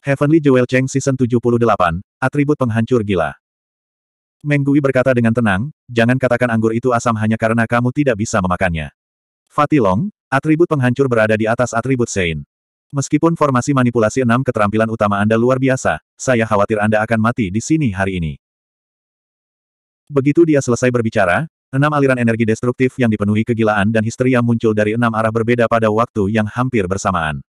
Heavenly Jewel Cheng Season 78, Atribut Penghancur Gila. Menggui berkata dengan tenang, jangan katakan anggur itu asam hanya karena kamu tidak bisa memakannya. Fatilong, atribut penghancur berada di atas atribut Sein. Meskipun formasi manipulasi enam keterampilan utama Anda luar biasa, saya khawatir Anda akan mati di sini hari ini. Begitu dia selesai berbicara, enam aliran energi destruktif yang dipenuhi kegilaan dan histeria muncul dari enam arah berbeda pada waktu yang hampir bersamaan.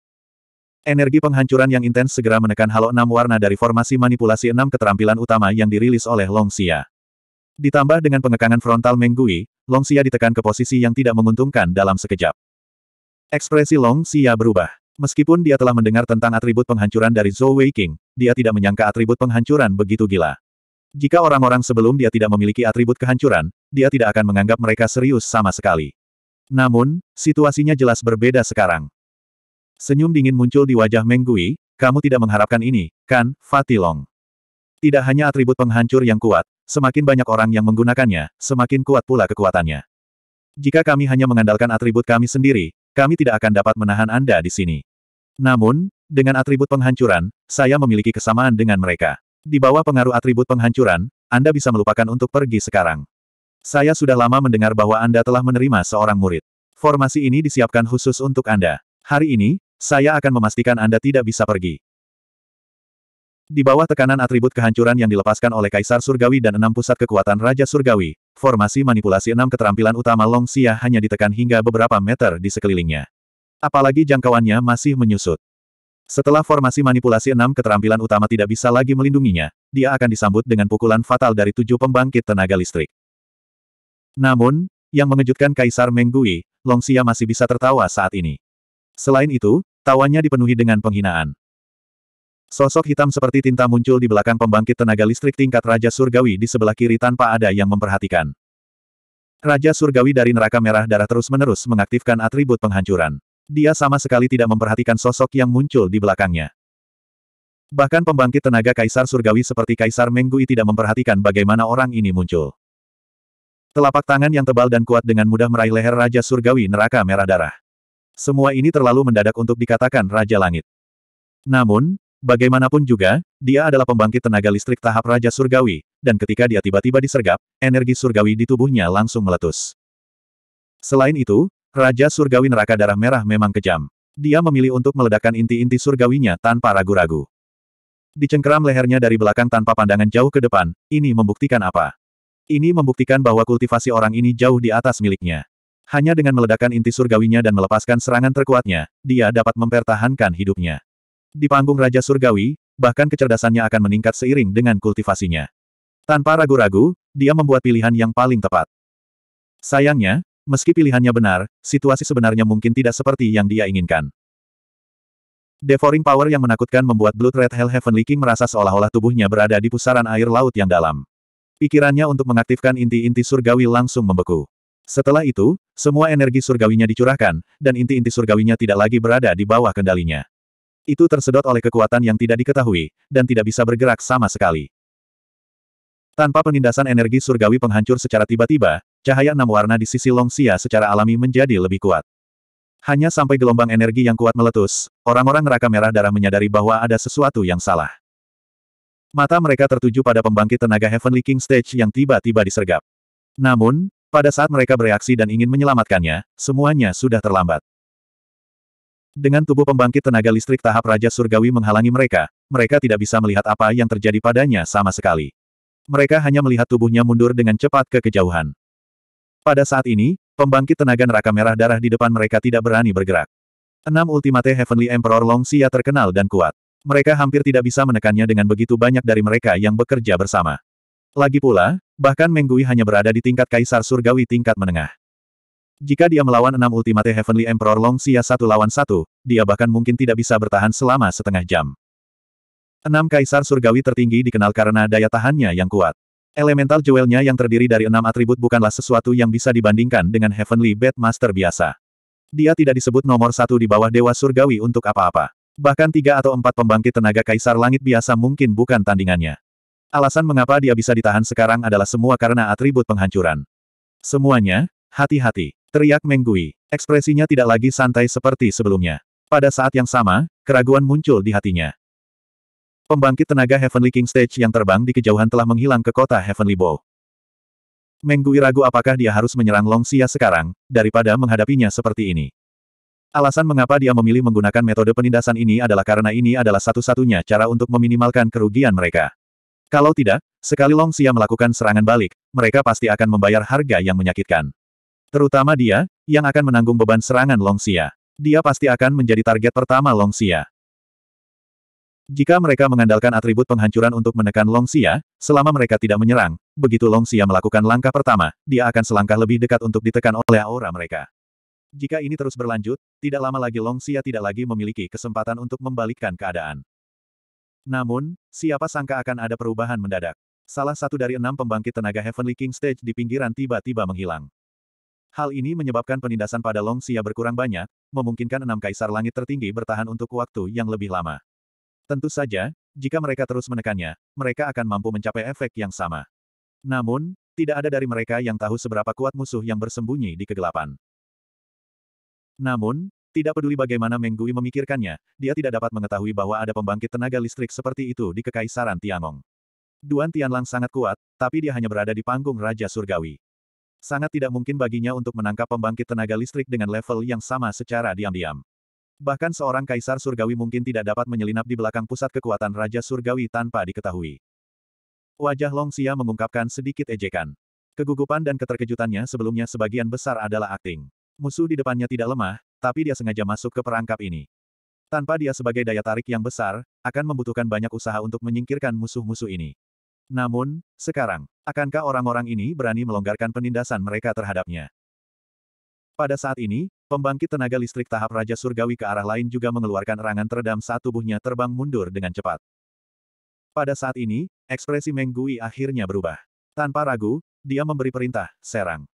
Energi penghancuran yang intens segera menekan halo enam warna dari formasi manipulasi enam keterampilan utama yang dirilis oleh Long Xia. Ditambah dengan pengekangan frontal Menggui, Long Xia ditekan ke posisi yang tidak menguntungkan dalam sekejap. Ekspresi Long Xia berubah. Meskipun dia telah mendengar tentang atribut penghancuran dari Zhou Weiqing, dia tidak menyangka atribut penghancuran begitu gila. Jika orang-orang sebelum dia tidak memiliki atribut kehancuran, dia tidak akan menganggap mereka serius sama sekali. Namun, situasinya jelas berbeda sekarang. Senyum dingin muncul di wajah Menggui. kamu tidak mengharapkan ini, kan, Fatilong? Tidak hanya atribut penghancur yang kuat, semakin banyak orang yang menggunakannya, semakin kuat pula kekuatannya. Jika kami hanya mengandalkan atribut kami sendiri, kami tidak akan dapat menahan Anda di sini. Namun, dengan atribut penghancuran, saya memiliki kesamaan dengan mereka. Di bawah pengaruh atribut penghancuran, Anda bisa melupakan untuk pergi sekarang. Saya sudah lama mendengar bahwa Anda telah menerima seorang murid. Formasi ini disiapkan khusus untuk Anda. Hari ini, saya akan memastikan Anda tidak bisa pergi. Di bawah tekanan atribut kehancuran yang dilepaskan oleh Kaisar Surgawi dan enam pusat kekuatan Raja Surgawi, formasi manipulasi enam keterampilan utama Long Xia hanya ditekan hingga beberapa meter di sekelilingnya. Apalagi jangkauannya masih menyusut. Setelah formasi manipulasi enam keterampilan utama tidak bisa lagi melindunginya, dia akan disambut dengan pukulan fatal dari tujuh pembangkit tenaga listrik. Namun, yang mengejutkan Kaisar Menggui, Long Xia masih bisa tertawa saat ini. Selain itu, tawanya dipenuhi dengan penghinaan. Sosok hitam seperti tinta muncul di belakang pembangkit tenaga listrik tingkat Raja Surgawi di sebelah kiri tanpa ada yang memperhatikan. Raja Surgawi dari neraka merah darah terus-menerus mengaktifkan atribut penghancuran. Dia sama sekali tidak memperhatikan sosok yang muncul di belakangnya. Bahkan pembangkit tenaga Kaisar Surgawi seperti Kaisar Menggui tidak memperhatikan bagaimana orang ini muncul. Telapak tangan yang tebal dan kuat dengan mudah meraih leher Raja Surgawi neraka merah darah. Semua ini terlalu mendadak untuk dikatakan Raja Langit. Namun, bagaimanapun juga, dia adalah pembangkit tenaga listrik tahap Raja Surgawi, dan ketika dia tiba-tiba disergap, energi surgawi di tubuhnya langsung meletus. Selain itu, Raja Surgawi Neraka Darah Merah memang kejam. Dia memilih untuk meledakkan inti-inti surgawinya tanpa ragu-ragu. Dicengkeram lehernya dari belakang tanpa pandangan jauh ke depan, ini membuktikan apa? Ini membuktikan bahwa kultivasi orang ini jauh di atas miliknya. Hanya dengan meledakkan inti surgawinya dan melepaskan serangan terkuatnya, dia dapat mempertahankan hidupnya. Di panggung Raja Surgawi, bahkan kecerdasannya akan meningkat seiring dengan kultivasinya. Tanpa ragu-ragu, dia membuat pilihan yang paling tepat. Sayangnya, meski pilihannya benar, situasi sebenarnya mungkin tidak seperti yang dia inginkan. Devouring power yang menakutkan membuat Blood Red Hell Heavenly King merasa seolah-olah tubuhnya berada di pusaran air laut yang dalam. Pikirannya untuk mengaktifkan inti-inti surgawi langsung membeku. Setelah itu, semua energi surgawinya dicurahkan, dan inti-inti surgawinya tidak lagi berada di bawah kendalinya. Itu tersedot oleh kekuatan yang tidak diketahui, dan tidak bisa bergerak sama sekali. Tanpa penindasan energi surgawi penghancur secara tiba-tiba, cahaya enam warna di sisi Longxia secara alami menjadi lebih kuat. Hanya sampai gelombang energi yang kuat meletus, orang-orang neraka merah darah menyadari bahwa ada sesuatu yang salah. Mata mereka tertuju pada pembangkit tenaga Heavenly King Stage yang tiba-tiba disergap. Namun, pada saat mereka bereaksi dan ingin menyelamatkannya, semuanya sudah terlambat. Dengan tubuh pembangkit tenaga listrik tahap Raja Surgawi menghalangi mereka, mereka tidak bisa melihat apa yang terjadi padanya sama sekali. Mereka hanya melihat tubuhnya mundur dengan cepat ke kejauhan. Pada saat ini, pembangkit tenaga neraka merah darah di depan mereka tidak berani bergerak. Enam Ultimate Heavenly Emperor Long sia terkenal dan kuat. Mereka hampir tidak bisa menekannya dengan begitu banyak dari mereka yang bekerja bersama. Lagi pula, bahkan Menggui hanya berada di tingkat kaisar surgawi tingkat menengah. Jika dia melawan enam Ultimate Heavenly Emperor Long Xia satu lawan satu, dia bahkan mungkin tidak bisa bertahan selama setengah jam. Enam kaisar surgawi tertinggi dikenal karena daya tahannya yang kuat. Elemental jewelnya yang terdiri dari enam atribut bukanlah sesuatu yang bisa dibandingkan dengan Heavenly Bed Master biasa. Dia tidak disebut nomor satu di bawah Dewa Surgawi untuk apa-apa. Bahkan tiga atau empat pembangkit tenaga kaisar langit biasa mungkin bukan tandingannya. Alasan mengapa dia bisa ditahan sekarang adalah semua karena atribut penghancuran. Semuanya, hati-hati, teriak Menggui. Ekspresinya tidak lagi santai seperti sebelumnya. Pada saat yang sama, keraguan muncul di hatinya. Pembangkit tenaga Heavenly King Stage yang terbang di kejauhan telah menghilang ke kota Heavenly Bow. Menggui ragu apakah dia harus menyerang Long Xia sekarang, daripada menghadapinya seperti ini. Alasan mengapa dia memilih menggunakan metode penindasan ini adalah karena ini adalah satu-satunya cara untuk meminimalkan kerugian mereka. Kalau tidak, sekali Long Xia melakukan serangan balik, mereka pasti akan membayar harga yang menyakitkan. Terutama dia, yang akan menanggung beban serangan Long Xia. Dia pasti akan menjadi target pertama Long Xia. Jika mereka mengandalkan atribut penghancuran untuk menekan Long Xia, selama mereka tidak menyerang, begitu Long Xia melakukan langkah pertama, dia akan selangkah lebih dekat untuk ditekan oleh aura mereka. Jika ini terus berlanjut, tidak lama lagi Long Xia tidak lagi memiliki kesempatan untuk membalikkan keadaan. Namun, siapa sangka akan ada perubahan mendadak. Salah satu dari enam pembangkit tenaga Heavenly King Stage di pinggiran tiba-tiba menghilang. Hal ini menyebabkan penindasan pada Long Xia berkurang banyak, memungkinkan enam kaisar langit tertinggi bertahan untuk waktu yang lebih lama. Tentu saja, jika mereka terus menekannya, mereka akan mampu mencapai efek yang sama. Namun, tidak ada dari mereka yang tahu seberapa kuat musuh yang bersembunyi di kegelapan. Namun, tidak peduli bagaimana Menggui memikirkannya, dia tidak dapat mengetahui bahwa ada pembangkit tenaga listrik seperti itu di Kekaisaran Tiangong. Duan Tianlang sangat kuat, tapi dia hanya berada di panggung Raja Surgawi. Sangat tidak mungkin baginya untuk menangkap pembangkit tenaga listrik dengan level yang sama secara diam-diam. Bahkan seorang kaisar surgawi mungkin tidak dapat menyelinap di belakang pusat kekuatan Raja Surgawi tanpa diketahui. Wajah Long Xia mengungkapkan sedikit ejekan. Kegugupan dan keterkejutannya sebelumnya sebagian besar adalah akting. Musuh di depannya tidak lemah, tapi dia sengaja masuk ke perangkap ini. Tanpa dia sebagai daya tarik yang besar, akan membutuhkan banyak usaha untuk menyingkirkan musuh-musuh ini. Namun, sekarang, akankah orang-orang ini berani melonggarkan penindasan mereka terhadapnya? Pada saat ini, pembangkit tenaga listrik tahap Raja Surgawi ke arah lain juga mengeluarkan erangan teredam saat tubuhnya terbang mundur dengan cepat. Pada saat ini, ekspresi Menggui akhirnya berubah. Tanpa ragu, dia memberi perintah, serang.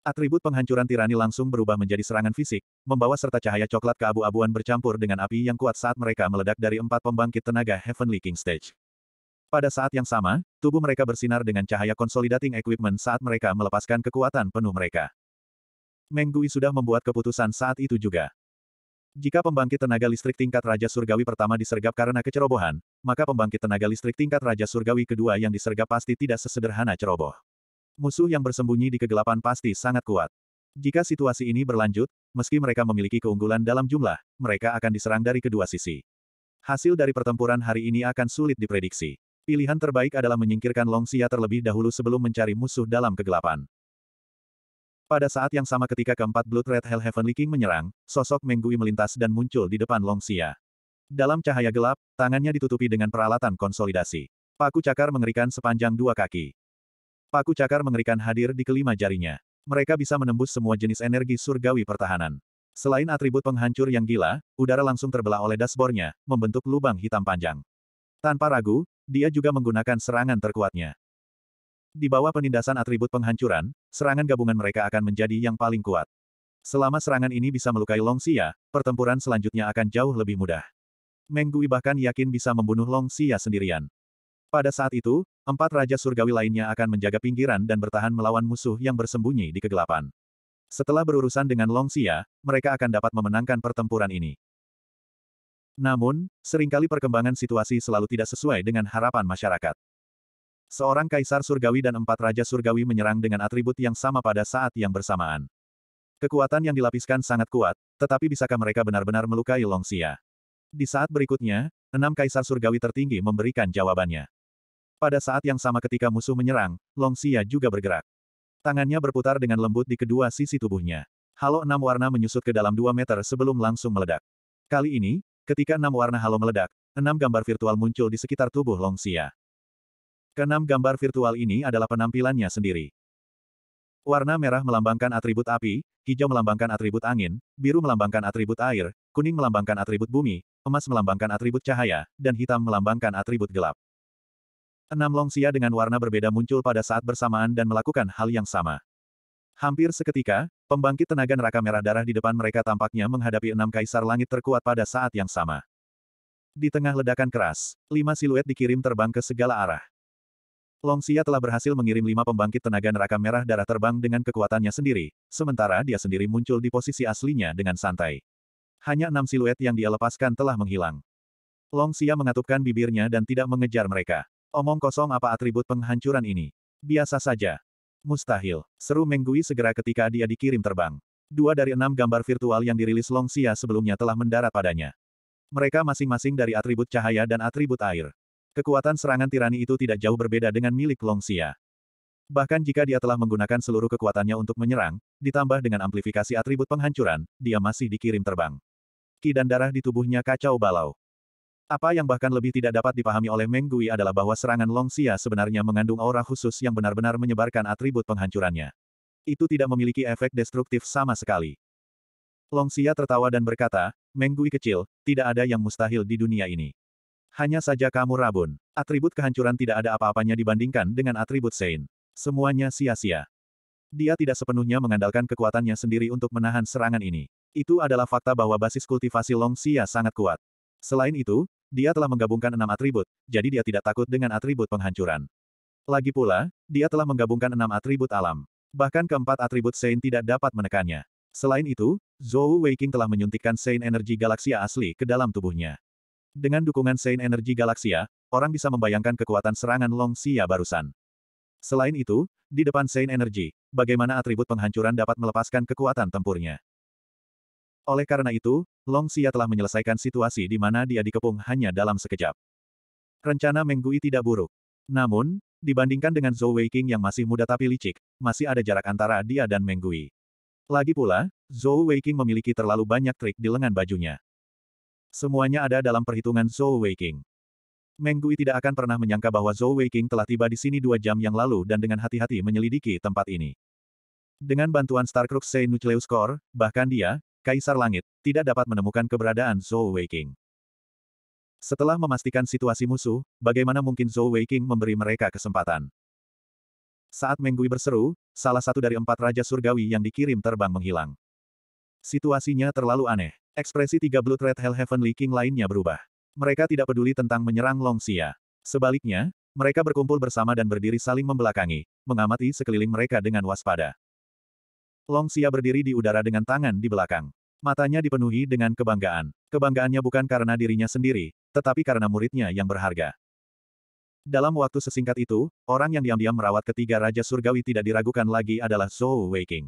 Atribut penghancuran tirani langsung berubah menjadi serangan fisik, membawa serta cahaya coklat keabu-abuan bercampur dengan api yang kuat saat mereka meledak dari empat pembangkit tenaga Heavenly King Stage. Pada saat yang sama, tubuh mereka bersinar dengan cahaya consolidating equipment saat mereka melepaskan kekuatan penuh mereka. Menggui sudah membuat keputusan saat itu juga. Jika pembangkit tenaga listrik tingkat Raja Surgawi pertama disergap karena kecerobohan, maka pembangkit tenaga listrik tingkat Raja Surgawi kedua yang disergap pasti tidak sesederhana ceroboh. Musuh yang bersembunyi di kegelapan pasti sangat kuat. Jika situasi ini berlanjut, meski mereka memiliki keunggulan dalam jumlah, mereka akan diserang dari kedua sisi. Hasil dari pertempuran hari ini akan sulit diprediksi. Pilihan terbaik adalah menyingkirkan Long Xia terlebih dahulu sebelum mencari musuh dalam kegelapan. Pada saat yang sama ketika keempat Blood Red Hell Heavenly King menyerang, sosok Menggui melintas dan muncul di depan Long Xia. Dalam cahaya gelap, tangannya ditutupi dengan peralatan konsolidasi. Paku cakar mengerikan sepanjang dua kaki. Paku cakar mengerikan hadir di kelima jarinya. Mereka bisa menembus semua jenis energi surgawi pertahanan. Selain atribut penghancur yang gila, udara langsung terbelah oleh dashboardnya, membentuk lubang hitam panjang. Tanpa ragu, dia juga menggunakan serangan terkuatnya. Di bawah penindasan atribut penghancuran, serangan gabungan mereka akan menjadi yang paling kuat. Selama serangan ini bisa melukai Long Xia, pertempuran selanjutnya akan jauh lebih mudah. Menggui bahkan yakin bisa membunuh Long Xia sendirian. Pada saat itu, empat raja surgawi lainnya akan menjaga pinggiran dan bertahan melawan musuh yang bersembunyi di kegelapan. Setelah berurusan dengan Long Xia, mereka akan dapat memenangkan pertempuran ini. Namun, seringkali perkembangan situasi selalu tidak sesuai dengan harapan masyarakat. Seorang kaisar surgawi dan empat raja surgawi menyerang dengan atribut yang sama pada saat yang bersamaan. Kekuatan yang dilapiskan sangat kuat, tetapi bisakah mereka benar-benar melukai Long Xia? Di saat berikutnya, enam kaisar surgawi tertinggi memberikan jawabannya. Pada saat yang sama ketika musuh menyerang, Long Xia juga bergerak. Tangannya berputar dengan lembut di kedua sisi tubuhnya. Halo enam warna menyusut ke dalam dua meter sebelum langsung meledak. Kali ini, ketika enam warna halo meledak, enam gambar virtual muncul di sekitar tubuh Long Xia. Keenam gambar virtual ini adalah penampilannya sendiri. Warna merah melambangkan atribut api, hijau melambangkan atribut angin, biru melambangkan atribut air, kuning melambangkan atribut bumi, emas melambangkan atribut cahaya, dan hitam melambangkan atribut gelap. Enam longsia dengan warna berbeda muncul pada saat bersamaan dan melakukan hal yang sama. Hampir seketika, pembangkit tenaga neraka merah darah di depan mereka tampaknya menghadapi enam kaisar langit terkuat pada saat yang sama. Di tengah ledakan keras, lima siluet dikirim terbang ke segala arah. Longsia telah berhasil mengirim lima pembangkit tenaga neraka merah darah terbang dengan kekuatannya sendiri, sementara dia sendiri muncul di posisi aslinya dengan santai. Hanya enam siluet yang dia lepaskan telah menghilang. Longsia mengatupkan bibirnya dan tidak mengejar mereka. Omong kosong apa atribut penghancuran ini? Biasa saja. Mustahil. Seru Menggui segera ketika dia dikirim terbang. Dua dari enam gambar virtual yang dirilis Long Xia sebelumnya telah mendarat padanya. Mereka masing-masing dari atribut cahaya dan atribut air. Kekuatan serangan tirani itu tidak jauh berbeda dengan milik Long Xia. Bahkan jika dia telah menggunakan seluruh kekuatannya untuk menyerang, ditambah dengan amplifikasi atribut penghancuran, dia masih dikirim terbang. Ki dan darah di tubuhnya kacau balau. Apa yang bahkan lebih tidak dapat dipahami oleh Meng Gui adalah bahwa serangan Long Longxia sebenarnya mengandung aura khusus yang benar-benar menyebarkan atribut penghancurannya. Itu tidak memiliki efek destruktif sama sekali. Long Longxia tertawa dan berkata, Meng Gui kecil, tidak ada yang mustahil di dunia ini. Hanya saja kamu rabun. Atribut kehancuran tidak ada apa-apanya dibandingkan dengan atribut Sein. Semuanya sia-sia. Dia tidak sepenuhnya mengandalkan kekuatannya sendiri untuk menahan serangan ini. Itu adalah fakta bahwa basis kultivasi Long Longxia sangat kuat. Selain itu, dia telah menggabungkan enam atribut, jadi dia tidak takut dengan atribut penghancuran. Lagi pula, dia telah menggabungkan enam atribut alam. Bahkan keempat atribut Sein tidak dapat menekannya. Selain itu, Zhou Weiking telah menyuntikkan Sein energi galaksia asli ke dalam tubuhnya. Dengan dukungan Sein energi galaksia, orang bisa membayangkan kekuatan serangan Long Xia barusan. Selain itu, di depan Sein energi, bagaimana atribut penghancuran dapat melepaskan kekuatan tempurnya. Oleh karena itu, Long Xia telah menyelesaikan situasi di mana dia dikepung hanya dalam sekejap. Rencana Menggui tidak buruk. Namun, dibandingkan dengan Zhou Weiqing yang masih muda tapi licik, masih ada jarak antara dia dan Menggui. Lagi pula, Zhou Weiqing memiliki terlalu banyak trik di lengan bajunya. Semuanya ada dalam perhitungan Zhou Weiqing. Menggui tidak akan pernah menyangka bahwa Zhou Weiqing telah tiba di sini dua jam yang lalu dan dengan hati-hati menyelidiki tempat ini. Dengan bantuan Starcrux Nucleus Core, bahkan dia, Kaisar Langit, tidak dapat menemukan keberadaan Zhou Weiqing. Setelah memastikan situasi musuh, bagaimana mungkin Zhou Weiqing memberi mereka kesempatan? Saat Menggui berseru, salah satu dari empat Raja Surgawi yang dikirim terbang menghilang. Situasinya terlalu aneh. Ekspresi tiga Blood Red Hell Heavenly King lainnya berubah. Mereka tidak peduli tentang menyerang Long Xia. Sebaliknya, mereka berkumpul bersama dan berdiri saling membelakangi, mengamati sekeliling mereka dengan waspada. Long Xia berdiri di udara dengan tangan di belakang. Matanya dipenuhi dengan kebanggaan. Kebanggaannya bukan karena dirinya sendiri, tetapi karena muridnya yang berharga. Dalam waktu sesingkat itu, orang yang diam-diam merawat ketiga Raja Surgawi tidak diragukan lagi adalah Zhou Weiking.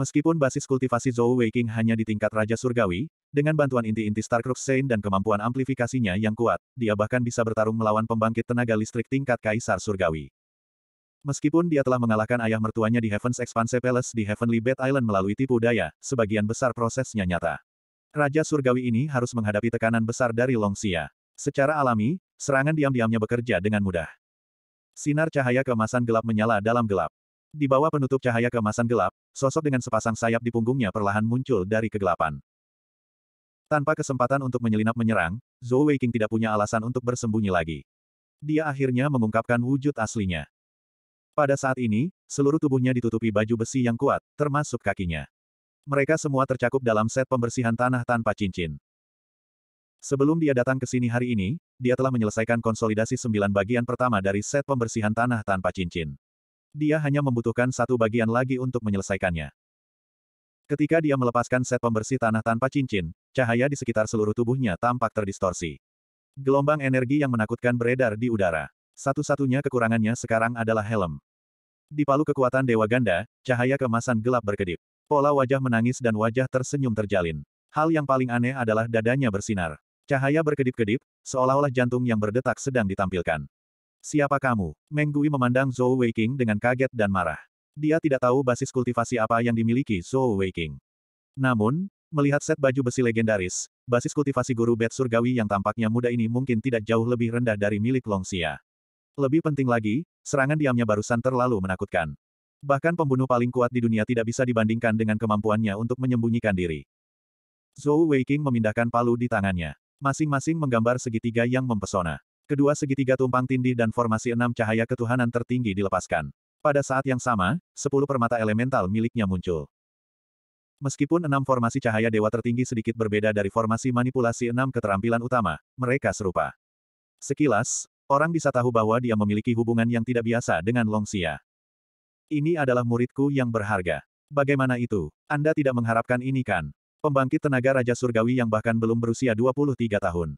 Meskipun basis kultivasi Zhou Weiking hanya di tingkat Raja Surgawi, dengan bantuan inti-inti Starcrux Saint dan kemampuan amplifikasinya yang kuat, dia bahkan bisa bertarung melawan pembangkit tenaga listrik tingkat Kaisar Surgawi. Meskipun dia telah mengalahkan ayah mertuanya di Heaven's Expanse Palace di Heavenly Bed Island melalui tipu daya, sebagian besar prosesnya nyata. Raja Surgawi ini harus menghadapi tekanan besar dari Long Xia. Secara alami, serangan diam-diamnya bekerja dengan mudah. Sinar cahaya kemasan gelap menyala dalam gelap. Di bawah penutup cahaya kemasan gelap, sosok dengan sepasang sayap di punggungnya perlahan muncul dari kegelapan. Tanpa kesempatan untuk menyelinap menyerang, Zhou Weiqing tidak punya alasan untuk bersembunyi lagi. Dia akhirnya mengungkapkan wujud aslinya. Pada saat ini, seluruh tubuhnya ditutupi baju besi yang kuat, termasuk kakinya. Mereka semua tercakup dalam set pembersihan tanah tanpa cincin. Sebelum dia datang ke sini hari ini, dia telah menyelesaikan konsolidasi sembilan bagian pertama dari set pembersihan tanah tanpa cincin. Dia hanya membutuhkan satu bagian lagi untuk menyelesaikannya. Ketika dia melepaskan set pembersih tanah tanpa cincin, cahaya di sekitar seluruh tubuhnya tampak terdistorsi. Gelombang energi yang menakutkan beredar di udara. Satu-satunya kekurangannya sekarang adalah helm. Di palu kekuatan Dewa Ganda, cahaya kemasan gelap berkedip. Pola wajah menangis dan wajah tersenyum terjalin. Hal yang paling aneh adalah dadanya bersinar. Cahaya berkedip-kedip, seolah-olah jantung yang berdetak sedang ditampilkan. Siapa kamu? Menggui memandang Zhou Weiqing dengan kaget dan marah. Dia tidak tahu basis kultivasi apa yang dimiliki Zhou Weiqing. Namun, melihat set baju besi legendaris, basis kultivasi guru Bet surgawi yang tampaknya muda ini mungkin tidak jauh lebih rendah dari milik Long Xia. Lebih penting lagi, Serangan diamnya barusan terlalu menakutkan. Bahkan pembunuh paling kuat di dunia tidak bisa dibandingkan dengan kemampuannya untuk menyembunyikan diri. Zhou Weiqing memindahkan palu di tangannya. Masing-masing menggambar segitiga yang mempesona. Kedua segitiga tumpang tindih dan formasi enam cahaya ketuhanan tertinggi dilepaskan. Pada saat yang sama, sepuluh permata elemental miliknya muncul. Meskipun enam formasi cahaya dewa tertinggi sedikit berbeda dari formasi manipulasi enam keterampilan utama, mereka serupa. Sekilas, Orang bisa tahu bahwa dia memiliki hubungan yang tidak biasa dengan Long Xia. Ini adalah muridku yang berharga. Bagaimana itu? Anda tidak mengharapkan ini kan? Pembangkit tenaga Raja Surgawi yang bahkan belum berusia 23 tahun.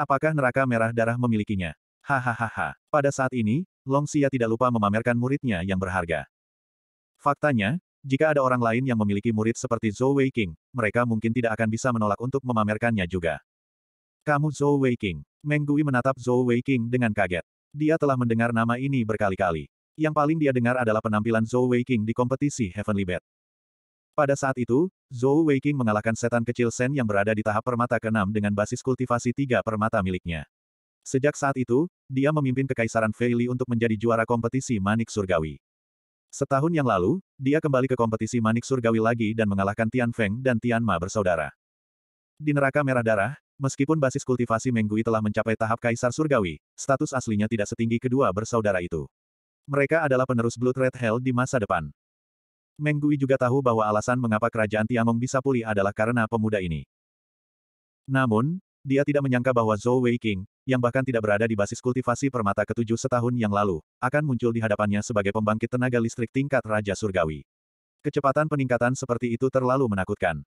Apakah neraka merah darah memilikinya? Hahaha. Pada saat ini, Long Xia tidak lupa memamerkan muridnya yang berharga. Faktanya, jika ada orang lain yang memiliki murid seperti Zhou Weiqing, mereka mungkin tidak akan bisa menolak untuk memamerkannya juga. Kamu Zhou Weiqing, Meng Gui menatap Zhou Weiqing dengan kaget. Dia telah mendengar nama ini berkali-kali. Yang paling dia dengar adalah penampilan Zhou Weiqing di kompetisi Heavenly Bat. Pada saat itu, Zhou Weiqing mengalahkan setan kecil Shen yang berada di tahap permata ke-6 dengan basis kultivasi tiga permata miliknya. Sejak saat itu, dia memimpin Kekaisaran Feili untuk menjadi juara kompetisi Manik Surgawi. Setahun yang lalu, dia kembali ke kompetisi Manik Surgawi lagi dan mengalahkan Tian Feng dan Tian Ma bersaudara. Di neraka merah darah, Meskipun basis kultivasi Menggui telah mencapai tahap Kaisar Surgawi, status aslinya tidak setinggi kedua bersaudara itu. Mereka adalah penerus Blood Red Hell di masa depan. Menggui juga tahu bahwa alasan mengapa kerajaan Tiangong bisa pulih adalah karena pemuda ini. Namun, dia tidak menyangka bahwa Zhou Wei King, yang bahkan tidak berada di basis kultivasi permata ketujuh setahun yang lalu, akan muncul di hadapannya sebagai pembangkit tenaga listrik tingkat Raja Surgawi. Kecepatan peningkatan seperti itu terlalu menakutkan.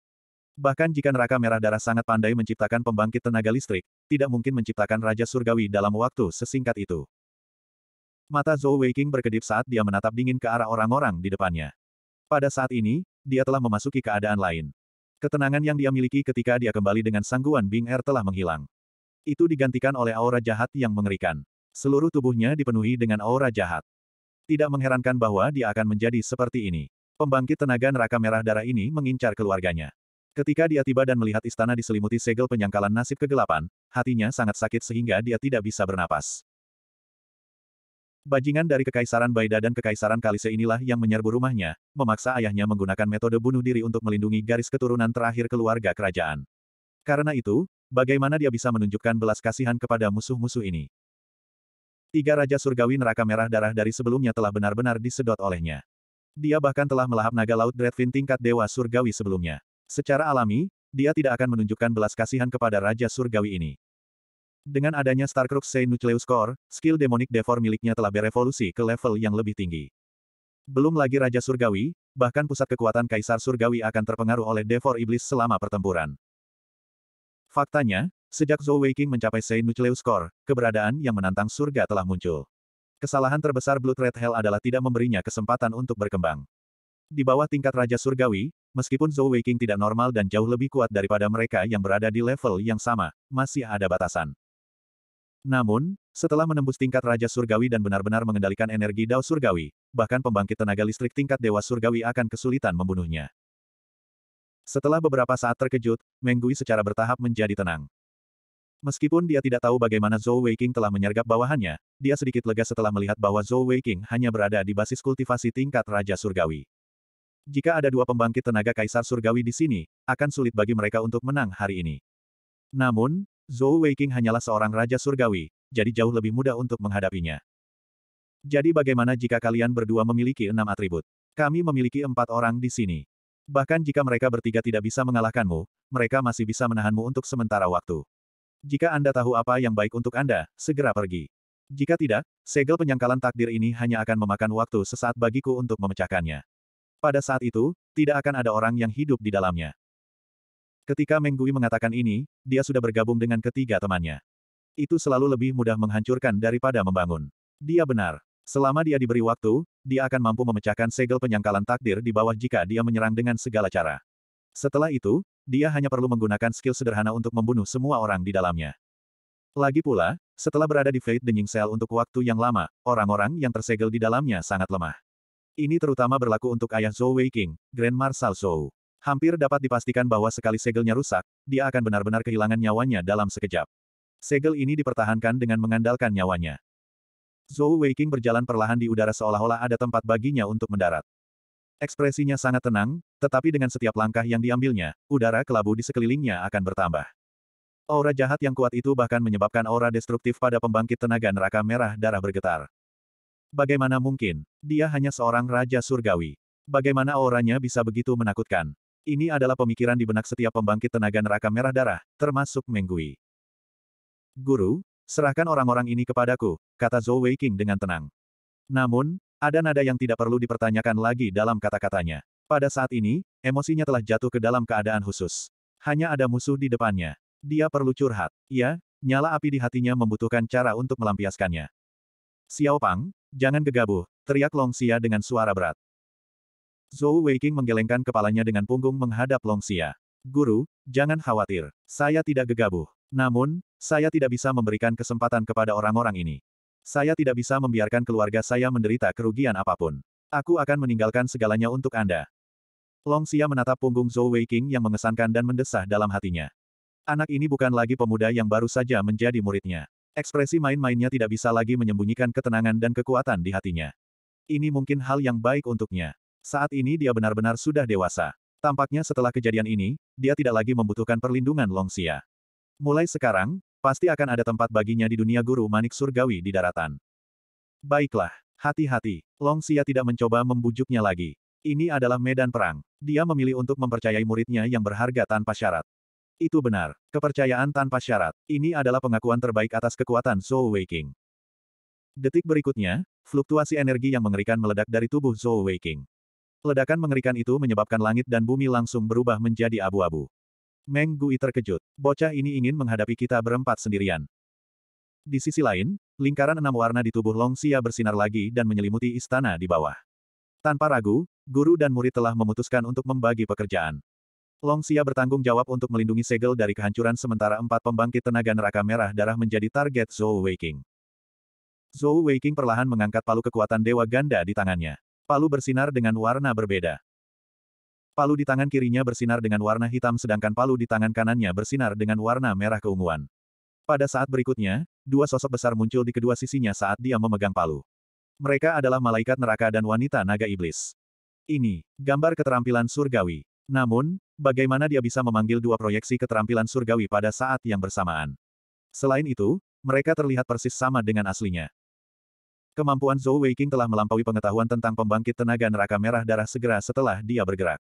Bahkan jika neraka merah darah sangat pandai menciptakan pembangkit tenaga listrik, tidak mungkin menciptakan Raja Surgawi dalam waktu sesingkat itu. Mata Zhou Weiqing berkedip saat dia menatap dingin ke arah orang-orang di depannya. Pada saat ini, dia telah memasuki keadaan lain. Ketenangan yang dia miliki ketika dia kembali dengan sangguan Bing Er telah menghilang. Itu digantikan oleh aura jahat yang mengerikan. Seluruh tubuhnya dipenuhi dengan aura jahat. Tidak mengherankan bahwa dia akan menjadi seperti ini. Pembangkit tenaga neraka merah darah ini mengincar keluarganya. Ketika dia tiba dan melihat istana diselimuti segel penyangkalan nasib kegelapan, hatinya sangat sakit sehingga dia tidak bisa bernapas. Bajingan dari Kekaisaran Baida dan Kekaisaran Kalise inilah yang menyerbu rumahnya, memaksa ayahnya menggunakan metode bunuh diri untuk melindungi garis keturunan terakhir keluarga kerajaan. Karena itu, bagaimana dia bisa menunjukkan belas kasihan kepada musuh-musuh ini? Tiga Raja Surgawi Neraka Merah Darah dari sebelumnya telah benar-benar disedot olehnya. Dia bahkan telah melahap naga laut Dreadfin tingkat Dewa Surgawi sebelumnya. Secara alami, dia tidak akan menunjukkan belas kasihan kepada Raja Surgawi ini. Dengan adanya Starcrux Sei Nucleus Core, skill Demonic Devor miliknya telah berevolusi ke level yang lebih tinggi. Belum lagi Raja Surgawi, bahkan pusat kekuatan Kaisar Surgawi akan terpengaruh oleh Devor Iblis selama pertempuran. Faktanya, sejak Zhou Weiqing mencapai Sei Nucleus Core, keberadaan yang menantang surga telah muncul. Kesalahan terbesar Blood Red Hell adalah tidak memberinya kesempatan untuk berkembang. Di bawah tingkat Raja Surgawi, Meskipun Zhou Weiqing tidak normal dan jauh lebih kuat daripada mereka yang berada di level yang sama, masih ada batasan. Namun, setelah menembus tingkat Raja Surgawi dan benar-benar mengendalikan energi Dao Surgawi, bahkan pembangkit tenaga listrik tingkat Dewa Surgawi akan kesulitan membunuhnya. Setelah beberapa saat terkejut, Menggui secara bertahap menjadi tenang. Meskipun dia tidak tahu bagaimana Zhou Weiqing telah menyergap bawahannya, dia sedikit lega setelah melihat bahwa Zhou Weiqing hanya berada di basis kultivasi tingkat Raja Surgawi. Jika ada dua pembangkit tenaga kaisar surgawi di sini, akan sulit bagi mereka untuk menang hari ini. Namun, Zhou Weiqing hanyalah seorang raja surgawi, jadi jauh lebih mudah untuk menghadapinya. Jadi bagaimana jika kalian berdua memiliki enam atribut? Kami memiliki empat orang di sini. Bahkan jika mereka bertiga tidak bisa mengalahkanmu, mereka masih bisa menahanmu untuk sementara waktu. Jika Anda tahu apa yang baik untuk Anda, segera pergi. Jika tidak, segel penyangkalan takdir ini hanya akan memakan waktu sesaat bagiku untuk memecahkannya. Pada saat itu, tidak akan ada orang yang hidup di dalamnya. Ketika Menggui mengatakan ini, dia sudah bergabung dengan ketiga temannya. Itu selalu lebih mudah menghancurkan daripada membangun. Dia benar. Selama dia diberi waktu, dia akan mampu memecahkan segel penyangkalan takdir di bawah jika dia menyerang dengan segala cara. Setelah itu, dia hanya perlu menggunakan skill sederhana untuk membunuh semua orang di dalamnya. Lagi pula, setelah berada di Fate Denying Cell untuk waktu yang lama, orang-orang yang tersegel di dalamnya sangat lemah. Ini terutama berlaku untuk ayah Zhou Weiqing, Grand Marshal Zhou. Hampir dapat dipastikan bahwa sekali segelnya rusak, dia akan benar-benar kehilangan nyawanya dalam sekejap. Segel ini dipertahankan dengan mengandalkan nyawanya. Zhou Weiqing berjalan perlahan di udara seolah-olah ada tempat baginya untuk mendarat. Ekspresinya sangat tenang, tetapi dengan setiap langkah yang diambilnya, udara kelabu di sekelilingnya akan bertambah. Aura jahat yang kuat itu bahkan menyebabkan aura destruktif pada pembangkit tenaga neraka merah darah bergetar. Bagaimana mungkin? Dia hanya seorang raja surgawi. Bagaimana auranya bisa begitu menakutkan? Ini adalah pemikiran di benak setiap pembangkit tenaga neraka merah darah, termasuk Menggui. Guru, serahkan orang-orang ini kepadaku, kata Zhou Weiqing dengan tenang. Namun, ada nada yang tidak perlu dipertanyakan lagi dalam kata-katanya. Pada saat ini, emosinya telah jatuh ke dalam keadaan khusus. Hanya ada musuh di depannya. Dia perlu curhat. Ya, nyala api di hatinya membutuhkan cara untuk melampiaskannya. Xiao Pang, Jangan gegabah, teriak Long Xia dengan suara berat. Zhou Weiqing menggelengkan kepalanya dengan punggung menghadap Long Xia. Guru, jangan khawatir, saya tidak gegabah. Namun, saya tidak bisa memberikan kesempatan kepada orang-orang ini. Saya tidak bisa membiarkan keluarga saya menderita kerugian apapun. Aku akan meninggalkan segalanya untuk Anda. Long Xia menatap punggung Zhou Weiqing yang mengesankan dan mendesah dalam hatinya. Anak ini bukan lagi pemuda yang baru saja menjadi muridnya. Ekspresi main-mainnya tidak bisa lagi menyembunyikan ketenangan dan kekuatan di hatinya. Ini mungkin hal yang baik untuknya. Saat ini dia benar-benar sudah dewasa. Tampaknya setelah kejadian ini, dia tidak lagi membutuhkan perlindungan Longxia. Mulai sekarang, pasti akan ada tempat baginya di dunia guru manik surgawi di daratan. Baiklah, hati-hati. Longxia tidak mencoba membujuknya lagi. Ini adalah medan perang. Dia memilih untuk mempercayai muridnya yang berharga tanpa syarat. Itu benar. Kepercayaan tanpa syarat. Ini adalah pengakuan terbaik atas kekuatan Zhou Weiqing. Detik berikutnya, fluktuasi energi yang mengerikan meledak dari tubuh Zhou Weiqing. Ledakan mengerikan itu menyebabkan langit dan bumi langsung berubah menjadi abu-abu. Meng Gui terkejut. Bocah ini ingin menghadapi kita berempat sendirian. Di sisi lain, lingkaran enam warna di tubuh Long Xia bersinar lagi dan menyelimuti istana di bawah. Tanpa ragu, guru dan murid telah memutuskan untuk membagi pekerjaan. Long Xia bertanggung jawab untuk melindungi segel dari kehancuran sementara empat pembangkit tenaga neraka merah darah menjadi target Zhou Weiqing. Zhou Weiqing perlahan mengangkat palu kekuatan Dewa Ganda di tangannya. Palu bersinar dengan warna berbeda. Palu di tangan kirinya bersinar dengan warna hitam sedangkan palu di tangan kanannya bersinar dengan warna merah keunguan. Pada saat berikutnya, dua sosok besar muncul di kedua sisinya saat dia memegang palu. Mereka adalah malaikat neraka dan wanita naga iblis. Ini, gambar keterampilan surgawi. Namun, Bagaimana dia bisa memanggil dua proyeksi keterampilan surgawi pada saat yang bersamaan? Selain itu, mereka terlihat persis sama dengan aslinya. Kemampuan Zhou Weiqing telah melampaui pengetahuan tentang pembangkit tenaga neraka merah darah segera setelah dia bergerak.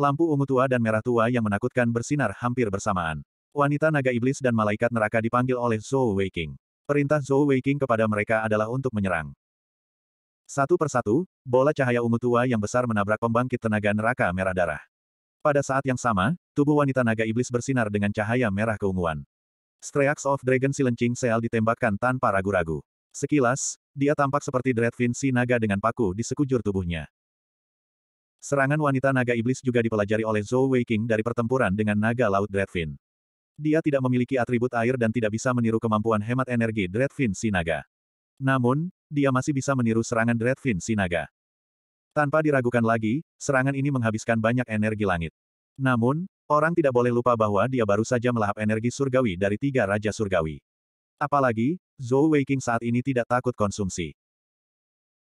Lampu ungu tua dan merah tua yang menakutkan bersinar hampir bersamaan. Wanita naga iblis dan malaikat neraka dipanggil oleh Zhou Weiqing. Perintah Zhou Weiqing kepada mereka adalah untuk menyerang. Satu persatu, bola cahaya ungu tua yang besar menabrak pembangkit tenaga neraka merah darah. Pada saat yang sama, tubuh wanita naga iblis bersinar dengan cahaya merah keunguan. Streax of Dragon Silencing Seal ditembakkan tanpa ragu-ragu. Sekilas, dia tampak seperti Dreadfin si naga dengan paku di sekujur tubuhnya. Serangan wanita naga iblis juga dipelajari oleh Zhou Weiqing dari pertempuran dengan naga laut Dreadfin. Dia tidak memiliki atribut air dan tidak bisa meniru kemampuan hemat energi Dreadfin si naga. Namun, dia masih bisa meniru serangan Dreadfin Sinaga. Tanpa diragukan lagi, serangan ini menghabiskan banyak energi langit. Namun, orang tidak boleh lupa bahwa dia baru saja melahap energi surgawi dari tiga Raja Surgawi. Apalagi, Zhou Weiqing saat ini tidak takut konsumsi.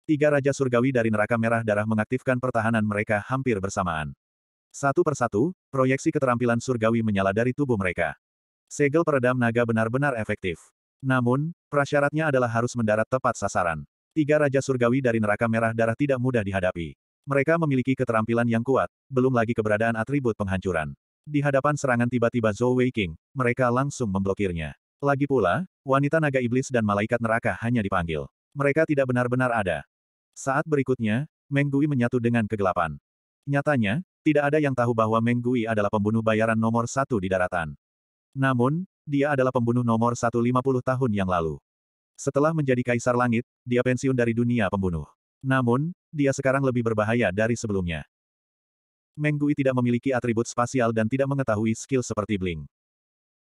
Tiga Raja Surgawi dari neraka merah darah mengaktifkan pertahanan mereka hampir bersamaan. Satu persatu, proyeksi keterampilan surgawi menyala dari tubuh mereka. Segel peredam naga benar-benar efektif. Namun, prasyaratnya adalah harus mendarat tepat sasaran. Tiga Raja Surgawi dari neraka merah darah tidak mudah dihadapi. Mereka memiliki keterampilan yang kuat, belum lagi keberadaan atribut penghancuran. Di hadapan serangan tiba-tiba Zhou King, mereka langsung memblokirnya. Lagi pula, wanita naga iblis dan malaikat neraka hanya dipanggil. Mereka tidak benar-benar ada. Saat berikutnya, Meng Gui menyatu dengan kegelapan. Nyatanya, tidak ada yang tahu bahwa Meng Gui adalah pembunuh bayaran nomor satu di daratan. Namun, dia adalah pembunuh nomor satu puluh tahun yang lalu. Setelah menjadi kaisar langit, dia pensiun dari dunia pembunuh. Namun, dia sekarang lebih berbahaya dari sebelumnya. Menggui tidak memiliki atribut spasial dan tidak mengetahui skill seperti Bling.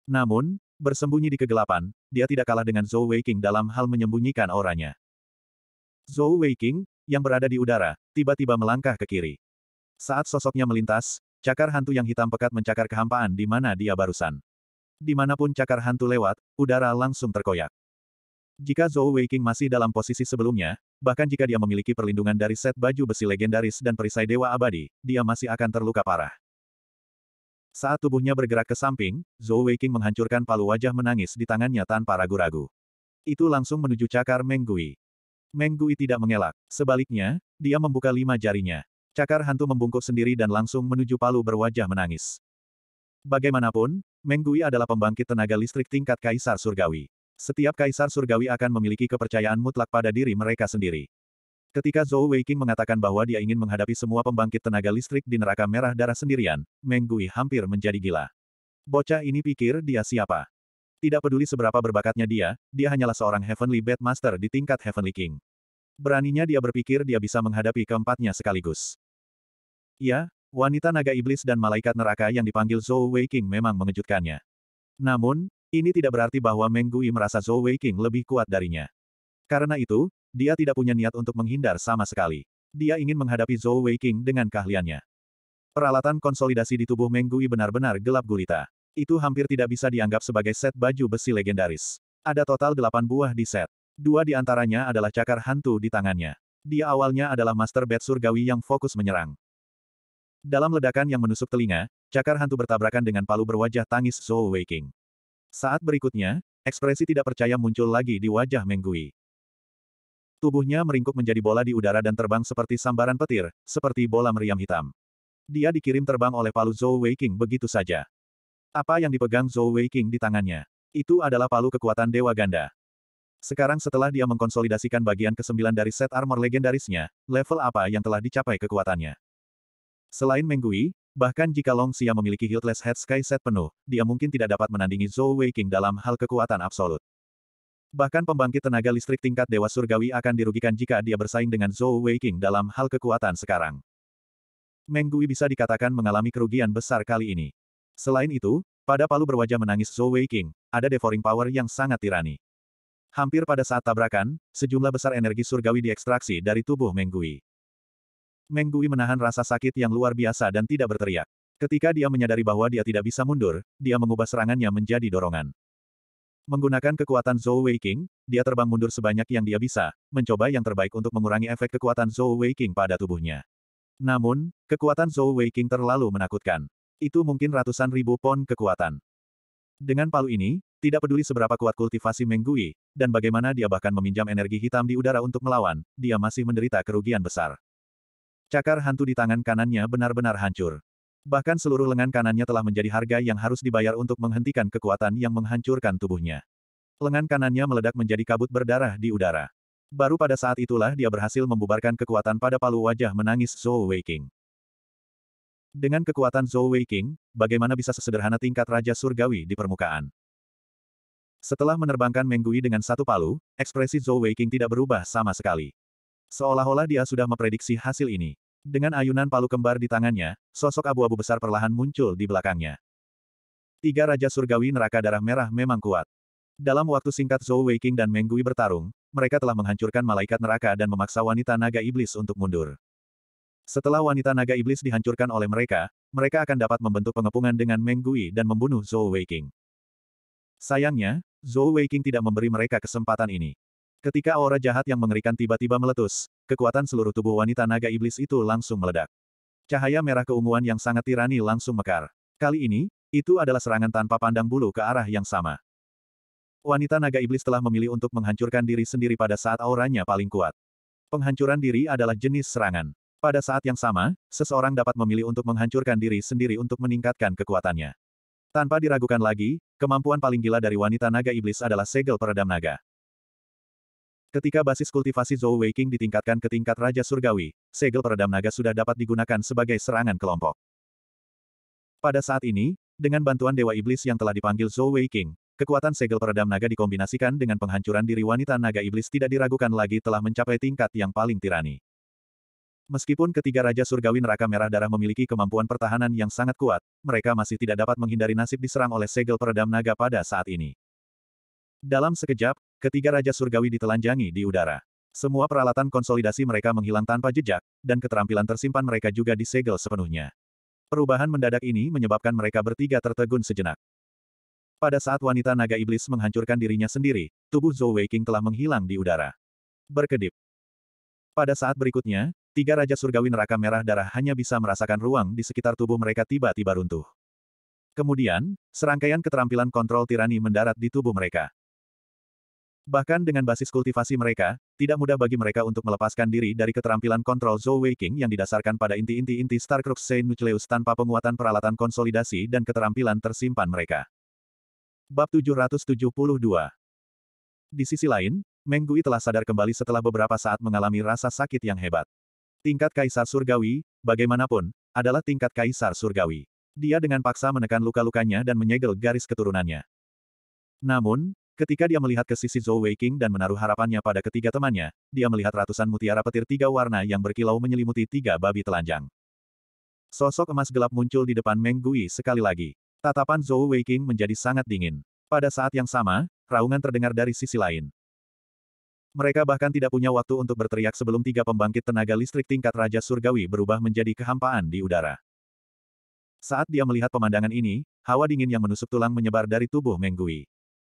Namun, bersembunyi di kegelapan, dia tidak kalah dengan Zhou Weiqing dalam hal menyembunyikan auranya. Zhou Weiqing, yang berada di udara, tiba-tiba melangkah ke kiri. Saat sosoknya melintas, cakar hantu yang hitam pekat mencakar kehampaan di mana dia barusan. Dimanapun cakar hantu lewat, udara langsung terkoyak. Jika Zhou Weiqing masih dalam posisi sebelumnya, bahkan jika dia memiliki perlindungan dari set baju besi legendaris dan perisai dewa abadi, dia masih akan terluka parah. Saat tubuhnya bergerak ke samping, Zhou Weiqing menghancurkan palu wajah menangis di tangannya tanpa ragu-ragu. Itu langsung menuju cakar Menggui. Menggui tidak mengelak. Sebaliknya, dia membuka lima jarinya. Cakar hantu membungkuk sendiri dan langsung menuju palu berwajah menangis. Bagaimanapun, Menggui adalah pembangkit tenaga listrik tingkat Kaisar Surgawi. Setiap kaisar surgawi akan memiliki kepercayaan mutlak pada diri mereka sendiri. Ketika Zhou Weiqing mengatakan bahwa dia ingin menghadapi semua pembangkit tenaga listrik di neraka merah darah sendirian, Meng Gui hampir menjadi gila. Bocah ini pikir dia siapa. Tidak peduli seberapa berbakatnya dia, dia hanyalah seorang Heavenly Bad Master di tingkat Heavenly King. Beraninya dia berpikir dia bisa menghadapi keempatnya sekaligus. Ya, wanita naga iblis dan malaikat neraka yang dipanggil Zhou Weiqing memang mengejutkannya. Namun, ini tidak berarti bahwa Meng Gui merasa Zhou King lebih kuat darinya. Karena itu, dia tidak punya niat untuk menghindar sama sekali. Dia ingin menghadapi Zhou King dengan keahliannya. Peralatan konsolidasi di tubuh Meng Gui benar-benar gelap gulita. Itu hampir tidak bisa dianggap sebagai set baju besi legendaris. Ada total delapan buah di set. Dua di antaranya adalah cakar hantu di tangannya. Dia awalnya adalah Master Bed Surgawi yang fokus menyerang. Dalam ledakan yang menusuk telinga, cakar hantu bertabrakan dengan palu berwajah tangis Zhou King. Saat berikutnya, ekspresi tidak percaya muncul lagi di wajah Menggui. Tubuhnya meringkuk menjadi bola di udara dan terbang seperti sambaran petir, seperti bola meriam hitam. Dia dikirim terbang oleh palu Zhou Weiqing begitu saja. Apa yang dipegang Zhou Weiqing di tangannya? Itu adalah palu kekuatan Dewa Ganda. Sekarang setelah dia mengkonsolidasikan bagian ke-9 dari set armor legendarisnya, level apa yang telah dicapai kekuatannya? Selain Menggui, Bahkan jika Long Xia memiliki Hiltless Head Sky Set penuh, dia mungkin tidak dapat menandingi Zhou Weiqing dalam hal kekuatan absolut. Bahkan pembangkit tenaga listrik tingkat Dewa Surgawi akan dirugikan jika dia bersaing dengan Zhou Weiqing dalam hal kekuatan sekarang. Meng Gui bisa dikatakan mengalami kerugian besar kali ini. Selain itu, pada palu berwajah menangis Zhou Weiqing, ada devouring power yang sangat tirani. Hampir pada saat tabrakan, sejumlah besar energi surgawi diekstraksi dari tubuh Gui. Meng Gui menahan rasa sakit yang luar biasa dan tidak berteriak. Ketika dia menyadari bahwa dia tidak bisa mundur, dia mengubah serangannya menjadi dorongan. Menggunakan kekuatan Zhou Weiqing, dia terbang mundur sebanyak yang dia bisa, mencoba yang terbaik untuk mengurangi efek kekuatan Zhou Weiqing pada tubuhnya. Namun, kekuatan Zhou Weiqing terlalu menakutkan. Itu mungkin ratusan ribu pon kekuatan. Dengan palu ini, tidak peduli seberapa kuat kultivasi Menggui, dan bagaimana dia bahkan meminjam energi hitam di udara untuk melawan, dia masih menderita kerugian besar. Cakar hantu di tangan kanannya benar-benar hancur. Bahkan seluruh lengan kanannya telah menjadi harga yang harus dibayar untuk menghentikan kekuatan yang menghancurkan tubuhnya. Lengan kanannya meledak menjadi kabut berdarah di udara. Baru pada saat itulah dia berhasil membubarkan kekuatan pada palu wajah menangis Zhou Weiking. Dengan kekuatan Zhou Weiking, bagaimana bisa sesederhana tingkat Raja Surgawi di permukaan? Setelah menerbangkan Menggui dengan satu palu, ekspresi Zhou Weiking tidak berubah sama sekali. Seolah-olah dia sudah memprediksi hasil ini. Dengan ayunan palu kembar di tangannya, sosok abu-abu besar perlahan muncul di belakangnya. Tiga Raja Surgawi Neraka Darah Merah memang kuat. Dalam waktu singkat Zhou Weiqing dan Meng Gui bertarung, mereka telah menghancurkan malaikat neraka dan memaksa wanita naga iblis untuk mundur. Setelah wanita naga iblis dihancurkan oleh mereka, mereka akan dapat membentuk pengepungan dengan Meng Gui dan membunuh Zhou Weiqing. Sayangnya, Zhou Weiqing tidak memberi mereka kesempatan ini. Ketika aura jahat yang mengerikan tiba-tiba meletus, kekuatan seluruh tubuh wanita naga iblis itu langsung meledak. Cahaya merah keunguan yang sangat tirani langsung mekar. Kali ini, itu adalah serangan tanpa pandang bulu ke arah yang sama. Wanita naga iblis telah memilih untuk menghancurkan diri sendiri pada saat auranya paling kuat. Penghancuran diri adalah jenis serangan. Pada saat yang sama, seseorang dapat memilih untuk menghancurkan diri sendiri untuk meningkatkan kekuatannya. Tanpa diragukan lagi, kemampuan paling gila dari wanita naga iblis adalah segel peredam naga. Ketika basis kultivasi Zhou Weiqing ditingkatkan ke tingkat Raja Surgawi, segel peredam naga sudah dapat digunakan sebagai serangan kelompok. Pada saat ini, dengan bantuan Dewa Iblis yang telah dipanggil Zhou Weiqing, kekuatan segel peredam naga dikombinasikan dengan penghancuran diri wanita naga iblis tidak diragukan lagi telah mencapai tingkat yang paling tirani. Meskipun ketiga Raja Surgawi Neraka Merah Darah memiliki kemampuan pertahanan yang sangat kuat, mereka masih tidak dapat menghindari nasib diserang oleh segel peredam naga pada saat ini. Dalam sekejap, ketiga Raja Surgawi ditelanjangi di udara. Semua peralatan konsolidasi mereka menghilang tanpa jejak, dan keterampilan tersimpan mereka juga disegel sepenuhnya. Perubahan mendadak ini menyebabkan mereka bertiga tertegun sejenak. Pada saat wanita naga iblis menghancurkan dirinya sendiri, tubuh Zhou Weiqing telah menghilang di udara. Berkedip. Pada saat berikutnya, tiga Raja Surgawi Neraka Merah Darah hanya bisa merasakan ruang di sekitar tubuh mereka tiba-tiba runtuh. Kemudian, serangkaian keterampilan kontrol tirani mendarat di tubuh mereka. Bahkan dengan basis kultivasi mereka, tidak mudah bagi mereka untuk melepaskan diri dari keterampilan kontrol Zhou Weiqing yang didasarkan pada inti-inti-inti Starcrux Saint Nucleus tanpa penguatan peralatan konsolidasi dan keterampilan tersimpan mereka. Bab 772 Di sisi lain, Meng Gui telah sadar kembali setelah beberapa saat mengalami rasa sakit yang hebat. Tingkat Kaisar Surgawi, bagaimanapun, adalah tingkat Kaisar Surgawi. Dia dengan paksa menekan luka-lukanya dan menyegel garis keturunannya. Namun, Ketika dia melihat ke sisi Zhou Weiqing dan menaruh harapannya pada ketiga temannya, dia melihat ratusan mutiara petir tiga warna yang berkilau menyelimuti tiga babi telanjang. Sosok emas gelap muncul di depan Meng Gui sekali lagi. Tatapan Zhou Weiqing menjadi sangat dingin. Pada saat yang sama, raungan terdengar dari sisi lain. Mereka bahkan tidak punya waktu untuk berteriak sebelum tiga pembangkit tenaga listrik tingkat Raja Surgawi berubah menjadi kehampaan di udara. Saat dia melihat pemandangan ini, hawa dingin yang menusuk tulang menyebar dari tubuh Meng Gui.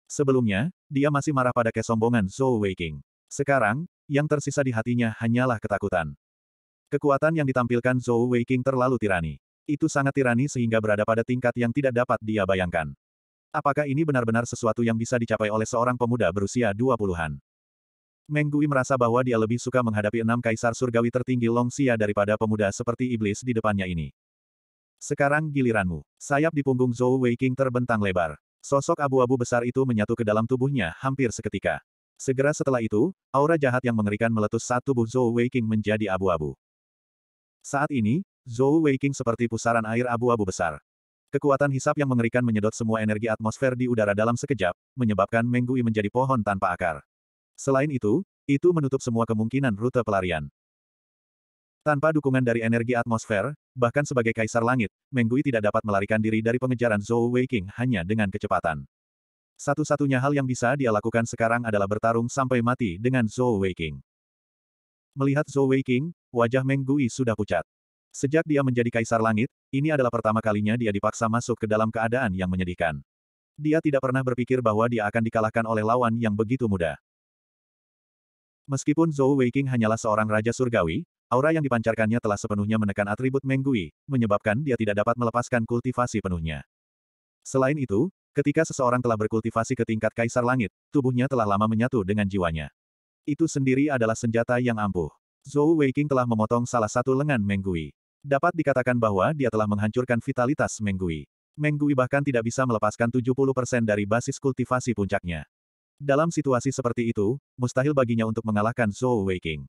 Sebelumnya, dia masih marah pada kesombongan Zhou Weiqing. Sekarang, yang tersisa di hatinya hanyalah ketakutan. Kekuatan yang ditampilkan Zhou Weiqing terlalu tirani. Itu sangat tirani sehingga berada pada tingkat yang tidak dapat dia bayangkan. Apakah ini benar-benar sesuatu yang bisa dicapai oleh seorang pemuda berusia 20-an? Menggui merasa bahwa dia lebih suka menghadapi enam kaisar surgawi tertinggi Long Xia daripada pemuda seperti iblis di depannya ini. Sekarang giliranmu. Sayap di punggung Zhou Weiqing terbentang lebar. Sosok abu-abu besar itu menyatu ke dalam tubuhnya hampir seketika. Segera setelah itu, aura jahat yang mengerikan meletus saat tubuh Zhou Weiqing menjadi abu-abu. Saat ini, Zhou Weiqing seperti pusaran air abu-abu besar. Kekuatan hisap yang mengerikan menyedot semua energi atmosfer di udara dalam sekejap, menyebabkan Menggui menjadi pohon tanpa akar. Selain itu, itu menutup semua kemungkinan rute pelarian. Tanpa dukungan dari energi atmosfer, bahkan sebagai kaisar langit, Menggui tidak dapat melarikan diri dari pengejaran Zhou Weiqing hanya dengan kecepatan. Satu-satunya hal yang bisa dia lakukan sekarang adalah bertarung sampai mati dengan Zhou Weiqing. Melihat Zhou Weiqing, wajah Menggui sudah pucat. Sejak dia menjadi kaisar langit, ini adalah pertama kalinya dia dipaksa masuk ke dalam keadaan yang menyedihkan. Dia tidak pernah berpikir bahwa dia akan dikalahkan oleh lawan yang begitu mudah. Meskipun Zhou Weiqing hanyalah seorang raja surgawi, Aura yang dipancarkannya telah sepenuhnya menekan atribut Menggui, menyebabkan dia tidak dapat melepaskan kultivasi penuhnya. Selain itu, ketika seseorang telah berkultivasi ke tingkat Kaisar Langit, tubuhnya telah lama menyatu dengan jiwanya. Itu sendiri adalah senjata yang ampuh. Zhou Weiqing telah memotong salah satu lengan Menggui. Dapat dikatakan bahwa dia telah menghancurkan vitalitas Menggui. Menggui bahkan tidak bisa melepaskan 70% dari basis kultivasi puncaknya. Dalam situasi seperti itu, mustahil baginya untuk mengalahkan Zhou Weiqing.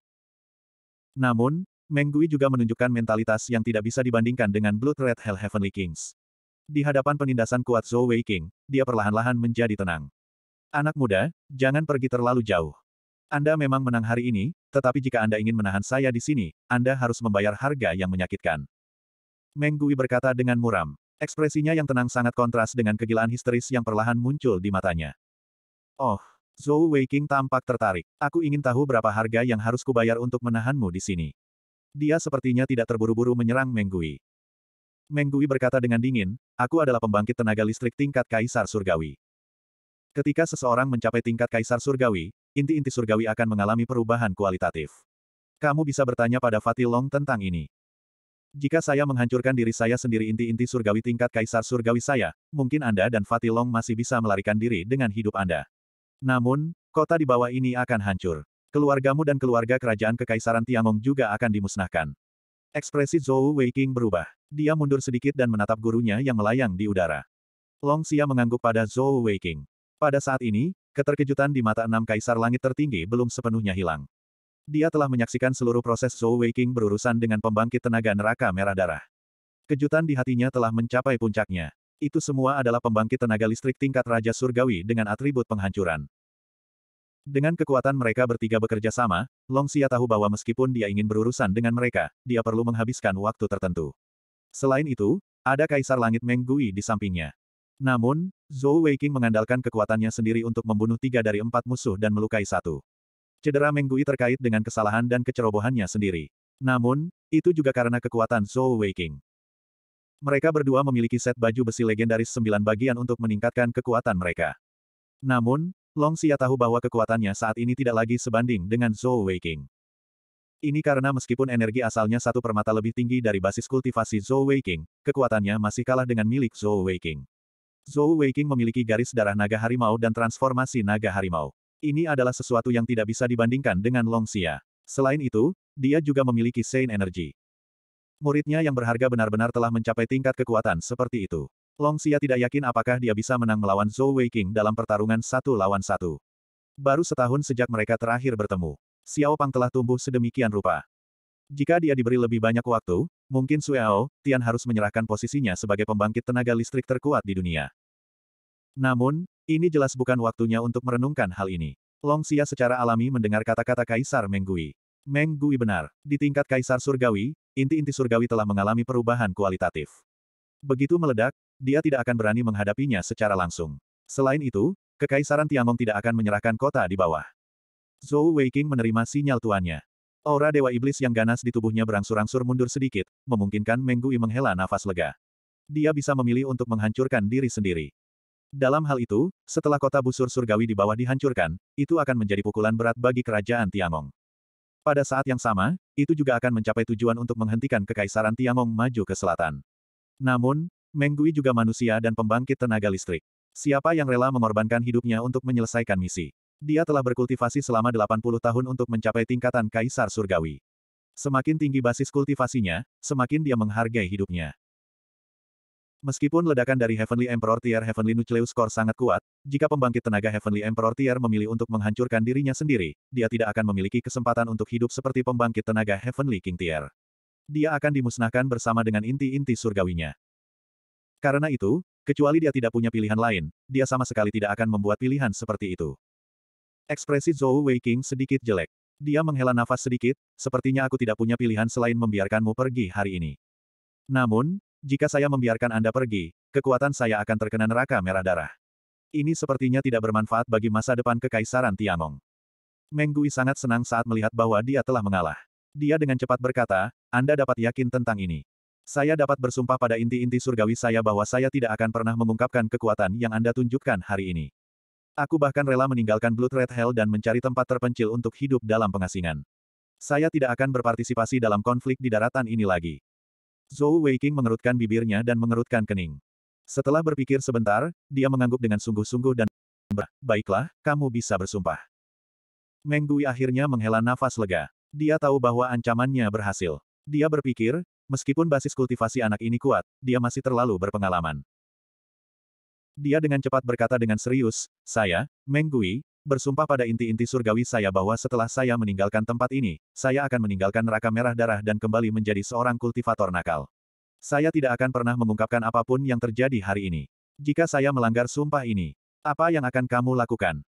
Namun, Meng Gui juga menunjukkan mentalitas yang tidak bisa dibandingkan dengan Blood Red Hell Heavenly Kings. Di hadapan penindasan kuat Zhou Wei King, dia perlahan-lahan menjadi tenang. Anak muda, jangan pergi terlalu jauh. Anda memang menang hari ini, tetapi jika Anda ingin menahan saya di sini, Anda harus membayar harga yang menyakitkan. Meng Gui berkata dengan muram. Ekspresinya yang tenang sangat kontras dengan kegilaan histeris yang perlahan muncul di matanya. Oh, Zhou Weiqing tampak tertarik. Aku ingin tahu berapa harga yang harus kubayar untuk menahanmu di sini. Dia sepertinya tidak terburu-buru menyerang Menggui. Menggui berkata dengan dingin, aku adalah pembangkit tenaga listrik tingkat Kaisar Surgawi. Ketika seseorang mencapai tingkat Kaisar Surgawi, inti-inti Surgawi akan mengalami perubahan kualitatif. Kamu bisa bertanya pada Fatih Long tentang ini. Jika saya menghancurkan diri saya sendiri inti-inti Surgawi tingkat Kaisar Surgawi saya, mungkin Anda dan Fatih Long masih bisa melarikan diri dengan hidup Anda. Namun, kota di bawah ini akan hancur. Keluargamu dan keluarga kerajaan kekaisaran Tiangong juga akan dimusnahkan. Ekspresi Zhou Weiking berubah. Dia mundur sedikit dan menatap gurunya yang melayang di udara. Long Xia mengangguk pada Zhou Weiking. Pada saat ini, keterkejutan di mata enam kaisar langit tertinggi belum sepenuhnya hilang. Dia telah menyaksikan seluruh proses Zhou Weiking berurusan dengan pembangkit tenaga neraka merah darah. Kejutan di hatinya telah mencapai puncaknya. Itu semua adalah pembangkit tenaga listrik tingkat Raja Surgawi dengan atribut penghancuran. Dengan kekuatan mereka bertiga bekerja sama, Long Xia tahu bahwa meskipun dia ingin berurusan dengan mereka, dia perlu menghabiskan waktu tertentu. Selain itu, ada Kaisar Langit Menggui di sampingnya. Namun, Zhou Weiqing mengandalkan kekuatannya sendiri untuk membunuh tiga dari empat musuh dan melukai satu. Cedera Menggui terkait dengan kesalahan dan kecerobohannya sendiri. Namun, itu juga karena kekuatan Zhou Weiqing. Mereka berdua memiliki set baju besi legendaris sembilan bagian untuk meningkatkan kekuatan mereka. Namun, Long Xia tahu bahwa kekuatannya saat ini tidak lagi sebanding dengan Zhou Weiqing. Ini karena meskipun energi asalnya satu permata lebih tinggi dari basis kultivasi Zhou Weiqing, kekuatannya masih kalah dengan milik Zhou Weiqing. Zhou Weiqing memiliki garis darah naga harimau dan transformasi naga harimau. Ini adalah sesuatu yang tidak bisa dibandingkan dengan Long Xia. Selain itu, dia juga memiliki Saint Energy. Muridnya yang berharga benar-benar telah mencapai tingkat kekuatan seperti itu. Long Xia tidak yakin apakah dia bisa menang melawan Zhou Weiqing dalam pertarungan satu lawan satu. Baru setahun sejak mereka terakhir bertemu, Xiao Pang telah tumbuh sedemikian rupa. Jika dia diberi lebih banyak waktu, mungkin Xiao Tian harus menyerahkan posisinya sebagai pembangkit tenaga listrik terkuat di dunia. Namun, ini jelas bukan waktunya untuk merenungkan hal ini. Long Xia secara alami mendengar kata-kata Kaisar Menggui. Meng Gui benar. Di tingkat kaisar surgawi, inti-inti surgawi telah mengalami perubahan kualitatif. Begitu meledak, dia tidak akan berani menghadapinya secara langsung. Selain itu, Kekaisaran Tiangong tidak akan menyerahkan kota di bawah. Zhou Weiqing menerima sinyal tuannya. Aura Dewa Iblis yang ganas di tubuhnya berangsur-angsur mundur sedikit, memungkinkan Meng Gui menghela nafas lega. Dia bisa memilih untuk menghancurkan diri sendiri. Dalam hal itu, setelah kota busur surgawi di bawah dihancurkan, itu akan menjadi pukulan berat bagi kerajaan Tiangong. Pada saat yang sama, itu juga akan mencapai tujuan untuk menghentikan kekaisaran Tiangong maju ke selatan. Namun, Menggui juga manusia dan pembangkit tenaga listrik. Siapa yang rela mengorbankan hidupnya untuk menyelesaikan misi? Dia telah berkultivasi selama 80 tahun untuk mencapai tingkatan kaisar surgawi. Semakin tinggi basis kultivasinya, semakin dia menghargai hidupnya. Meskipun ledakan dari Heavenly Emperor Tier Heavenly Nucleus Core sangat kuat, jika pembangkit tenaga Heavenly Emperor Tier memilih untuk menghancurkan dirinya sendiri, dia tidak akan memiliki kesempatan untuk hidup seperti pembangkit tenaga Heavenly King Tier. Dia akan dimusnahkan bersama dengan inti-inti surgawinya. Karena itu, kecuali dia tidak punya pilihan lain, dia sama sekali tidak akan membuat pilihan seperti itu. Ekspresi Zhou Wei King sedikit jelek. Dia menghela nafas sedikit, sepertinya aku tidak punya pilihan selain membiarkanmu pergi hari ini. Namun, jika saya membiarkan Anda pergi, kekuatan saya akan terkena neraka merah darah. Ini sepertinya tidak bermanfaat bagi masa depan kekaisaran Tiangong. Menggui sangat senang saat melihat bahwa dia telah mengalah. Dia dengan cepat berkata, Anda dapat yakin tentang ini. Saya dapat bersumpah pada inti-inti surgawi saya bahwa saya tidak akan pernah mengungkapkan kekuatan yang Anda tunjukkan hari ini. Aku bahkan rela meninggalkan Blood Red Hell dan mencari tempat terpencil untuk hidup dalam pengasingan. Saya tidak akan berpartisipasi dalam konflik di daratan ini lagi. Zhou Weiqing mengerutkan bibirnya dan mengerutkan kening. Setelah berpikir sebentar, dia mengangguk dengan sungguh-sungguh dan Baiklah, kamu bisa bersumpah. Meng Dui akhirnya menghela nafas lega. Dia tahu bahwa ancamannya berhasil. Dia berpikir, meskipun basis kultivasi anak ini kuat, dia masih terlalu berpengalaman. Dia dengan cepat berkata dengan serius, saya, Meng Gui, bersumpah pada inti-inti surgawi saya bahwa setelah saya meninggalkan tempat ini, saya akan meninggalkan neraka merah darah dan kembali menjadi seorang kultivator nakal. Saya tidak akan pernah mengungkapkan apapun yang terjadi hari ini. Jika saya melanggar sumpah ini, apa yang akan kamu lakukan?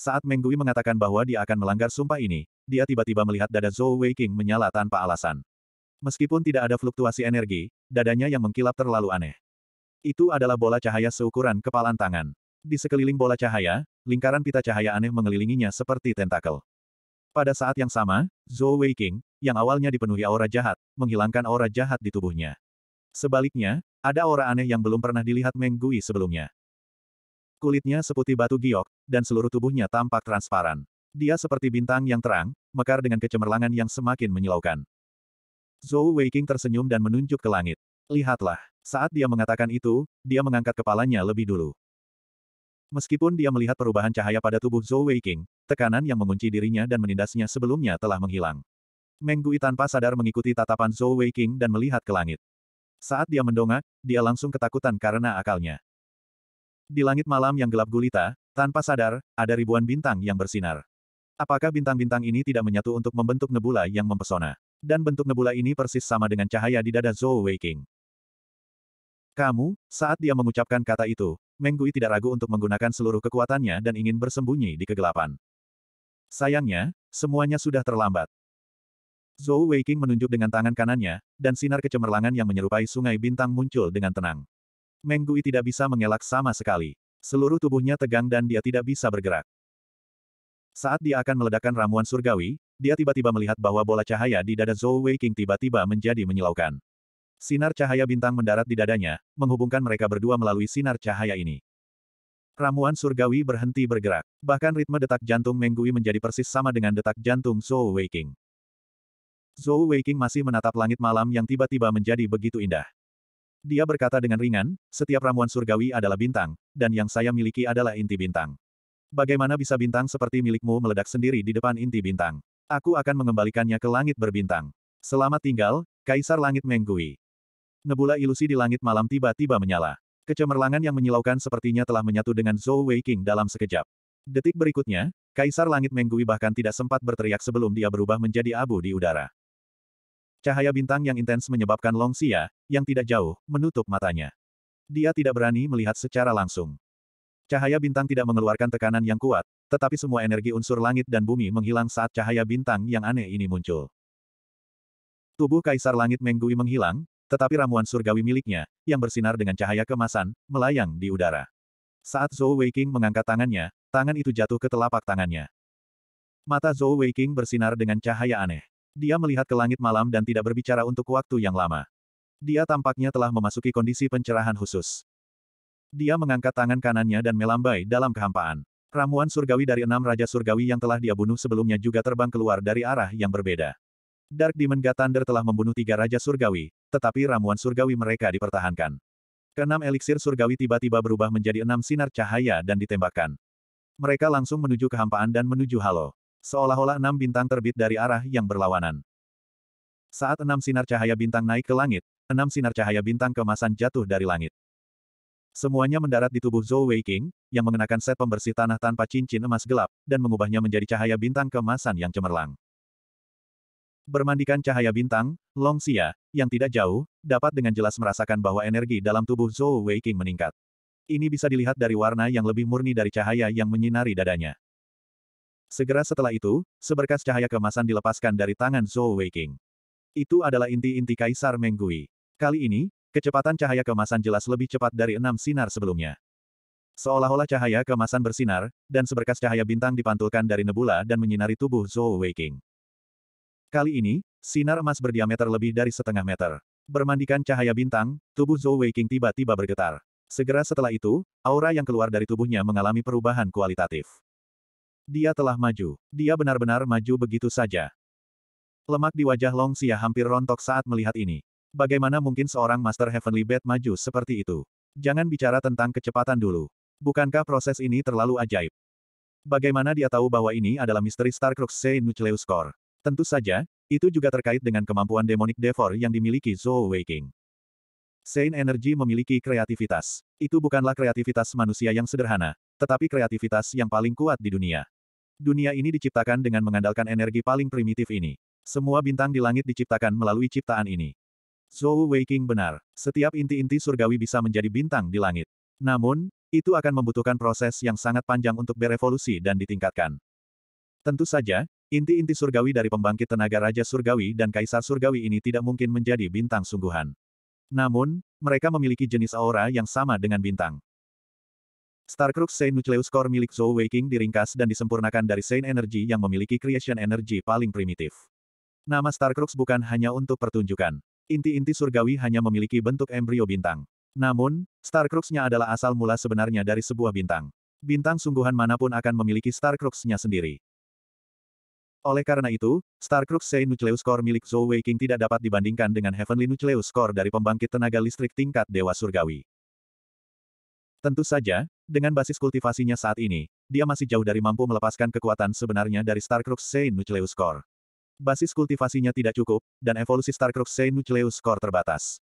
Saat Menggui mengatakan bahwa dia akan melanggar sumpah ini, dia tiba-tiba melihat dada Zhou Weiqing menyala tanpa alasan. Meskipun tidak ada fluktuasi energi, dadanya yang mengkilap terlalu aneh. Itu adalah bola cahaya seukuran kepalan tangan. Di sekeliling bola cahaya, lingkaran pita cahaya aneh mengelilinginya seperti tentakel. Pada saat yang sama, Zhou Weiqing, yang awalnya dipenuhi aura jahat, menghilangkan aura jahat di tubuhnya. Sebaliknya, ada aura aneh yang belum pernah dilihat Meng Gui sebelumnya. Kulitnya seputih batu giok, dan seluruh tubuhnya tampak transparan. Dia seperti bintang yang terang, mekar dengan kecemerlangan yang semakin menyilaukan. Zhou Weiqing tersenyum dan menunjuk ke langit. Lihatlah, saat dia mengatakan itu, dia mengangkat kepalanya lebih dulu. Meskipun dia melihat perubahan cahaya pada tubuh Zhou Weiqing, tekanan yang mengunci dirinya dan menindasnya sebelumnya telah menghilang. Menggui tanpa sadar mengikuti tatapan Zhou Weiqing dan melihat ke langit. Saat dia mendongak, dia langsung ketakutan karena akalnya. Di langit malam yang gelap gulita, tanpa sadar, ada ribuan bintang yang bersinar. Apakah bintang-bintang ini tidak menyatu untuk membentuk nebula yang mempesona? Dan bentuk nebula ini persis sama dengan cahaya di dada Zhou Weiqing. Kamu, saat dia mengucapkan kata itu, Menggui tidak ragu untuk menggunakan seluruh kekuatannya dan ingin bersembunyi di kegelapan. Sayangnya, semuanya sudah terlambat. Zhou Weiqing menunjuk dengan tangan kanannya, dan sinar kecemerlangan yang menyerupai sungai bintang muncul dengan tenang. Menggui tidak bisa mengelak sama sekali. Seluruh tubuhnya tegang dan dia tidak bisa bergerak. Saat dia akan meledakkan ramuan surgawi, dia tiba-tiba melihat bahwa bola cahaya di dada Zhou Weiqing tiba-tiba menjadi menyilaukan. Sinar cahaya bintang mendarat di dadanya, menghubungkan mereka berdua melalui sinar cahaya ini. Ramuan surgawi berhenti bergerak. Bahkan ritme detak jantung Menggui menjadi persis sama dengan detak jantung Zhou Weiking. Zhou Weiking masih menatap langit malam yang tiba-tiba menjadi begitu indah. Dia berkata dengan ringan, setiap ramuan surgawi adalah bintang, dan yang saya miliki adalah inti bintang. Bagaimana bisa bintang seperti milikmu meledak sendiri di depan inti bintang? Aku akan mengembalikannya ke langit berbintang. Selamat tinggal, Kaisar Langit Menggui. Nebula ilusi di langit malam tiba-tiba menyala. Kecemerlangan yang menyilaukan sepertinya telah menyatu dengan Zhou Weiqing dalam sekejap. Detik berikutnya, Kaisar Langit Menggui bahkan tidak sempat berteriak sebelum dia berubah menjadi abu di udara. Cahaya bintang yang intens menyebabkan Long Xia, yang tidak jauh, menutup matanya. Dia tidak berani melihat secara langsung. Cahaya bintang tidak mengeluarkan tekanan yang kuat, tetapi semua energi unsur langit dan bumi menghilang saat cahaya bintang yang aneh ini muncul. Tubuh Kaisar Langit Menggui menghilang, tetapi ramuan surgawi miliknya, yang bersinar dengan cahaya kemasan, melayang di udara. Saat Zhou Weiqing mengangkat tangannya, tangan itu jatuh ke telapak tangannya. Mata Zhou Weiqing bersinar dengan cahaya aneh. Dia melihat ke langit malam dan tidak berbicara untuk waktu yang lama. Dia tampaknya telah memasuki kondisi pencerahan khusus. Dia mengangkat tangan kanannya dan melambai dalam kehampaan. Ramuan surgawi dari enam raja surgawi yang telah dia bunuh sebelumnya juga terbang keluar dari arah yang berbeda. Dark Demon Thunder telah membunuh tiga Raja Surgawi, tetapi ramuan surgawi mereka dipertahankan. Keenam eliksir surgawi tiba-tiba berubah menjadi enam sinar cahaya dan ditembakkan. Mereka langsung menuju kehampaan dan menuju halo. Seolah-olah enam bintang terbit dari arah yang berlawanan. Saat enam sinar cahaya bintang naik ke langit, enam sinar cahaya bintang kemasan jatuh dari langit. Semuanya mendarat di tubuh Zhou Weiqing, yang mengenakan set pembersih tanah tanpa cincin emas gelap, dan mengubahnya menjadi cahaya bintang kemasan yang cemerlang bermandikan cahaya bintang, Long Xia, yang tidak jauh, dapat dengan jelas merasakan bahwa energi dalam tubuh Zhou Weiqing meningkat. Ini bisa dilihat dari warna yang lebih murni dari cahaya yang menyinari dadanya. Segera setelah itu, seberkas cahaya kemasan dilepaskan dari tangan Zhou Weiqing. Itu adalah inti-inti Kaisar Menggui. Kali ini, kecepatan cahaya kemasan jelas lebih cepat dari enam sinar sebelumnya. Seolah-olah cahaya kemasan bersinar, dan seberkas cahaya bintang dipantulkan dari nebula dan menyinari tubuh Zhou Weiqing. Kali ini, sinar emas berdiameter lebih dari setengah meter. Bermandikan cahaya bintang, tubuh Zhou Weiqing tiba-tiba bergetar. Segera setelah itu, aura yang keluar dari tubuhnya mengalami perubahan kualitatif. Dia telah maju. Dia benar-benar maju begitu saja. Lemak di wajah Long Xia hampir rontok saat melihat ini. Bagaimana mungkin seorang Master Heavenly Bat maju seperti itu? Jangan bicara tentang kecepatan dulu. Bukankah proses ini terlalu ajaib? Bagaimana dia tahu bahwa ini adalah misteri Starcrux Nucleus Core? Tentu saja, itu juga terkait dengan kemampuan demonic devor yang dimiliki Zhou Weiqing. Sein Energy memiliki kreativitas. Itu bukanlah kreativitas manusia yang sederhana, tetapi kreativitas yang paling kuat di dunia. Dunia ini diciptakan dengan mengandalkan energi paling primitif ini. Semua bintang di langit diciptakan melalui ciptaan ini. Zhou Weiqing benar, setiap inti-inti surgawi bisa menjadi bintang di langit. Namun, itu akan membutuhkan proses yang sangat panjang untuk berevolusi dan ditingkatkan. Tentu saja, Inti-inti surgawi dari pembangkit tenaga Raja Surgawi dan Kaisar Surgawi ini tidak mungkin menjadi bintang sungguhan. Namun, mereka memiliki jenis aura yang sama dengan bintang. Starcrux Saint Nucleus Core milik Zhou Weiqing diringkas dan disempurnakan dari Saint Energy yang memiliki creation energy paling primitif. Nama Starcrux bukan hanya untuk pertunjukan. Inti-inti surgawi hanya memiliki bentuk embrio bintang. Namun, Starcrux-nya adalah asal mula sebenarnya dari sebuah bintang. Bintang sungguhan manapun akan memiliki Starcrux-nya sendiri. Oleh karena itu, Starcrux Sein Nucleus Core milik Zhou Weiqing tidak dapat dibandingkan dengan Heavenly Nucleus Core dari pembangkit tenaga listrik tingkat Dewa Surgawi. Tentu saja, dengan basis kultivasinya saat ini, dia masih jauh dari mampu melepaskan kekuatan sebenarnya dari Starcrux Sein Nucleus Core. Basis kultivasinya tidak cukup, dan evolusi Starcrux Sein Nucleus Core terbatas.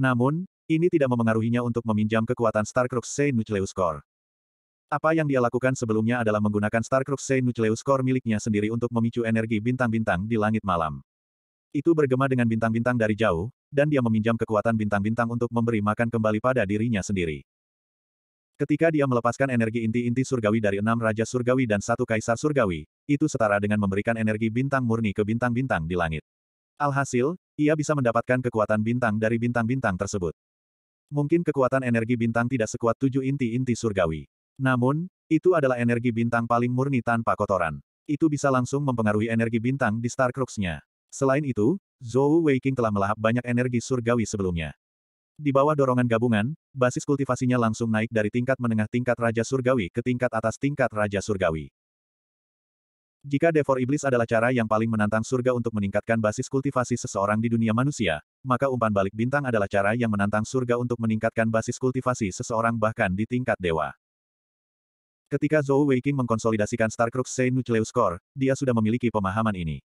Namun, ini tidak memengaruhinya untuk meminjam kekuatan Starcrux Sein Nucleus Core. Apa yang dia lakukan sebelumnya adalah menggunakan Starcrux C Nucleus Core miliknya sendiri untuk memicu energi bintang-bintang di langit malam. Itu bergema dengan bintang-bintang dari jauh, dan dia meminjam kekuatan bintang-bintang untuk memberi makan kembali pada dirinya sendiri. Ketika dia melepaskan energi inti-inti surgawi dari enam raja surgawi dan satu kaisar surgawi, itu setara dengan memberikan energi bintang murni ke bintang-bintang di langit. Alhasil, ia bisa mendapatkan kekuatan bintang dari bintang-bintang tersebut. Mungkin kekuatan energi bintang tidak sekuat tujuh inti-inti surgawi. Namun, itu adalah energi bintang paling murni tanpa kotoran. Itu bisa langsung mempengaruhi energi bintang di Star Crux-nya. Selain itu, Zhou Weiqing telah melahap banyak energi surgawi sebelumnya. Di bawah dorongan gabungan, basis kultivasinya langsung naik dari tingkat menengah tingkat Raja Surgawi ke tingkat atas tingkat Raja Surgawi. Jika Devor Iblis adalah cara yang paling menantang surga untuk meningkatkan basis kultivasi seseorang di dunia manusia, maka umpan balik bintang adalah cara yang menantang surga untuk meningkatkan basis kultivasi seseorang bahkan di tingkat dewa. Ketika Zhou Weiqing mengkonsolidasikan Starcrux Nucleus Core, dia sudah memiliki pemahaman ini.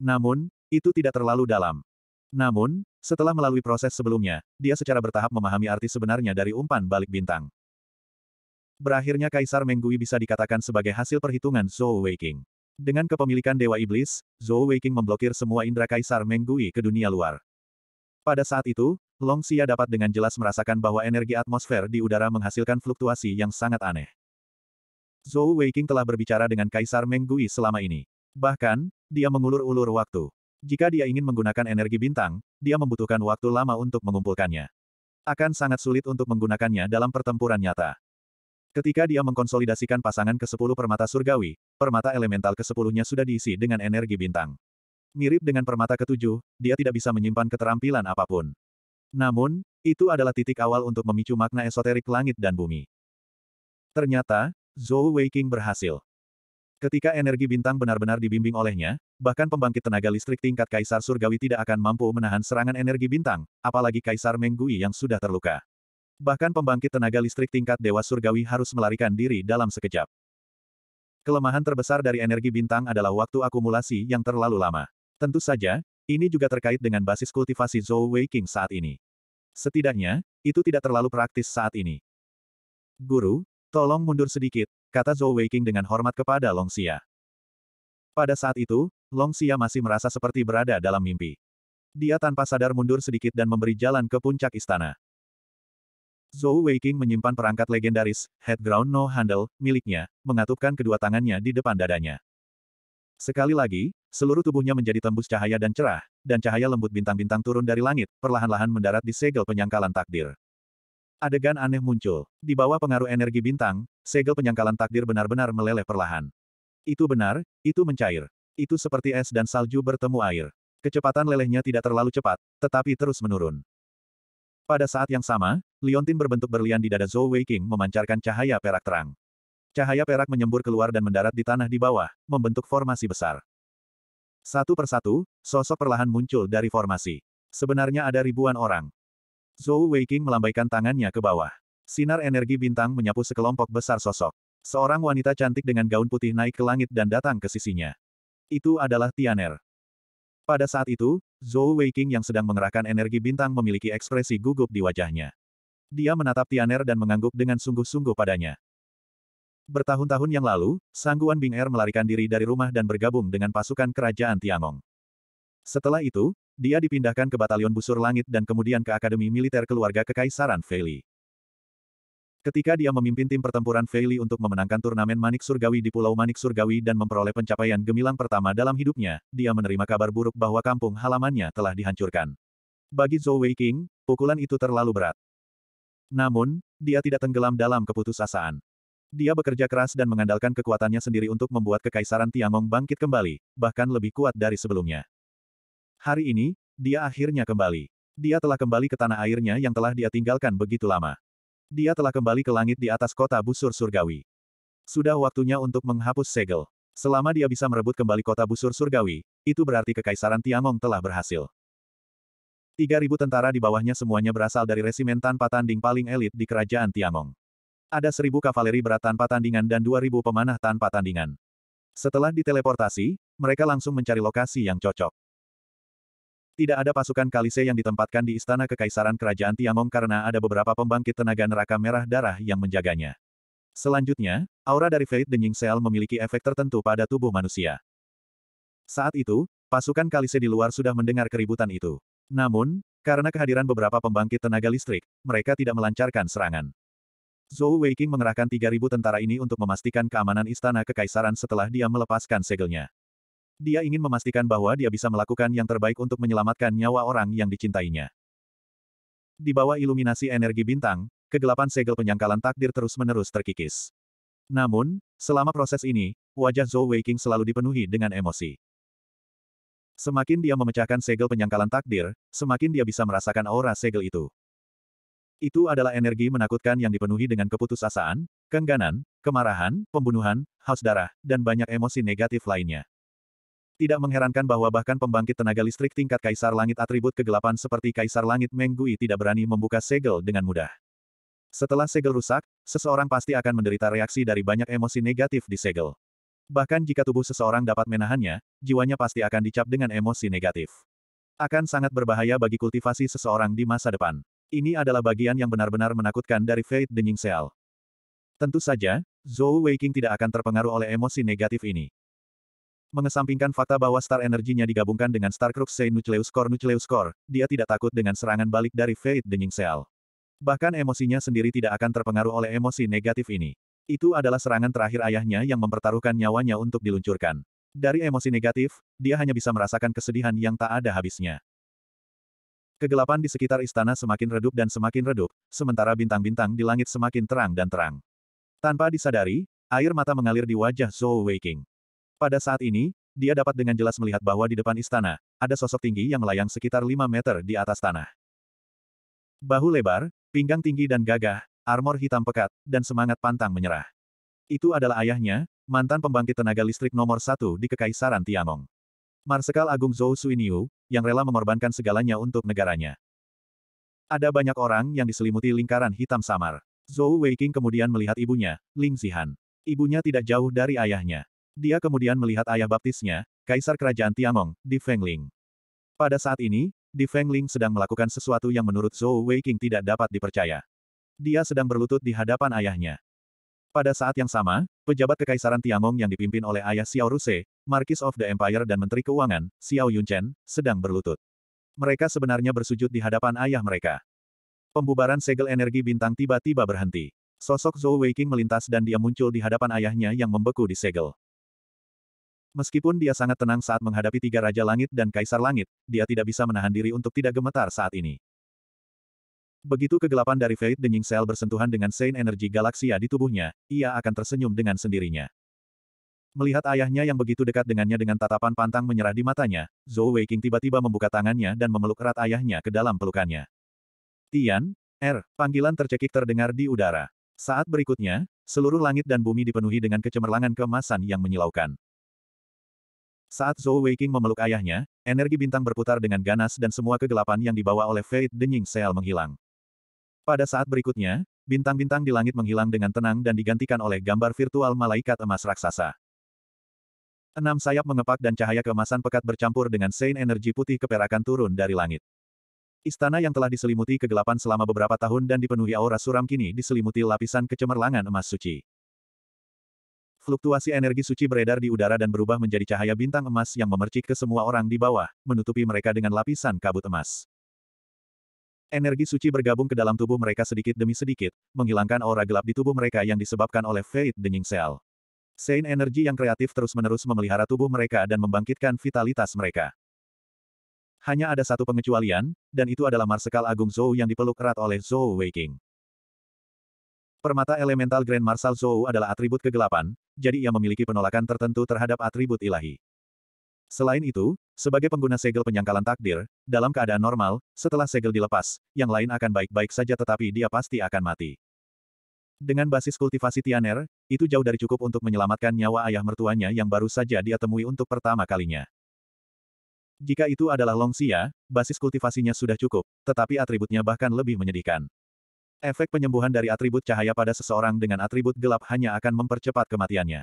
Namun, itu tidak terlalu dalam. Namun, setelah melalui proses sebelumnya, dia secara bertahap memahami arti sebenarnya dari umpan balik bintang. Berakhirnya Kaisar Menggui bisa dikatakan sebagai hasil perhitungan Zhou Weiqing. Dengan kepemilikan Dewa Iblis, Zhou Weiqing memblokir semua indera Kaisar Menggui ke dunia luar. Pada saat itu, Long Xia dapat dengan jelas merasakan bahwa energi atmosfer di udara menghasilkan fluktuasi yang sangat aneh. Zhou Weiqing telah berbicara dengan Kaisar Menggui selama ini. Bahkan, dia mengulur-ulur waktu. Jika dia ingin menggunakan energi bintang, dia membutuhkan waktu lama untuk mengumpulkannya. Akan sangat sulit untuk menggunakannya dalam pertempuran nyata. Ketika dia mengkonsolidasikan pasangan ke-10 permata surgawi, permata elemental ke-10-nya sudah diisi dengan energi bintang. Mirip dengan permata ketujuh, dia tidak bisa menyimpan keterampilan apapun. Namun, itu adalah titik awal untuk memicu makna esoterik langit dan bumi. Ternyata, Zhou Weiqing berhasil. Ketika energi bintang benar-benar dibimbing olehnya, bahkan pembangkit tenaga listrik tingkat Kaisar Surgawi tidak akan mampu menahan serangan energi bintang, apalagi Kaisar Menggui yang sudah terluka. Bahkan pembangkit tenaga listrik tingkat Dewa Surgawi harus melarikan diri dalam sekejap. Kelemahan terbesar dari energi bintang adalah waktu akumulasi yang terlalu lama. Tentu saja, ini juga terkait dengan basis kultivasi Zhou Weiqing saat ini. Setidaknya, itu tidak terlalu praktis saat ini. Guru, Tolong mundur sedikit, kata Zhou Weiking dengan hormat kepada Long Xia. Pada saat itu, Long Xia masih merasa seperti berada dalam mimpi. Dia tanpa sadar mundur sedikit dan memberi jalan ke puncak istana. Zhou Weiking menyimpan perangkat legendaris, Head Ground No Handle, miliknya, mengatupkan kedua tangannya di depan dadanya. Sekali lagi, seluruh tubuhnya menjadi tembus cahaya dan cerah, dan cahaya lembut bintang-bintang turun dari langit, perlahan-lahan mendarat di segel penyangkalan takdir. Adegan aneh muncul. Di bawah pengaruh energi bintang, segel penyangkalan takdir benar-benar meleleh perlahan. Itu benar, itu mencair. Itu seperti es dan salju bertemu air. Kecepatan lelehnya tidak terlalu cepat, tetapi terus menurun. Pada saat yang sama, liontin berbentuk berlian di dada Zhou Weiqing memancarkan cahaya perak terang. Cahaya perak menyembur keluar dan mendarat di tanah di bawah, membentuk formasi besar. Satu persatu, sosok perlahan muncul dari formasi. Sebenarnya ada ribuan orang. Zhou Weiqing melambaikan tangannya ke bawah. Sinar energi bintang menyapu sekelompok besar sosok. Seorang wanita cantik dengan gaun putih naik ke langit dan datang ke sisinya. Itu adalah Tianer. Pada saat itu, Zhou Weiqing yang sedang mengerahkan energi bintang memiliki ekspresi gugup di wajahnya. Dia menatap Tianer dan mengangguk dengan sungguh-sungguh padanya. Bertahun-tahun yang lalu, Sangguan Bing Er melarikan diri dari rumah dan bergabung dengan pasukan kerajaan Tiangong. Setelah itu, dia dipindahkan ke Batalion Busur Langit dan kemudian ke Akademi Militer Keluarga Kekaisaran Feili. Ketika dia memimpin tim pertempuran Feili untuk memenangkan turnamen Manik Surgawi di Pulau Manik Surgawi dan memperoleh pencapaian gemilang pertama dalam hidupnya, dia menerima kabar buruk bahwa kampung halamannya telah dihancurkan. Bagi Zhou Wei King, pukulan itu terlalu berat. Namun, dia tidak tenggelam dalam keputusasaan. Dia bekerja keras dan mengandalkan kekuatannya sendiri untuk membuat Kekaisaran Tiangong bangkit kembali, bahkan lebih kuat dari sebelumnya. Hari ini, dia akhirnya kembali. Dia telah kembali ke tanah airnya yang telah dia tinggalkan begitu lama. Dia telah kembali ke langit di atas kota busur surgawi. Sudah waktunya untuk menghapus segel. Selama dia bisa merebut kembali kota busur surgawi, itu berarti kekaisaran Tiangong telah berhasil. 3.000 tentara di bawahnya semuanya berasal dari resimen tanpa tanding paling elit di kerajaan Tiangong. Ada 1.000 kavaleri berat tanpa tandingan dan 2.000 pemanah tanpa tandingan. Setelah diteleportasi, mereka langsung mencari lokasi yang cocok. Tidak ada pasukan Kalise yang ditempatkan di Istana Kekaisaran Kerajaan Tiamong karena ada beberapa pembangkit tenaga neraka merah darah yang menjaganya. Selanjutnya, aura dari Fate Denying Seal memiliki efek tertentu pada tubuh manusia. Saat itu, pasukan Kalise di luar sudah mendengar keributan itu. Namun, karena kehadiran beberapa pembangkit tenaga listrik, mereka tidak melancarkan serangan. Zhou Weiking mengerahkan 3.000 tentara ini untuk memastikan keamanan Istana Kekaisaran setelah dia melepaskan segelnya. Dia ingin memastikan bahwa dia bisa melakukan yang terbaik untuk menyelamatkan nyawa orang yang dicintainya. Di bawah iluminasi energi bintang, kegelapan segel penyangkalan takdir terus-menerus terkikis. Namun, selama proses ini, wajah Zhou Weiqing selalu dipenuhi dengan emosi. Semakin dia memecahkan segel penyangkalan takdir, semakin dia bisa merasakan aura segel itu. Itu adalah energi menakutkan yang dipenuhi dengan keputusasaan, kengganan, kemarahan, pembunuhan, haus darah, dan banyak emosi negatif lainnya. Tidak mengherankan bahwa bahkan pembangkit tenaga listrik tingkat Kaisar Langit atribut kegelapan seperti Kaisar Langit Menggui tidak berani membuka segel dengan mudah. Setelah segel rusak, seseorang pasti akan menderita reaksi dari banyak emosi negatif di segel. Bahkan jika tubuh seseorang dapat menahannya, jiwanya pasti akan dicap dengan emosi negatif. Akan sangat berbahaya bagi kultivasi seseorang di masa depan. Ini adalah bagian yang benar-benar menakutkan dari Fate Denying Seal. Tentu saja, Zhou Weiqing tidak akan terpengaruh oleh emosi negatif ini. Mengesampingkan fakta bahwa star energinya digabungkan dengan star crux Sei Nucleus Core Nucleus Core, dia tidak takut dengan serangan balik dari Fate Denying Cell. Bahkan emosinya sendiri tidak akan terpengaruh oleh emosi negatif ini. Itu adalah serangan terakhir ayahnya yang mempertaruhkan nyawanya untuk diluncurkan. Dari emosi negatif, dia hanya bisa merasakan kesedihan yang tak ada habisnya. Kegelapan di sekitar istana semakin redup dan semakin redup, sementara bintang-bintang di langit semakin terang dan terang. Tanpa disadari, air mata mengalir di wajah Zhou Weiking. Pada saat ini, dia dapat dengan jelas melihat bahwa di depan istana, ada sosok tinggi yang melayang sekitar 5 meter di atas tanah. Bahu lebar, pinggang tinggi dan gagah, armor hitam pekat, dan semangat pantang menyerah. Itu adalah ayahnya, mantan pembangkit tenaga listrik nomor satu di Kekaisaran Tiangong. Marsekal Agung Zhou Suiniu, yang rela mengorbankan segalanya untuk negaranya. Ada banyak orang yang diselimuti lingkaran hitam samar. Zhou Weiqing kemudian melihat ibunya, Ling Zihan. Ibunya tidak jauh dari ayahnya. Dia kemudian melihat ayah baptisnya, Kaisar Kerajaan Tiamong, di Fengling. Pada saat ini, di Fengling sedang melakukan sesuatu yang menurut Zhou Weiqing tidak dapat dipercaya. Dia sedang berlutut di hadapan ayahnya. Pada saat yang sama, pejabat Kekaisaran Tiamong yang dipimpin oleh ayah Xiao Ruse, Marquis of the Empire dan Menteri Keuangan, Xiao Yunchen, sedang berlutut. Mereka sebenarnya bersujud di hadapan ayah mereka. Pembubaran segel energi bintang tiba-tiba berhenti. Sosok Zhou Weiqing melintas dan dia muncul di hadapan ayahnya yang membeku di segel. Meskipun dia sangat tenang saat menghadapi tiga Raja Langit dan Kaisar Langit, dia tidak bisa menahan diri untuk tidak gemetar saat ini. Begitu kegelapan dari Fate Denying Sel bersentuhan dengan Saint Energy Galaxia di tubuhnya, ia akan tersenyum dengan sendirinya. Melihat ayahnya yang begitu dekat dengannya dengan tatapan pantang menyerah di matanya, Zhou Weiqing tiba-tiba membuka tangannya dan memeluk erat ayahnya ke dalam pelukannya. Tian, Er, panggilan tercekik terdengar di udara. Saat berikutnya, seluruh langit dan bumi dipenuhi dengan kecemerlangan kemasan yang menyilaukan. Saat Zhou Weiqing memeluk ayahnya, energi bintang berputar dengan ganas dan semua kegelapan yang dibawa oleh Fate Denying Seal menghilang. Pada saat berikutnya, bintang-bintang di langit menghilang dengan tenang dan digantikan oleh gambar virtual malaikat emas raksasa. Enam sayap mengepak dan cahaya keemasan pekat bercampur dengan sein energi putih keperakan turun dari langit. Istana yang telah diselimuti kegelapan selama beberapa tahun dan dipenuhi aura suram kini diselimuti lapisan kecemerlangan emas suci. Fluktuasi energi suci beredar di udara dan berubah menjadi cahaya bintang emas yang memercik ke semua orang di bawah, menutupi mereka dengan lapisan kabut emas. Energi suci bergabung ke dalam tubuh mereka sedikit demi sedikit, menghilangkan aura gelap di tubuh mereka yang disebabkan oleh Fate Denying Cell. Sein energi yang kreatif terus-menerus memelihara tubuh mereka dan membangkitkan vitalitas mereka. Hanya ada satu pengecualian, dan itu adalah Marsekal Agung Zhou yang dipeluk erat oleh Zhou Weiqing. Permata elemental Grand Marshal Zhou adalah atribut kegelapan, jadi ia memiliki penolakan tertentu terhadap atribut ilahi. Selain itu, sebagai pengguna segel penyangkalan takdir, dalam keadaan normal, setelah segel dilepas, yang lain akan baik-baik saja tetapi dia pasti akan mati. Dengan basis kultivasi Tianer, itu jauh dari cukup untuk menyelamatkan nyawa ayah mertuanya yang baru saja dia temui untuk pertama kalinya. Jika itu adalah Longxia, basis kultivasinya sudah cukup, tetapi atributnya bahkan lebih menyedihkan. Efek penyembuhan dari atribut cahaya pada seseorang dengan atribut gelap hanya akan mempercepat kematiannya.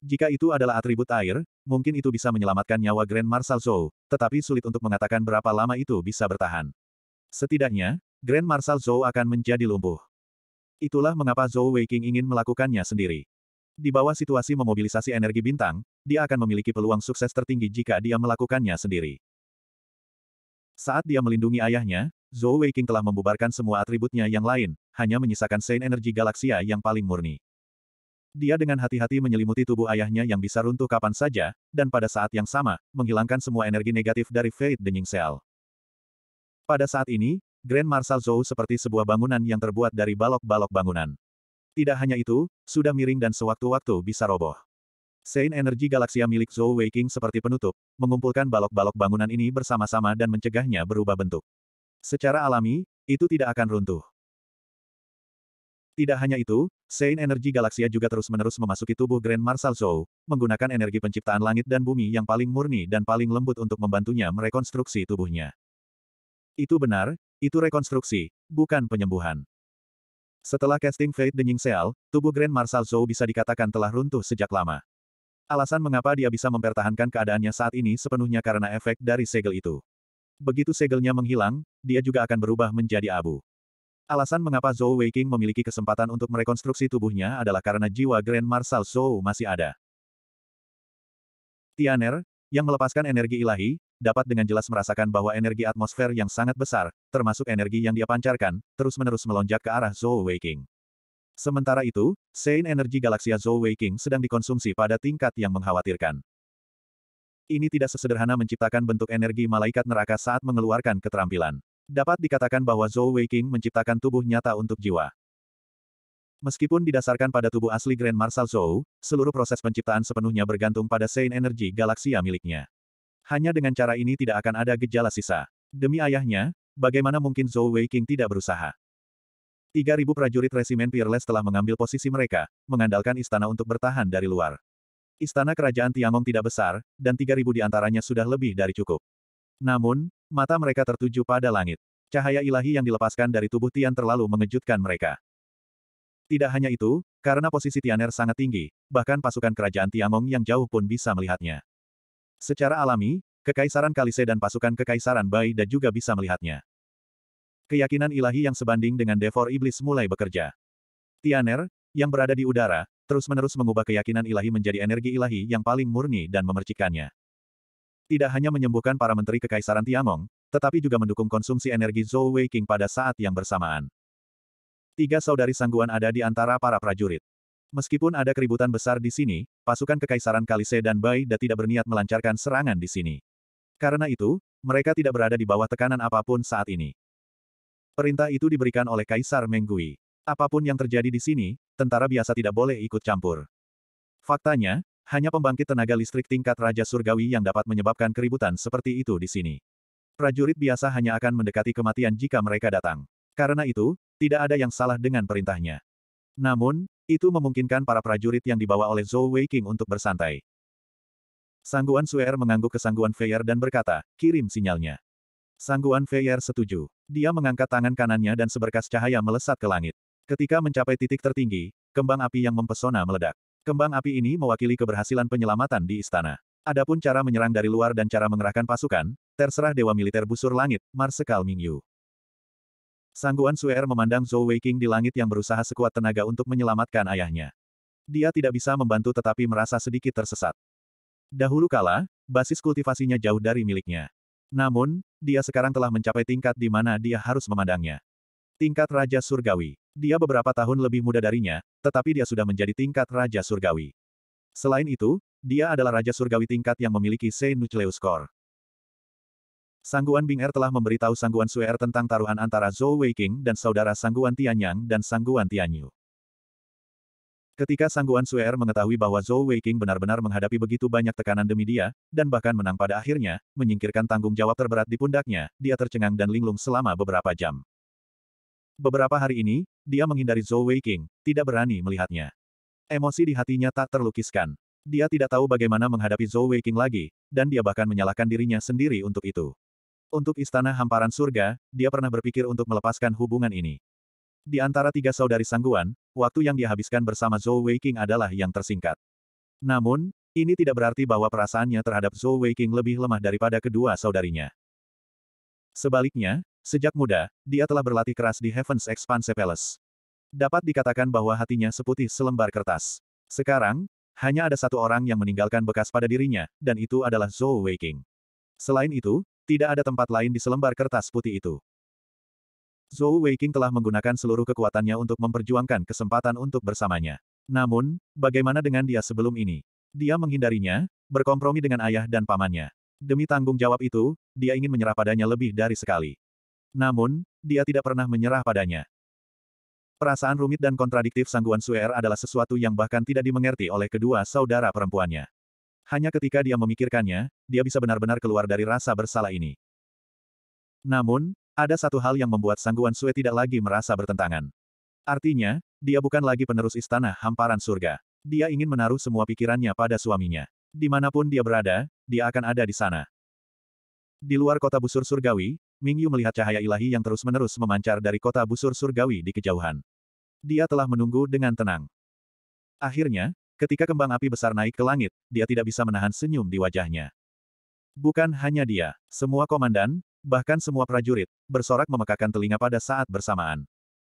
Jika itu adalah atribut air, mungkin itu bisa menyelamatkan nyawa Grand Marshal Zhou, tetapi sulit untuk mengatakan berapa lama itu bisa bertahan. Setidaknya, Grand Marshal Zhou akan menjadi lumpuh. Itulah mengapa Zhou Weiqing ingin melakukannya sendiri. Di bawah situasi memobilisasi energi bintang, dia akan memiliki peluang sukses tertinggi jika dia melakukannya sendiri. Saat dia melindungi ayahnya, Zhou Weiqing telah membubarkan semua atributnya yang lain, hanya menyisakan sein energi Galaksia yang paling murni. Dia dengan hati-hati menyelimuti tubuh ayahnya yang bisa runtuh kapan saja, dan pada saat yang sama, menghilangkan semua energi negatif dari Fate Denying Cell. Pada saat ini, Grand Marshal Zhou seperti sebuah bangunan yang terbuat dari balok-balok bangunan. Tidak hanya itu, sudah miring dan sewaktu-waktu bisa roboh. Sein energi Galaksia milik Zhou Weiqing seperti penutup, mengumpulkan balok-balok bangunan ini bersama-sama dan mencegahnya berubah bentuk. Secara alami, itu tidak akan runtuh. Tidak hanya itu, Sein Energi Galaksia juga terus-menerus memasuki tubuh Grand Marshal Zhou, menggunakan energi penciptaan langit dan bumi yang paling murni dan paling lembut untuk membantunya merekonstruksi tubuhnya. Itu benar, itu rekonstruksi, bukan penyembuhan. Setelah casting Fate The Ning Seal, tubuh Grand Marshal Zhou bisa dikatakan telah runtuh sejak lama. Alasan mengapa dia bisa mempertahankan keadaannya saat ini sepenuhnya karena efek dari segel itu begitu segelnya menghilang, dia juga akan berubah menjadi abu. Alasan mengapa Zhou Weiqing memiliki kesempatan untuk merekonstruksi tubuhnya adalah karena jiwa Grand Marshal Zhou masih ada. Tianer, yang melepaskan energi ilahi, dapat dengan jelas merasakan bahwa energi atmosfer yang sangat besar, termasuk energi yang dia pancarkan, terus-menerus melonjak ke arah Zhou Weiqing. Sementara itu, Sein energi galaksi Zhou Weiqing sedang dikonsumsi pada tingkat yang mengkhawatirkan. Ini tidak sesederhana menciptakan bentuk energi malaikat neraka saat mengeluarkan keterampilan. Dapat dikatakan bahwa Zhou Weiqing menciptakan tubuh nyata untuk jiwa. Meskipun didasarkan pada tubuh asli Grand Marshal Zhou, seluruh proses penciptaan sepenuhnya bergantung pada Saint energi Galaksia miliknya. Hanya dengan cara ini tidak akan ada gejala sisa. Demi ayahnya, bagaimana mungkin Zhou Weiqing tidak berusaha? 3.000 prajurit resimen Peerless telah mengambil posisi mereka, mengandalkan istana untuk bertahan dari luar. Istana Kerajaan Tiangong tidak besar, dan 3.000 di antaranya sudah lebih dari cukup. Namun, mata mereka tertuju pada langit. Cahaya ilahi yang dilepaskan dari tubuh Tian terlalu mengejutkan mereka. Tidak hanya itu, karena posisi Tianer sangat tinggi, bahkan pasukan kerajaan Tiangong yang jauh pun bisa melihatnya. Secara alami, Kekaisaran Kalise dan pasukan Kekaisaran Bai dan juga bisa melihatnya. Keyakinan ilahi yang sebanding dengan devor iblis mulai bekerja. Tianer, yang berada di udara, terus-menerus mengubah keyakinan ilahi menjadi energi ilahi yang paling murni dan memercikannya. Tidak hanya menyembuhkan para menteri kekaisaran Tiamong, tetapi juga mendukung konsumsi energi Zhou Weiqing pada saat yang bersamaan. Tiga saudari sangguan ada di antara para prajurit. Meskipun ada keributan besar di sini, pasukan Kekaisaran Kalise dan Da tidak berniat melancarkan serangan di sini. Karena itu, mereka tidak berada di bawah tekanan apapun saat ini. Perintah itu diberikan oleh Kaisar Menggui. Apapun yang terjadi di sini, tentara biasa tidak boleh ikut campur. Faktanya, hanya pembangkit tenaga listrik tingkat Raja Surgawi yang dapat menyebabkan keributan seperti itu di sini. Prajurit biasa hanya akan mendekati kematian jika mereka datang. Karena itu, tidak ada yang salah dengan perintahnya. Namun, itu memungkinkan para prajurit yang dibawa oleh Zhou Weiqing untuk bersantai. Sangguan Suer mengangguk ke Sangguan Feier dan berkata, kirim sinyalnya. Sangguan Feier setuju. Dia mengangkat tangan kanannya dan seberkas cahaya melesat ke langit. Ketika mencapai titik tertinggi, kembang api yang mempesona meledak. Kembang api ini mewakili keberhasilan penyelamatan di istana. Adapun cara menyerang dari luar dan cara mengerahkan pasukan, terserah Dewa Militer Busur Langit, Marsekal Mingyu. Sangguan Suer memandang Zhou Weiking di langit yang berusaha sekuat tenaga untuk menyelamatkan ayahnya. Dia tidak bisa membantu tetapi merasa sedikit tersesat. Dahulu kala, basis kultivasinya jauh dari miliknya. Namun, dia sekarang telah mencapai tingkat di mana dia harus memandangnya. Tingkat Raja Surgawi. Dia beberapa tahun lebih muda darinya, tetapi dia sudah menjadi tingkat Raja Surgawi. Selain itu, dia adalah Raja Surgawi tingkat yang memiliki Nucleus Core. Sangguan Bing Er telah memberitahu Sangguan Suer tentang taruhan antara Zhou Weiking dan saudara Sangguan Tianyang dan Sangguan Tianyu. Ketika Sangguan Suer mengetahui bahwa Zhou Weiking benar-benar menghadapi begitu banyak tekanan demi dia, dan bahkan menang pada akhirnya, menyingkirkan tanggung jawab terberat di pundaknya, dia tercengang dan linglung selama beberapa jam. Beberapa hari ini, dia menghindari Zhou Weiqing, tidak berani melihatnya. Emosi di hatinya tak terlukiskan. Dia tidak tahu bagaimana menghadapi Zhou Weiqing lagi, dan dia bahkan menyalahkan dirinya sendiri untuk itu. Untuk Istana Hamparan Surga, dia pernah berpikir untuk melepaskan hubungan ini. Di antara tiga saudari sangguan, waktu yang dia habiskan bersama Zhou Weiqing adalah yang tersingkat. Namun, ini tidak berarti bahwa perasaannya terhadap Zhou Weiqing lebih lemah daripada kedua saudarinya. Sebaliknya, Sejak muda, dia telah berlatih keras di Heaven's Expanse Palace. Dapat dikatakan bahwa hatinya seputih selembar kertas. Sekarang, hanya ada satu orang yang meninggalkan bekas pada dirinya, dan itu adalah Zhou Weiqing. Selain itu, tidak ada tempat lain di selembar kertas putih itu. Zhou Weiqing telah menggunakan seluruh kekuatannya untuk memperjuangkan kesempatan untuk bersamanya. Namun, bagaimana dengan dia sebelum ini? Dia menghindarinya, berkompromi dengan ayah dan pamannya. Demi tanggung jawab itu, dia ingin menyerah padanya lebih dari sekali. Namun, dia tidak pernah menyerah padanya. Perasaan rumit dan kontradiktif sangguan Suer er adalah sesuatu yang bahkan tidak dimengerti oleh kedua saudara perempuannya. Hanya ketika dia memikirkannya, dia bisa benar-benar keluar dari rasa bersalah ini. Namun, ada satu hal yang membuat sangguan Sue tidak lagi merasa bertentangan. Artinya, dia bukan lagi penerus istana hamparan surga. Dia ingin menaruh semua pikirannya pada suaminya. Dimanapun dia berada, dia akan ada di sana. Di luar kota busur surgawi, Mingyu melihat cahaya ilahi yang terus-menerus memancar dari kota busur surgawi di kejauhan. Dia telah menunggu dengan tenang. Akhirnya, ketika kembang api besar naik ke langit, dia tidak bisa menahan senyum di wajahnya. Bukan hanya dia, semua komandan, bahkan semua prajurit, bersorak memekakan telinga pada saat bersamaan.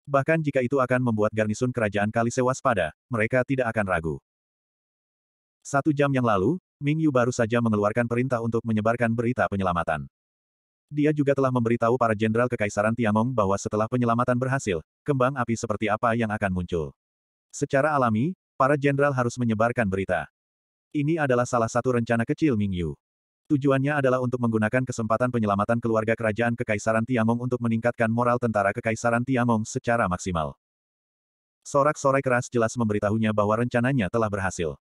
Bahkan jika itu akan membuat garnisun kerajaan Kalise waspada, mereka tidak akan ragu. Satu jam yang lalu, Mingyu baru saja mengeluarkan perintah untuk menyebarkan berita penyelamatan. Dia juga telah memberitahu para jenderal Kekaisaran Tiangong bahwa setelah penyelamatan berhasil, kembang api seperti apa yang akan muncul. Secara alami, para jenderal harus menyebarkan berita. Ini adalah salah satu rencana kecil Ming Yu. Tujuannya adalah untuk menggunakan kesempatan penyelamatan keluarga kerajaan Kekaisaran Tiangong untuk meningkatkan moral tentara Kekaisaran Tiangong secara maksimal. Sorak-sorai keras jelas memberitahunya bahwa rencananya telah berhasil.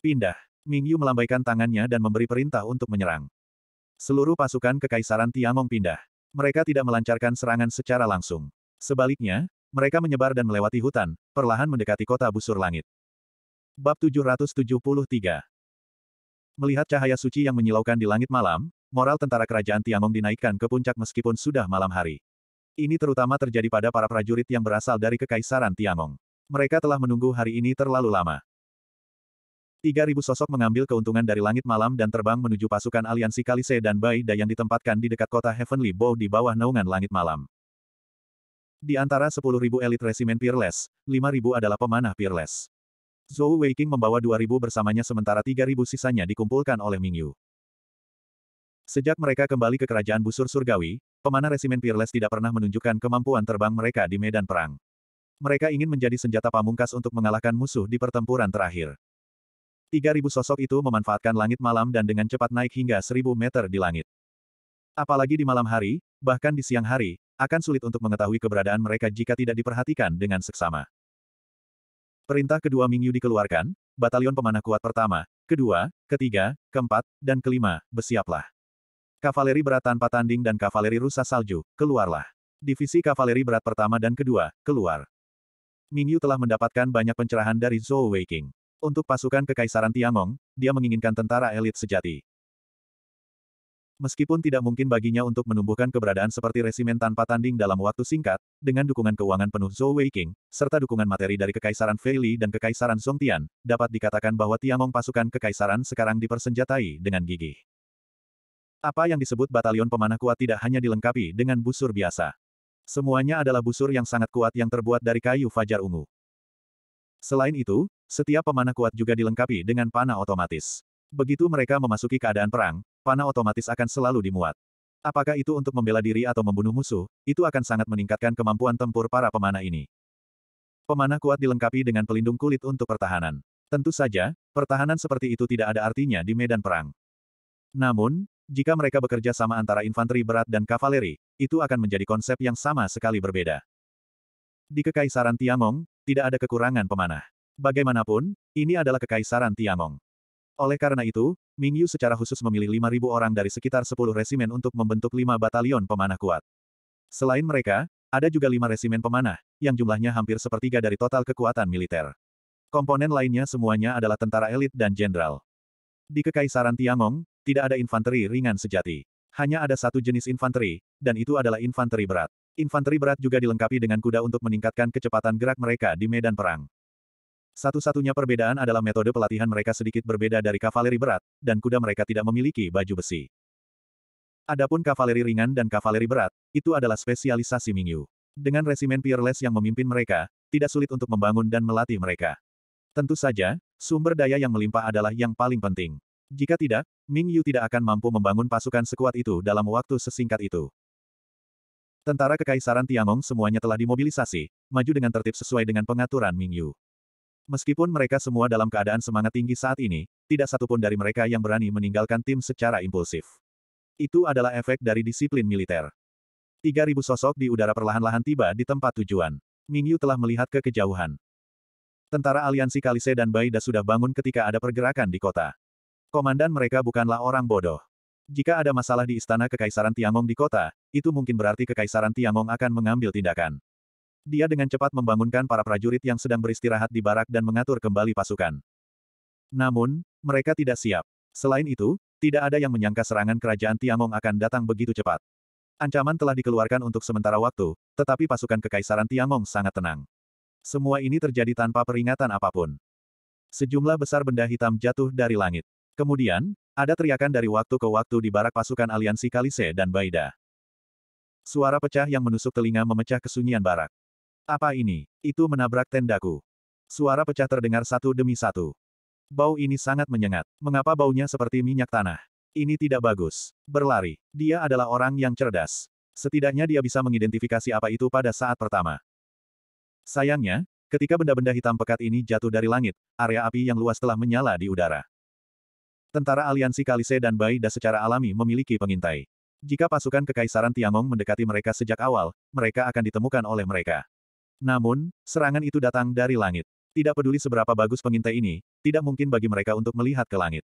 Pindah. Ming Yu melambaikan tangannya dan memberi perintah untuk menyerang. Seluruh pasukan kekaisaran Tiamong pindah. Mereka tidak melancarkan serangan secara langsung. Sebaliknya, mereka menyebar dan melewati hutan, perlahan mendekati kota busur langit. Bab 773 Melihat cahaya suci yang menyilaukan di langit malam, moral tentara kerajaan Tiamong dinaikkan ke puncak meskipun sudah malam hari. Ini terutama terjadi pada para prajurit yang berasal dari Kekaisaran Tiamong. Mereka telah menunggu hari ini terlalu lama. Tiga ribu sosok mengambil keuntungan dari langit malam dan terbang menuju pasukan aliansi Kalise dan Da yang ditempatkan di dekat kota Heavenly Bow di bawah naungan langit malam. Di antara sepuluh ribu elit resimen Peerless, lima ribu adalah pemanah Peerless. Zhou Weiqing membawa dua ribu bersamanya sementara tiga ribu sisanya dikumpulkan oleh Ming Yu. Sejak mereka kembali ke kerajaan busur surgawi, pemanah resimen Peerless tidak pernah menunjukkan kemampuan terbang mereka di medan perang. Mereka ingin menjadi senjata pamungkas untuk mengalahkan musuh di pertempuran terakhir. Tiga ribu sosok itu memanfaatkan langit malam dan dengan cepat naik hingga seribu meter di langit. Apalagi di malam hari, bahkan di siang hari, akan sulit untuk mengetahui keberadaan mereka jika tidak diperhatikan dengan seksama. Perintah kedua Mingyu dikeluarkan, batalion pemanah kuat pertama, kedua, ketiga, keempat, dan kelima, bersiaplah. Kavaleri berat tanpa tanding dan kavaleri rusa salju, keluarlah. Divisi kavaleri berat pertama dan kedua, keluar. Mingyu telah mendapatkan banyak pencerahan dari Zhou Weiking. Untuk pasukan Kekaisaran Tiangong, dia menginginkan tentara elit sejati. Meskipun tidak mungkin baginya untuk menumbuhkan keberadaan seperti resimen tanpa tanding dalam waktu singkat, dengan dukungan keuangan penuh Zhou Weiqing, serta dukungan materi dari Kekaisaran Feili dan Kekaisaran Songtian, dapat dikatakan bahwa Tiangong pasukan Kekaisaran sekarang dipersenjatai dengan gigih. Apa yang disebut batalion pemanah kuat tidak hanya dilengkapi dengan busur biasa. Semuanya adalah busur yang sangat kuat yang terbuat dari kayu fajar ungu. Selain itu, setiap pemanah kuat juga dilengkapi dengan panah otomatis. Begitu mereka memasuki keadaan perang, panah otomatis akan selalu dimuat. Apakah itu untuk membela diri atau membunuh musuh, itu akan sangat meningkatkan kemampuan tempur para pemanah ini. Pemanah kuat dilengkapi dengan pelindung kulit untuk pertahanan. Tentu saja, pertahanan seperti itu tidak ada artinya di medan perang. Namun, jika mereka bekerja sama antara infanteri berat dan kavaleri, itu akan menjadi konsep yang sama sekali berbeda. Di Kekaisaran Tiangong, tidak ada kekurangan pemanah. Bagaimanapun, ini adalah kekaisaran Tiamong. Oleh karena itu, Ming Yu secara khusus memilih 5.000 orang dari sekitar 10 resimen untuk membentuk 5 batalion pemanah kuat. Selain mereka, ada juga 5 resimen pemanah, yang jumlahnya hampir sepertiga dari total kekuatan militer. Komponen lainnya semuanya adalah tentara elit dan jenderal. Di Kekaisaran Tiamong, tidak ada infanteri ringan sejati. Hanya ada satu jenis infanteri, dan itu adalah infanteri berat. Infanteri berat juga dilengkapi dengan kuda untuk meningkatkan kecepatan gerak mereka di medan perang. Satu-satunya perbedaan adalah metode pelatihan mereka sedikit berbeda dari kavaleri berat, dan kuda mereka tidak memiliki baju besi. Adapun kavaleri ringan dan kavaleri berat, itu adalah spesialisasi Mingyu. Dengan resimen Peerless yang memimpin mereka, tidak sulit untuk membangun dan melatih mereka. Tentu saja, sumber daya yang melimpah adalah yang paling penting. Jika tidak, Ming Yu tidak akan mampu membangun pasukan sekuat itu dalam waktu sesingkat itu. Tentara Kekaisaran Tiangong semuanya telah dimobilisasi, maju dengan tertib sesuai dengan pengaturan Ming Yu. Meskipun mereka semua dalam keadaan semangat tinggi saat ini, tidak satupun dari mereka yang berani meninggalkan tim secara impulsif. Itu adalah efek dari disiplin militer. 3.000 sosok di udara perlahan-lahan tiba di tempat tujuan. Mingyu telah melihat ke kejauhan. Tentara aliansi Kalise dan Baida sudah bangun ketika ada pergerakan di kota. Komandan mereka bukanlah orang bodoh. Jika ada masalah di istana kekaisaran Tiangong di kota, itu mungkin berarti kekaisaran Tiangong akan mengambil tindakan. Dia dengan cepat membangunkan para prajurit yang sedang beristirahat di barak dan mengatur kembali pasukan. Namun, mereka tidak siap. Selain itu, tidak ada yang menyangka serangan kerajaan Tiangong akan datang begitu cepat. Ancaman telah dikeluarkan untuk sementara waktu, tetapi pasukan kekaisaran Tiangong sangat tenang. Semua ini terjadi tanpa peringatan apapun. Sejumlah besar benda hitam jatuh dari langit. Kemudian, ada teriakan dari waktu ke waktu di barak pasukan aliansi Kalise dan Baida. Suara pecah yang menusuk telinga memecah kesunyian barak. Apa ini? Itu menabrak tendaku. Suara pecah terdengar satu demi satu. Bau ini sangat menyengat. Mengapa baunya seperti minyak tanah? Ini tidak bagus. Berlari. Dia adalah orang yang cerdas. Setidaknya dia bisa mengidentifikasi apa itu pada saat pertama. Sayangnya, ketika benda-benda hitam pekat ini jatuh dari langit, area api yang luas telah menyala di udara. Tentara aliansi Kalise dan Baida secara alami memiliki pengintai. Jika pasukan kekaisaran Tiangong mendekati mereka sejak awal, mereka akan ditemukan oleh mereka. Namun, serangan itu datang dari langit. Tidak peduli seberapa bagus pengintai ini, tidak mungkin bagi mereka untuk melihat ke langit.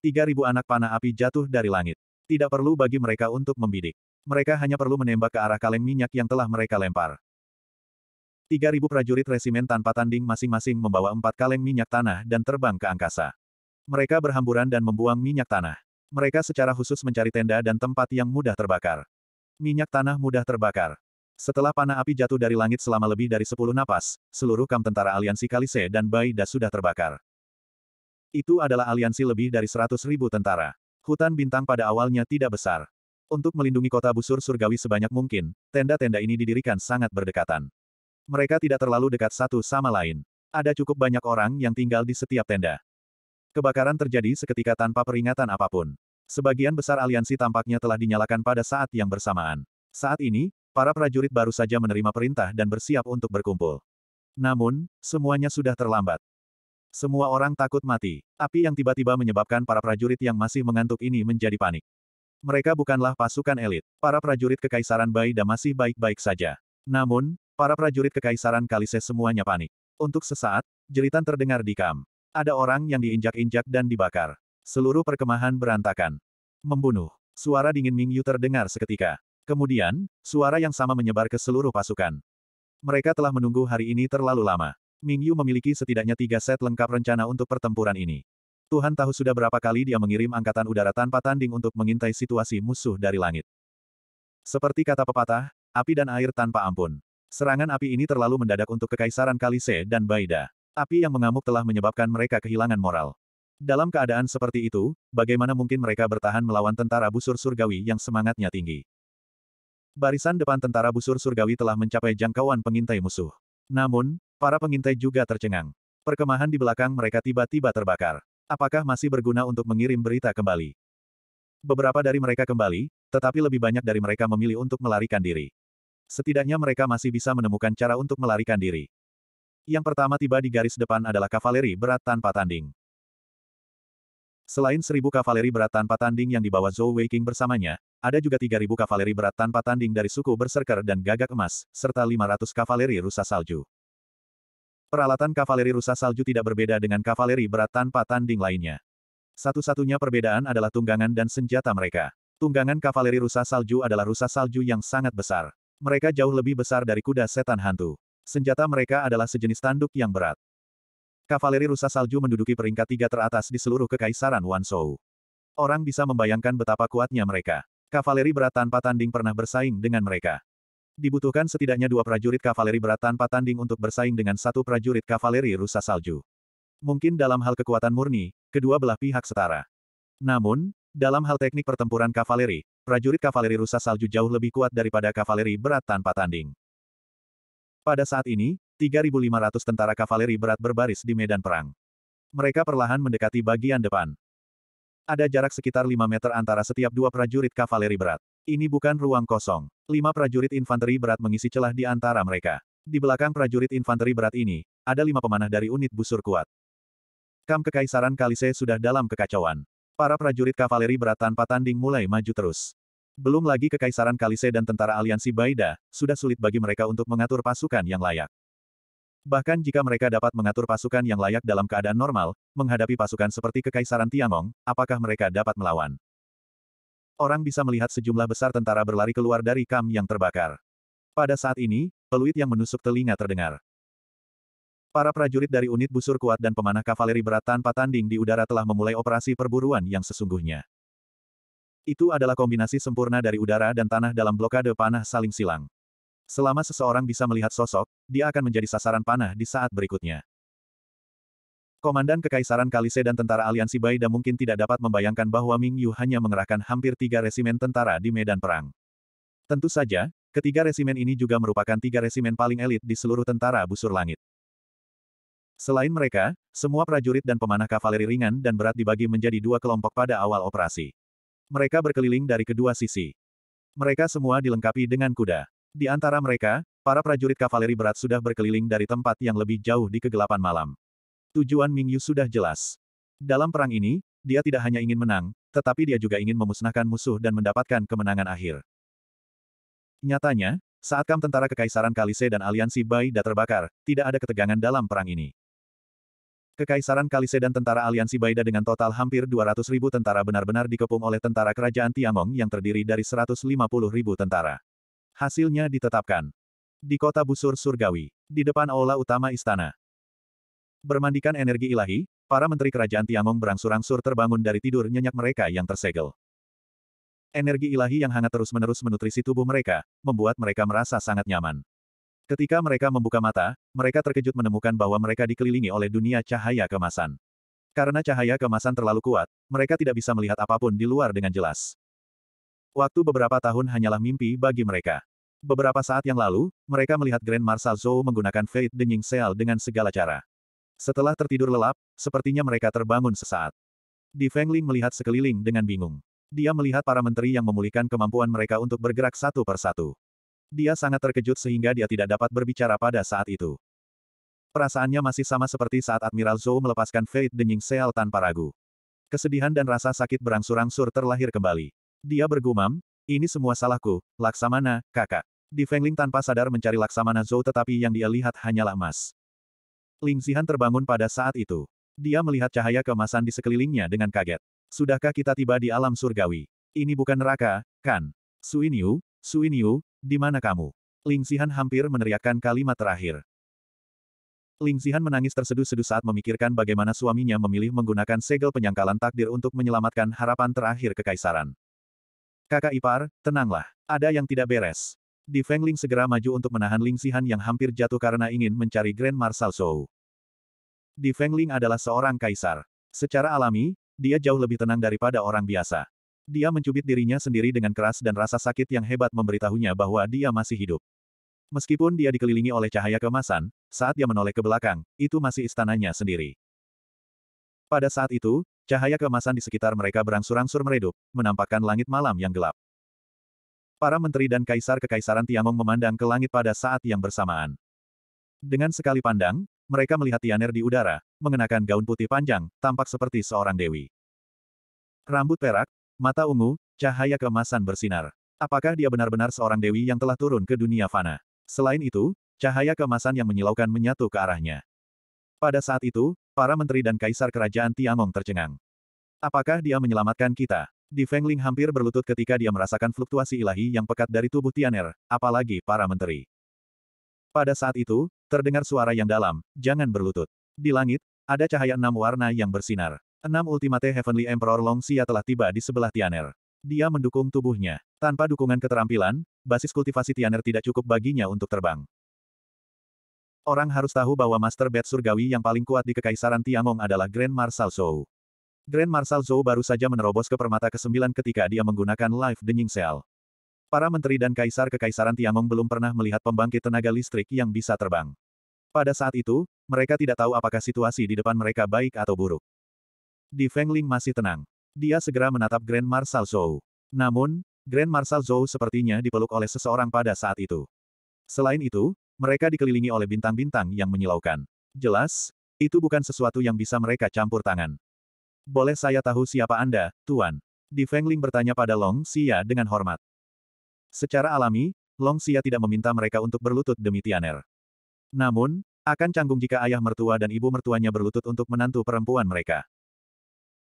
3.000 anak panah api jatuh dari langit. Tidak perlu bagi mereka untuk membidik. Mereka hanya perlu menembak ke arah kaleng minyak yang telah mereka lempar. 3.000 prajurit resimen tanpa tanding masing-masing membawa empat kaleng minyak tanah dan terbang ke angkasa. Mereka berhamburan dan membuang minyak tanah. Mereka secara khusus mencari tenda dan tempat yang mudah terbakar. Minyak tanah mudah terbakar. Setelah panah api jatuh dari langit selama lebih dari 10 napas, seluruh kamp tentara aliansi Kalise dan Baida sudah terbakar. Itu adalah aliansi lebih dari 100 ribu tentara. Hutan bintang pada awalnya tidak besar. Untuk melindungi kota busur surgawi sebanyak mungkin, tenda-tenda ini didirikan sangat berdekatan. Mereka tidak terlalu dekat satu sama lain. Ada cukup banyak orang yang tinggal di setiap tenda. Kebakaran terjadi seketika tanpa peringatan apapun. Sebagian besar aliansi tampaknya telah dinyalakan pada saat yang bersamaan. Saat ini, Para prajurit baru saja menerima perintah dan bersiap untuk berkumpul. Namun, semuanya sudah terlambat. Semua orang takut mati. Api yang tiba-tiba menyebabkan para prajurit yang masih mengantuk ini menjadi panik. Mereka bukanlah pasukan elit. Para prajurit Kekaisaran Baida masih baik-baik saja. Namun, para prajurit Kekaisaran Kalise semuanya panik. Untuk sesaat, jeritan terdengar di kam. Ada orang yang diinjak-injak dan dibakar. Seluruh perkemahan berantakan. Membunuh. Suara dingin Mingyu terdengar seketika. Kemudian, suara yang sama menyebar ke seluruh pasukan. Mereka telah menunggu hari ini terlalu lama. Ming Yu memiliki setidaknya tiga set lengkap rencana untuk pertempuran ini. Tuhan tahu sudah berapa kali dia mengirim angkatan udara tanpa tanding untuk mengintai situasi musuh dari langit. Seperti kata pepatah, api dan air tanpa ampun. Serangan api ini terlalu mendadak untuk kekaisaran Kalise dan Baida. Api yang mengamuk telah menyebabkan mereka kehilangan moral. Dalam keadaan seperti itu, bagaimana mungkin mereka bertahan melawan tentara busur surgawi yang semangatnya tinggi? Barisan depan tentara busur surgawi telah mencapai jangkauan pengintai musuh. Namun, para pengintai juga tercengang. Perkemahan di belakang mereka tiba-tiba terbakar. Apakah masih berguna untuk mengirim berita kembali? Beberapa dari mereka kembali, tetapi lebih banyak dari mereka memilih untuk melarikan diri. Setidaknya mereka masih bisa menemukan cara untuk melarikan diri. Yang pertama tiba di garis depan adalah kavaleri berat tanpa tanding. Selain seribu kavaleri berat tanpa tanding yang dibawa Zhou Weiqing bersamanya, ada juga 3.000 kavaleri berat tanpa tanding dari suku berserker dan gagak emas, serta 500 kavaleri rusa salju. Peralatan kavaleri rusa salju tidak berbeda dengan kavaleri berat tanpa tanding lainnya. Satu-satunya perbedaan adalah tunggangan dan senjata mereka. Tunggangan kavaleri rusa salju adalah rusa salju yang sangat besar. Mereka jauh lebih besar dari kuda setan hantu. Senjata mereka adalah sejenis tanduk yang berat. Kavaleri rusa salju menduduki peringkat tiga teratas di seluruh kekaisaran Wan Wanzhou. Orang bisa membayangkan betapa kuatnya mereka. Kavaleri berat tanpa tanding pernah bersaing dengan mereka. Dibutuhkan setidaknya dua prajurit kavaleri berat tanpa tanding untuk bersaing dengan satu prajurit kavaleri rusa salju. Mungkin dalam hal kekuatan murni, kedua belah pihak setara. Namun, dalam hal teknik pertempuran kavaleri, prajurit kavaleri rusa salju jauh lebih kuat daripada kavaleri berat tanpa tanding. Pada saat ini, 3.500 tentara kavaleri berat berbaris di medan perang. Mereka perlahan mendekati bagian depan. Ada jarak sekitar 5 meter antara setiap dua prajurit kavaleri berat. Ini bukan ruang kosong. Lima prajurit infanteri berat mengisi celah di antara mereka. Di belakang prajurit infanteri berat ini, ada lima pemanah dari unit busur kuat. Kam Kekaisaran Kalise sudah dalam kekacauan. Para prajurit kavaleri berat tanpa tanding mulai maju terus. Belum lagi Kekaisaran Kalise dan tentara aliansi Baida, sudah sulit bagi mereka untuk mengatur pasukan yang layak. Bahkan jika mereka dapat mengatur pasukan yang layak dalam keadaan normal, menghadapi pasukan seperti Kekaisaran Tiangong, apakah mereka dapat melawan? Orang bisa melihat sejumlah besar tentara berlari keluar dari kam yang terbakar. Pada saat ini, peluit yang menusuk telinga terdengar. Para prajurit dari unit busur kuat dan pemanah kavaleri berat tanpa tanding di udara telah memulai operasi perburuan yang sesungguhnya. Itu adalah kombinasi sempurna dari udara dan tanah dalam blokade panah saling silang. Selama seseorang bisa melihat sosok, dia akan menjadi sasaran panah di saat berikutnya. Komandan Kekaisaran Kalise dan tentara aliansi Baida mungkin tidak dapat membayangkan bahwa Ming Yu hanya mengerahkan hampir tiga resimen tentara di medan perang. Tentu saja, ketiga resimen ini juga merupakan tiga resimen paling elit di seluruh tentara busur langit. Selain mereka, semua prajurit dan pemanah kavaleri ringan dan berat dibagi menjadi dua kelompok pada awal operasi. Mereka berkeliling dari kedua sisi. Mereka semua dilengkapi dengan kuda. Di antara mereka, para prajurit kavaleri berat sudah berkeliling dari tempat yang lebih jauh di kegelapan malam. Tujuan Mingyu sudah jelas. Dalam perang ini, dia tidak hanya ingin menang, tetapi dia juga ingin memusnahkan musuh dan mendapatkan kemenangan akhir. Nyatanya, saat kam tentara Kekaisaran Kalise dan aliansi Baida terbakar, tidak ada ketegangan dalam perang ini. Kekaisaran Kalise dan tentara aliansi Baida dengan total hampir ratus ribu tentara benar-benar dikepung oleh tentara kerajaan Tiangong yang terdiri dari puluh ribu tentara. Hasilnya ditetapkan. Di kota busur surgawi, di depan aula utama istana. Bermandikan energi ilahi, para menteri kerajaan Tiangong berangsur-angsur terbangun dari tidur nyenyak mereka yang tersegel. Energi ilahi yang hangat terus-menerus menutrisi tubuh mereka, membuat mereka merasa sangat nyaman. Ketika mereka membuka mata, mereka terkejut menemukan bahwa mereka dikelilingi oleh dunia cahaya kemasan. Karena cahaya kemasan terlalu kuat, mereka tidak bisa melihat apapun di luar dengan jelas. Waktu beberapa tahun hanyalah mimpi bagi mereka. Beberapa saat yang lalu, mereka melihat Grand Marshal Zhou menggunakan Fate Denying Seal dengan segala cara. Setelah tertidur lelap, sepertinya mereka terbangun sesaat. Di Fengling melihat sekeliling dengan bingung. Dia melihat para menteri yang memulihkan kemampuan mereka untuk bergerak satu per satu. Dia sangat terkejut sehingga dia tidak dapat berbicara pada saat itu. Perasaannya masih sama seperti saat Admiral Zhou melepaskan Fate Denying Seal tanpa ragu. Kesedihan dan rasa sakit berangsur-angsur terlahir kembali. Dia bergumam, ini semua salahku, Laksamana, kakak. Di Fengling tanpa sadar mencari Laksamana Zhou tetapi yang dia lihat hanyalah emas. Ling Zihan terbangun pada saat itu. Dia melihat cahaya kemasan di sekelilingnya dengan kaget. Sudahkah kita tiba di alam surgawi? Ini bukan neraka, kan? Suinyu, Suinyu, di mana kamu? Ling Zihan hampir meneriakkan kalimat terakhir. Ling Zihan menangis tersedu-sedu saat memikirkan bagaimana suaminya memilih menggunakan segel penyangkalan takdir untuk menyelamatkan harapan terakhir kekaisaran. Kakak ipar, tenanglah. Ada yang tidak beres. Di Fengling segera maju untuk menahan Ling Sihan yang hampir jatuh karena ingin mencari Grand Marshal Zhou. Di Fengling adalah seorang kaisar. Secara alami, dia jauh lebih tenang daripada orang biasa. Dia mencubit dirinya sendiri dengan keras dan rasa sakit yang hebat memberitahunya bahwa dia masih hidup. Meskipun dia dikelilingi oleh cahaya kemasan, saat dia menoleh ke belakang, itu masih istananya sendiri. Pada saat itu, Cahaya keemasan di sekitar mereka berangsur-angsur meredup, menampakkan langit malam yang gelap. Para menteri dan kaisar kekaisaran Tiangong memandang ke langit pada saat yang bersamaan. Dengan sekali pandang, mereka melihat Tianer di udara, mengenakan gaun putih panjang, tampak seperti seorang dewi. Rambut perak, mata ungu, cahaya keemasan bersinar. Apakah dia benar-benar seorang dewi yang telah turun ke dunia fana? Selain itu, cahaya keemasan yang menyilaukan menyatu ke arahnya. Pada saat itu, para menteri dan kaisar kerajaan Tiangong tercengang. Apakah dia menyelamatkan kita? Di Fengling hampir berlutut ketika dia merasakan fluktuasi ilahi yang pekat dari tubuh Tianer, apalagi para menteri. Pada saat itu, terdengar suara yang dalam, jangan berlutut. Di langit, ada cahaya enam warna yang bersinar. Enam Ultimate Heavenly Emperor Long Xia telah tiba di sebelah Tianer. Dia mendukung tubuhnya. Tanpa dukungan keterampilan, basis kultivasi Tianer tidak cukup baginya untuk terbang. Orang harus tahu bahwa Master Bat Surgawi yang paling kuat di Kekaisaran Tiangong adalah Grand Marshal Zhou. Grand Marshal Zhou baru saja menerobos ke permata ke-9 ketika dia menggunakan Life Denying Cell. Para menteri dan kaisar Kekaisaran Tiangong belum pernah melihat pembangkit tenaga listrik yang bisa terbang. Pada saat itu, mereka tidak tahu apakah situasi di depan mereka baik atau buruk. Di Fengling masih tenang. Dia segera menatap Grand Marshal Zhou. Namun, Grand Marshal Zhou sepertinya dipeluk oleh seseorang pada saat itu. Selain itu, mereka dikelilingi oleh bintang-bintang yang menyilaukan. Jelas, itu bukan sesuatu yang bisa mereka campur tangan. Boleh saya tahu siapa Anda, Tuan? Di Fengling bertanya pada Long Xia dengan hormat. Secara alami, Long Xia tidak meminta mereka untuk berlutut demi Tianer. Namun, akan canggung jika ayah mertua dan ibu mertuanya berlutut untuk menantu perempuan mereka.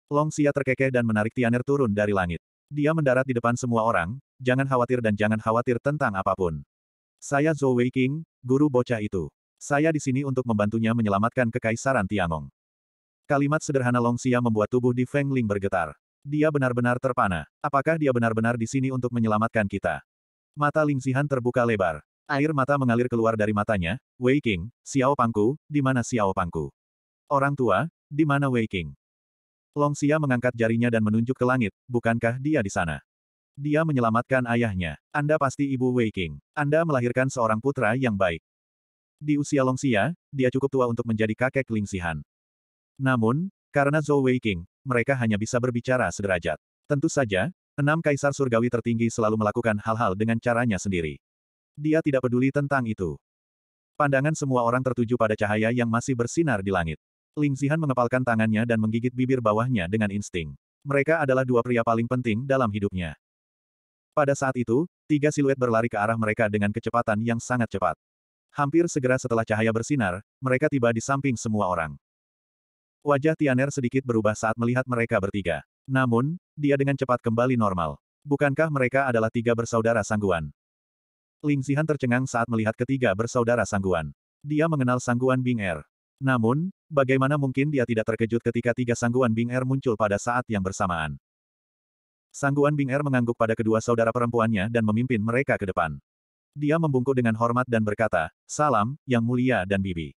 Long Xia terkekeh dan menarik Tianer turun dari langit. Dia mendarat di depan semua orang, jangan khawatir dan jangan khawatir tentang apapun. Saya Zhou Wei King, guru bocah itu. Saya di sini untuk membantunya menyelamatkan kekaisaran Tiangong. Kalimat sederhana Long Xia membuat tubuh di Feng Ling bergetar. Dia benar-benar terpana. Apakah dia benar-benar di sini untuk menyelamatkan kita? Mata Ling Zihan terbuka lebar. Air mata mengalir keluar dari matanya. Wei King, Xiao Pangku, di mana Xiao Pangku? Orang tua, di mana Wei King? Long Xia mengangkat jarinya dan menunjuk ke langit, bukankah dia di sana? Dia menyelamatkan ayahnya. Anda pasti ibu Wei King. Anda melahirkan seorang putra yang baik. Di usia Longxia, dia cukup tua untuk menjadi kakek Ling Sihan. Namun, karena Zhou Wei King, mereka hanya bisa berbicara sederajat. Tentu saja, enam kaisar surgawi tertinggi selalu melakukan hal-hal dengan caranya sendiri. Dia tidak peduli tentang itu. Pandangan semua orang tertuju pada cahaya yang masih bersinar di langit. Ling Sihan mengepalkan tangannya dan menggigit bibir bawahnya dengan insting. Mereka adalah dua pria paling penting dalam hidupnya. Pada saat itu, tiga siluet berlari ke arah mereka dengan kecepatan yang sangat cepat. Hampir segera setelah cahaya bersinar, mereka tiba di samping semua orang. Wajah Tianer sedikit berubah saat melihat mereka bertiga. Namun, dia dengan cepat kembali normal. Bukankah mereka adalah tiga bersaudara sangguan? Ling Zihan tercengang saat melihat ketiga bersaudara sangguan. Dia mengenal sangguan Bing Er. Namun, bagaimana mungkin dia tidak terkejut ketika tiga sangguan Bing Er muncul pada saat yang bersamaan? Sangguan Bing Er mengangguk pada kedua saudara perempuannya dan memimpin mereka ke depan. Dia membungkuk dengan hormat dan berkata, Salam, Yang Mulia dan Bibi.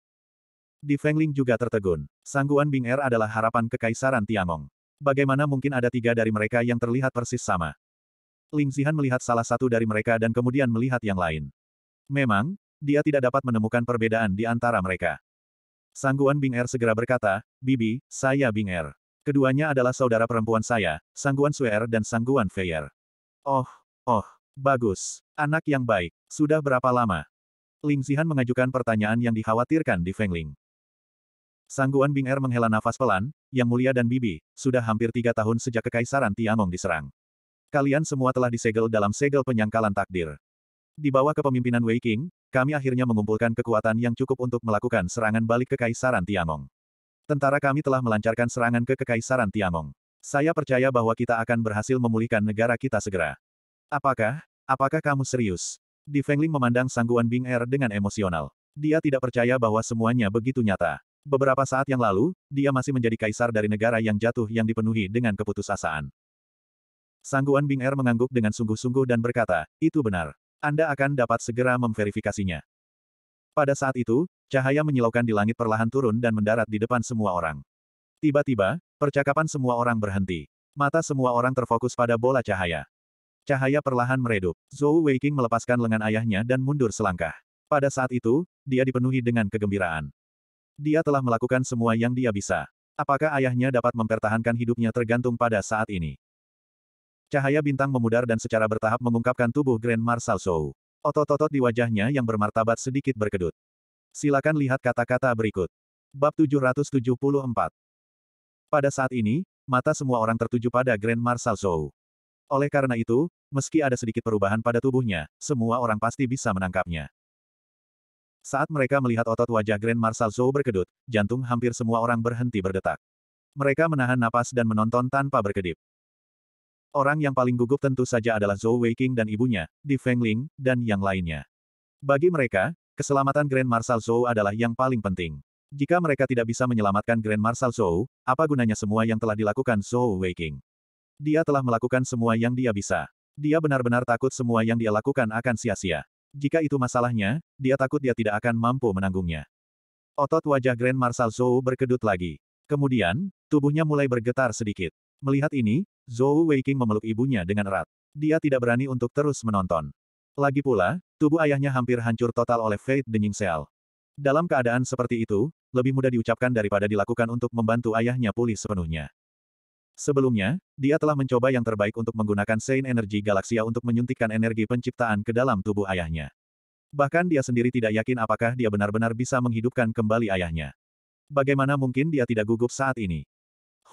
Di Fengling juga tertegun. Sangguan Bing Er adalah harapan kekaisaran Tiangong. Bagaimana mungkin ada tiga dari mereka yang terlihat persis sama? Ling Zihan melihat salah satu dari mereka dan kemudian melihat yang lain. Memang, dia tidak dapat menemukan perbedaan di antara mereka. Sangguan Bing Er segera berkata, Bibi, saya Bing Er. Keduanya adalah saudara perempuan saya, Sangguan Suer dan Sangguan Feyer. Oh, oh, bagus. Anak yang baik. Sudah berapa lama? Ling Zihan mengajukan pertanyaan yang dikhawatirkan di Feng Ling. Sangguan Bing Er menghela nafas pelan, Yang Mulia dan Bibi, sudah hampir tiga tahun sejak Kekaisaran Tiangong diserang. Kalian semua telah disegel dalam segel penyangkalan takdir. Di bawah kepemimpinan Wei King, kami akhirnya mengumpulkan kekuatan yang cukup untuk melakukan serangan balik Kekaisaran Tiangong. Tentara kami telah melancarkan serangan ke Kekaisaran Tiangong. Saya percaya bahwa kita akan berhasil memulihkan negara kita segera. Apakah, apakah kamu serius? Di Fengling memandang sangguan Bing Er dengan emosional. Dia tidak percaya bahwa semuanya begitu nyata. Beberapa saat yang lalu, dia masih menjadi kaisar dari negara yang jatuh yang dipenuhi dengan keputusasaan. Sangguan Bing Er mengangguk dengan sungguh-sungguh dan berkata, itu benar. Anda akan dapat segera memverifikasinya. Pada saat itu, cahaya menyilaukan di langit perlahan turun dan mendarat di depan semua orang. Tiba-tiba, percakapan semua orang berhenti. Mata semua orang terfokus pada bola cahaya. Cahaya perlahan meredup. Zhou Weiqing melepaskan lengan ayahnya dan mundur selangkah. Pada saat itu, dia dipenuhi dengan kegembiraan. Dia telah melakukan semua yang dia bisa. Apakah ayahnya dapat mempertahankan hidupnya tergantung pada saat ini? Cahaya bintang memudar dan secara bertahap mengungkapkan tubuh Grand Marshal Zhou. Otot-otot di wajahnya yang bermartabat sedikit berkedut. Silakan lihat kata-kata berikut. Bab 774. Pada saat ini, mata semua orang tertuju pada Grand Marshal Zhou. Oleh karena itu, meski ada sedikit perubahan pada tubuhnya, semua orang pasti bisa menangkapnya. Saat mereka melihat otot wajah Grand Marshal Zhou berkedut, jantung hampir semua orang berhenti berdetak. Mereka menahan napas dan menonton tanpa berkedip. Orang yang paling gugup tentu saja adalah Zhou Weiqing dan ibunya, Di Fengling, dan yang lainnya. Bagi mereka, keselamatan Grand Marshal Zhou adalah yang paling penting. Jika mereka tidak bisa menyelamatkan Grand Marshal Zhou, apa gunanya semua yang telah dilakukan Zhou Weiqing? Dia telah melakukan semua yang dia bisa. Dia benar-benar takut semua yang dia lakukan akan sia-sia. Jika itu masalahnya, dia takut dia tidak akan mampu menanggungnya. Otot wajah Grand Marshal Zhou berkedut lagi. Kemudian, tubuhnya mulai bergetar sedikit. Melihat ini, Zhou Weiqing memeluk ibunya dengan erat. Dia tidak berani untuk terus menonton. Lagi pula, tubuh ayahnya hampir hancur total oleh Fate Denying Seal. Dalam keadaan seperti itu, lebih mudah diucapkan daripada dilakukan untuk membantu ayahnya pulih sepenuhnya. Sebelumnya, dia telah mencoba yang terbaik untuk menggunakan Saint Energy Galaxia untuk menyuntikkan energi penciptaan ke dalam tubuh ayahnya. Bahkan dia sendiri tidak yakin apakah dia benar-benar bisa menghidupkan kembali ayahnya. Bagaimana mungkin dia tidak gugup saat ini?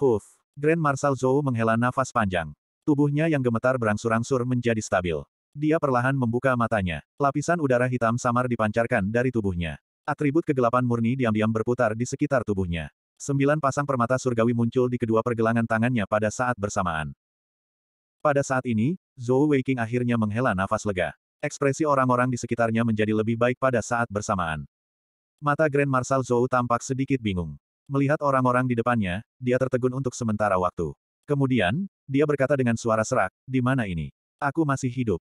Huf! Grand Marshal Zhou menghela nafas panjang. Tubuhnya yang gemetar berangsur-angsur menjadi stabil. Dia perlahan membuka matanya. Lapisan udara hitam samar dipancarkan dari tubuhnya. Atribut kegelapan murni diam-diam berputar di sekitar tubuhnya. Sembilan pasang permata surgawi muncul di kedua pergelangan tangannya pada saat bersamaan. Pada saat ini, Zhou Weiking akhirnya menghela nafas lega. Ekspresi orang-orang di sekitarnya menjadi lebih baik pada saat bersamaan. Mata Grand Marshal Zhou tampak sedikit bingung. Melihat orang-orang di depannya, dia tertegun untuk sementara waktu. Kemudian, dia berkata dengan suara serak, di mana ini? Aku masih hidup.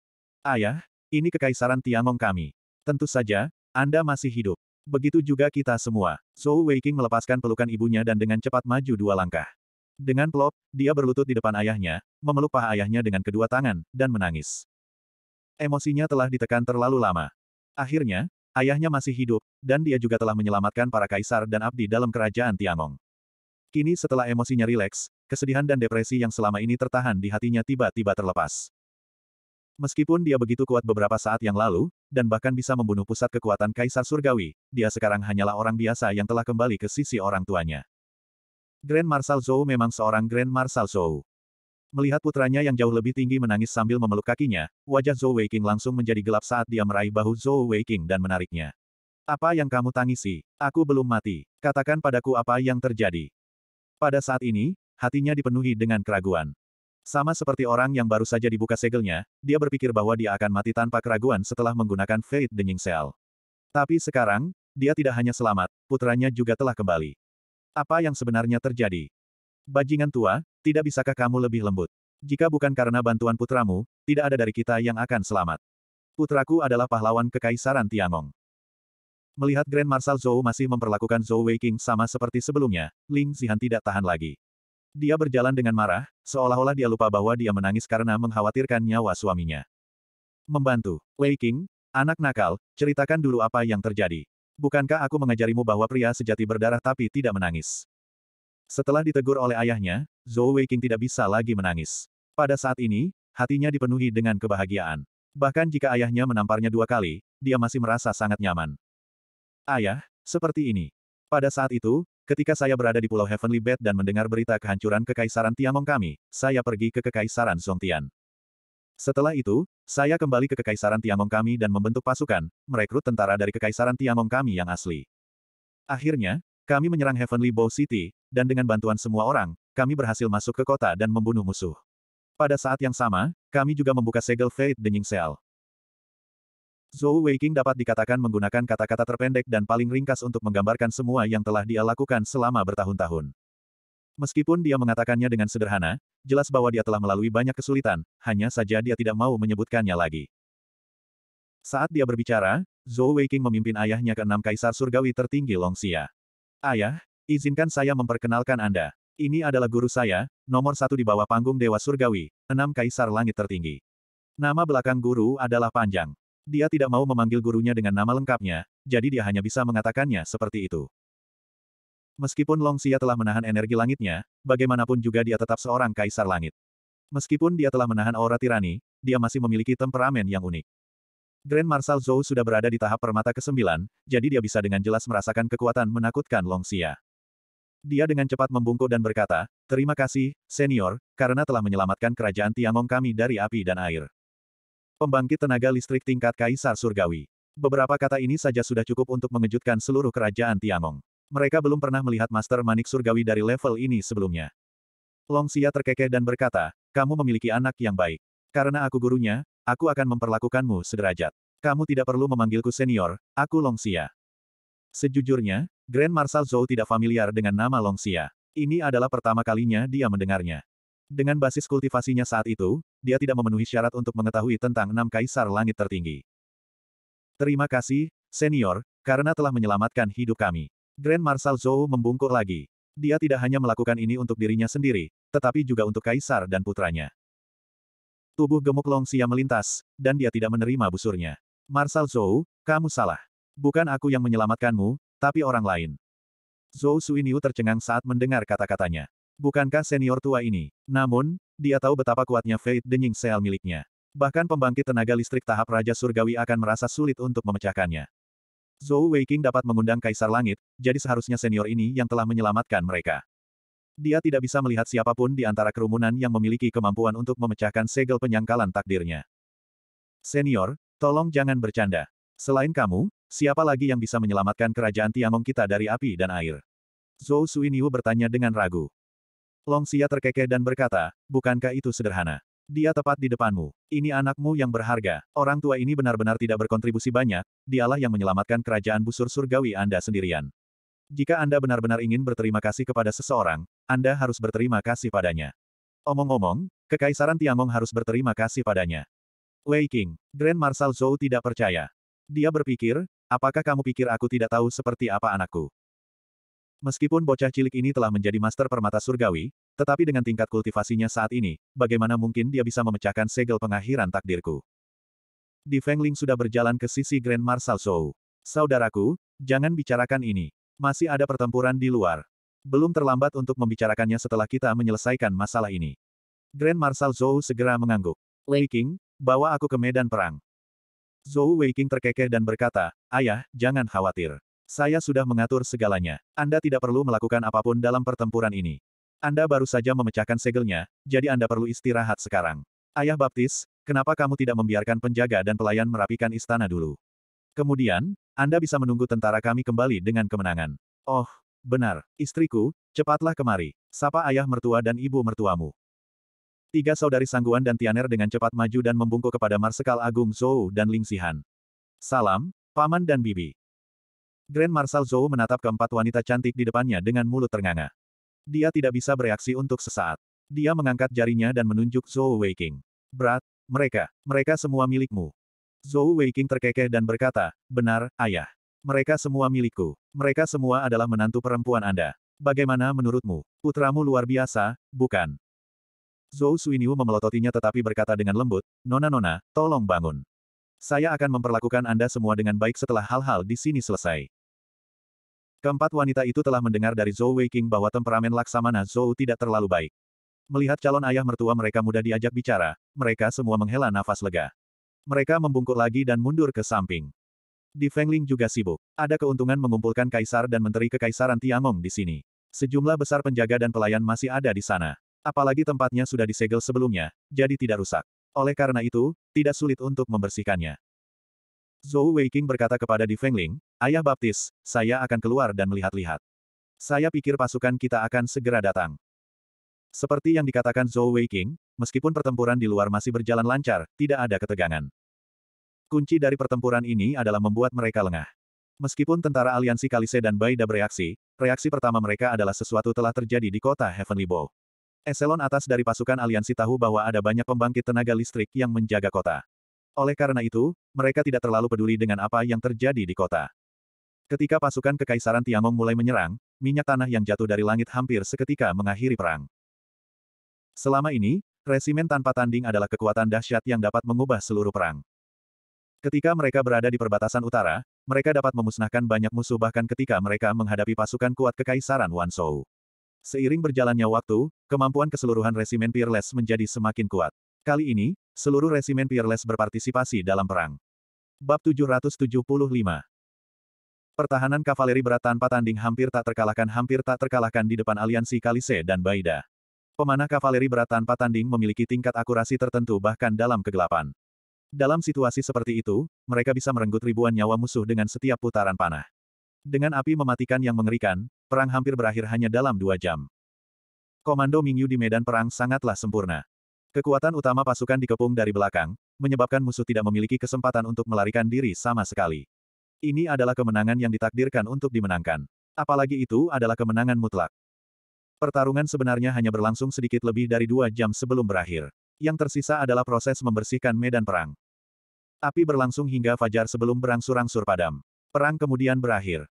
Ayah, ini kekaisaran Tiangong kami. Tentu saja, Anda masih hidup. Begitu juga kita semua. Zhou Weiking melepaskan pelukan ibunya dan dengan cepat maju dua langkah. Dengan plop, dia berlutut di depan ayahnya, memeluk paha ayahnya dengan kedua tangan, dan menangis. Emosinya telah ditekan terlalu lama. Akhirnya, Ayahnya masih hidup, dan dia juga telah menyelamatkan para kaisar dan abdi dalam kerajaan Tiangong. Kini setelah emosinya rileks, kesedihan dan depresi yang selama ini tertahan di hatinya tiba-tiba terlepas. Meskipun dia begitu kuat beberapa saat yang lalu, dan bahkan bisa membunuh pusat kekuatan Kaisar Surgawi, dia sekarang hanyalah orang biasa yang telah kembali ke sisi orang tuanya. Grand Marshal Zhou memang seorang Grand Marshal Zhou. Melihat putranya yang jauh lebih tinggi menangis sambil memeluk kakinya, wajah Zhou Weiqing langsung menjadi gelap saat dia meraih bahu Zhou Weiqing dan menariknya. Apa yang kamu tangisi? Aku belum mati. Katakan padaku apa yang terjadi. Pada saat ini, hatinya dipenuhi dengan keraguan. Sama seperti orang yang baru saja dibuka segelnya, dia berpikir bahwa dia akan mati tanpa keraguan setelah menggunakan Fate Denying Cell. Tapi sekarang, dia tidak hanya selamat, putranya juga telah kembali. Apa yang sebenarnya terjadi? Bajingan tua, tidak bisakah kamu lebih lembut? Jika bukan karena bantuan putramu, tidak ada dari kita yang akan selamat. Putraku adalah pahlawan kekaisaran Tiangong. Melihat Grand Marshal Zhou masih memperlakukan Zhou Weiqing sama seperti sebelumnya, Ling Zihan tidak tahan lagi. Dia berjalan dengan marah, seolah-olah dia lupa bahwa dia menangis karena mengkhawatirkan nyawa suaminya. Membantu, Weiqing, anak nakal, ceritakan dulu apa yang terjadi. Bukankah aku mengajarimu bahwa pria sejati berdarah tapi tidak menangis? Setelah ditegur oleh ayahnya, Zhou Weiqing tidak bisa lagi menangis. Pada saat ini, hatinya dipenuhi dengan kebahagiaan. Bahkan jika ayahnya menamparnya dua kali, dia masih merasa sangat nyaman. Ayah, seperti ini. Pada saat itu, ketika saya berada di Pulau Heavenly Bed dan mendengar berita kehancuran Kekaisaran Tiangong kami, saya pergi ke Kekaisaran Songtian. Setelah itu, saya kembali ke Kekaisaran Tiangong kami dan membentuk pasukan, merekrut tentara dari Kekaisaran Tiangong kami yang asli. Akhirnya, kami menyerang Heavenly Bow City, dan dengan bantuan semua orang, kami berhasil masuk ke kota dan membunuh musuh. Pada saat yang sama, kami juga membuka segel Fate Denying Seal. Zhou Weiqing dapat dikatakan menggunakan kata-kata terpendek dan paling ringkas untuk menggambarkan semua yang telah dia lakukan selama bertahun-tahun. Meskipun dia mengatakannya dengan sederhana, jelas bahwa dia telah melalui banyak kesulitan, hanya saja dia tidak mau menyebutkannya lagi. Saat dia berbicara, Zhou Weiqing memimpin ayahnya ke enam kaisar surgawi tertinggi Longxia. Ayah, Izinkan saya memperkenalkan Anda. Ini adalah guru saya, nomor satu di bawah panggung Dewa Surgawi, enam kaisar langit tertinggi. Nama belakang guru adalah panjang. Dia tidak mau memanggil gurunya dengan nama lengkapnya, jadi dia hanya bisa mengatakannya seperti itu. Meskipun Long Xia telah menahan energi langitnya, bagaimanapun juga dia tetap seorang kaisar langit. Meskipun dia telah menahan aura tirani, dia masih memiliki temperamen yang unik. Grand Marshal Zhou sudah berada di tahap permata ke-9, jadi dia bisa dengan jelas merasakan kekuatan menakutkan Long Xia. Dia dengan cepat membungkuk dan berkata, Terima kasih, senior, karena telah menyelamatkan kerajaan Tiangong kami dari api dan air. Pembangkit tenaga listrik tingkat Kaisar Surgawi. Beberapa kata ini saja sudah cukup untuk mengejutkan seluruh kerajaan Tiangong. Mereka belum pernah melihat Master Manik Surgawi dari level ini sebelumnya. Long Xia terkekeh dan berkata, Kamu memiliki anak yang baik. Karena aku gurunya, aku akan memperlakukanmu sederajat. Kamu tidak perlu memanggilku senior, aku Long Xia. Sejujurnya, Grand Marshal Zhou tidak familiar dengan nama Long Xia. Ini adalah pertama kalinya dia mendengarnya. Dengan basis kultivasinya saat itu, dia tidak memenuhi syarat untuk mengetahui tentang enam kaisar langit tertinggi. Terima kasih, senior, karena telah menyelamatkan hidup kami. Grand Marshal Zhou membungkuk lagi. Dia tidak hanya melakukan ini untuk dirinya sendiri, tetapi juga untuk kaisar dan putranya. Tubuh gemuk Long Xia melintas, dan dia tidak menerima busurnya. Marshal Zhou, kamu salah. Bukan aku yang menyelamatkanmu, tapi orang lain. Zhou Suiniu tercengang saat mendengar kata-katanya. Bukankah senior tua ini? Namun, dia tahu betapa kuatnya Fate Denying Seal miliknya. Bahkan pembangkit tenaga listrik tahap Raja Surgawi akan merasa sulit untuk memecahkannya. Zhou Weiking dapat mengundang Kaisar Langit, jadi seharusnya senior ini yang telah menyelamatkan mereka. Dia tidak bisa melihat siapapun di antara kerumunan yang memiliki kemampuan untuk memecahkan segel penyangkalan takdirnya. Senior, tolong jangan bercanda. Selain kamu, Siapa lagi yang bisa menyelamatkan kerajaan Tiangong kita dari api dan air? Zhou Suiniu bertanya dengan ragu. Long Xia terkekeh dan berkata, bukankah itu sederhana? Dia tepat di depanmu. Ini anakmu yang berharga. Orang tua ini benar-benar tidak berkontribusi banyak, dialah yang menyelamatkan kerajaan busur surgawi Anda sendirian. Jika Anda benar-benar ingin berterima kasih kepada seseorang, Anda harus berterima kasih padanya. Omong-omong, Kekaisaran Tiangong harus berterima kasih padanya. Wei King, Grand Marshal Zhou tidak percaya. Dia berpikir, Apakah kamu pikir aku tidak tahu seperti apa anakku? Meskipun bocah cilik ini telah menjadi master permata surgawi, tetapi dengan tingkat kultivasinya saat ini, bagaimana mungkin dia bisa memecahkan segel pengakhiran takdirku? Di Fengling sudah berjalan ke sisi Grand Marshal Zhou. Saudaraku, jangan bicarakan ini. Masih ada pertempuran di luar. Belum terlambat untuk membicarakannya setelah kita menyelesaikan masalah ini. Grand Marshal Zhou segera mengangguk. Wei King, bawa aku ke medan perang. Zhou Weiqing terkekeh dan berkata, Ayah, jangan khawatir. Saya sudah mengatur segalanya. Anda tidak perlu melakukan apapun dalam pertempuran ini. Anda baru saja memecahkan segelnya, jadi Anda perlu istirahat sekarang. Ayah Baptis, kenapa kamu tidak membiarkan penjaga dan pelayan merapikan istana dulu? Kemudian, Anda bisa menunggu tentara kami kembali dengan kemenangan. Oh, benar, istriku, cepatlah kemari. Sapa ayah mertua dan ibu mertuamu. Tiga saudari Sangguan dan Tianer dengan cepat maju dan membungkuk kepada Marsekal Agung Zhou dan Ling Sihan. Salam, Paman dan Bibi. Grand Marshal Zhou menatap keempat wanita cantik di depannya dengan mulut ternganga. Dia tidak bisa bereaksi untuk sesaat. Dia mengangkat jarinya dan menunjuk Zhou Weiqing. Berat, mereka, mereka semua milikmu. Zhou Weiqing terkekeh dan berkata, benar, ayah. Mereka semua milikku. Mereka semua adalah menantu perempuan Anda. Bagaimana menurutmu? Putramu luar biasa, bukan? Zhou Suiniu memelototinya tetapi berkata dengan lembut, Nona-nona, tolong bangun. Saya akan memperlakukan Anda semua dengan baik setelah hal-hal di sini selesai. Keempat wanita itu telah mendengar dari Zhou Weiqing bahwa temperamen Laksamana Zhou tidak terlalu baik. Melihat calon ayah mertua mereka mudah diajak bicara, mereka semua menghela nafas lega. Mereka membungkuk lagi dan mundur ke samping. Di Fengling juga sibuk. Ada keuntungan mengumpulkan kaisar dan menteri kekaisaran Tiangong di sini. Sejumlah besar penjaga dan pelayan masih ada di sana. Apalagi tempatnya sudah disegel sebelumnya, jadi tidak rusak. Oleh karena itu, tidak sulit untuk membersihkannya. Zhou Weiking berkata kepada Di Fengling, Ayah Baptis, saya akan keluar dan melihat-lihat. Saya pikir pasukan kita akan segera datang. Seperti yang dikatakan Zhou Weiking, meskipun pertempuran di luar masih berjalan lancar, tidak ada ketegangan. Kunci dari pertempuran ini adalah membuat mereka lengah. Meskipun tentara aliansi Kalise dan Baida bereaksi, reaksi pertama mereka adalah sesuatu telah terjadi di kota Heavenly Bow. Eselon atas dari pasukan aliansi tahu bahwa ada banyak pembangkit tenaga listrik yang menjaga kota. Oleh karena itu, mereka tidak terlalu peduli dengan apa yang terjadi di kota. Ketika pasukan kekaisaran Tiangong mulai menyerang, minyak tanah yang jatuh dari langit hampir seketika mengakhiri perang. Selama ini, resimen tanpa tanding adalah kekuatan dahsyat yang dapat mengubah seluruh perang. Ketika mereka berada di perbatasan utara, mereka dapat memusnahkan banyak musuh bahkan ketika mereka menghadapi pasukan kuat kekaisaran Wansou. Seiring berjalannya waktu, kemampuan keseluruhan resimen Peerless menjadi semakin kuat. Kali ini, seluruh resimen Peerless berpartisipasi dalam perang. Bab 775 Pertahanan kavaleri berat tanpa tanding hampir tak terkalahkan hampir tak terkalahkan di depan aliansi Kalise dan Baida. Pemanah kavaleri berat tanpa tanding memiliki tingkat akurasi tertentu bahkan dalam kegelapan. Dalam situasi seperti itu, mereka bisa merenggut ribuan nyawa musuh dengan setiap putaran panah. Dengan api mematikan yang mengerikan, perang hampir berakhir hanya dalam dua jam. Komando Mingyu di medan perang sangatlah sempurna. Kekuatan utama pasukan dikepung dari belakang, menyebabkan musuh tidak memiliki kesempatan untuk melarikan diri sama sekali. Ini adalah kemenangan yang ditakdirkan untuk dimenangkan. Apalagi itu adalah kemenangan mutlak. Pertarungan sebenarnya hanya berlangsung sedikit lebih dari dua jam sebelum berakhir. Yang tersisa adalah proses membersihkan medan perang. Api berlangsung hingga fajar sebelum berangsur-angsur padam. Perang kemudian berakhir.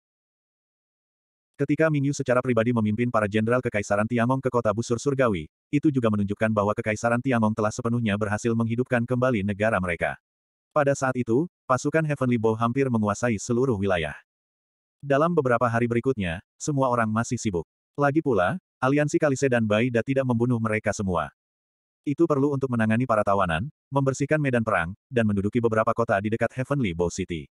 Ketika Mingyu secara pribadi memimpin para jenderal Kekaisaran Tiangong ke kota busur surgawi, itu juga menunjukkan bahwa Kekaisaran Tiangong telah sepenuhnya berhasil menghidupkan kembali negara mereka. Pada saat itu, pasukan Heavenly Bow hampir menguasai seluruh wilayah. Dalam beberapa hari berikutnya, semua orang masih sibuk. Lagi pula, aliansi Kalise dan Baida tidak membunuh mereka semua. Itu perlu untuk menangani para tawanan, membersihkan medan perang, dan menduduki beberapa kota di dekat Heavenly Bow City.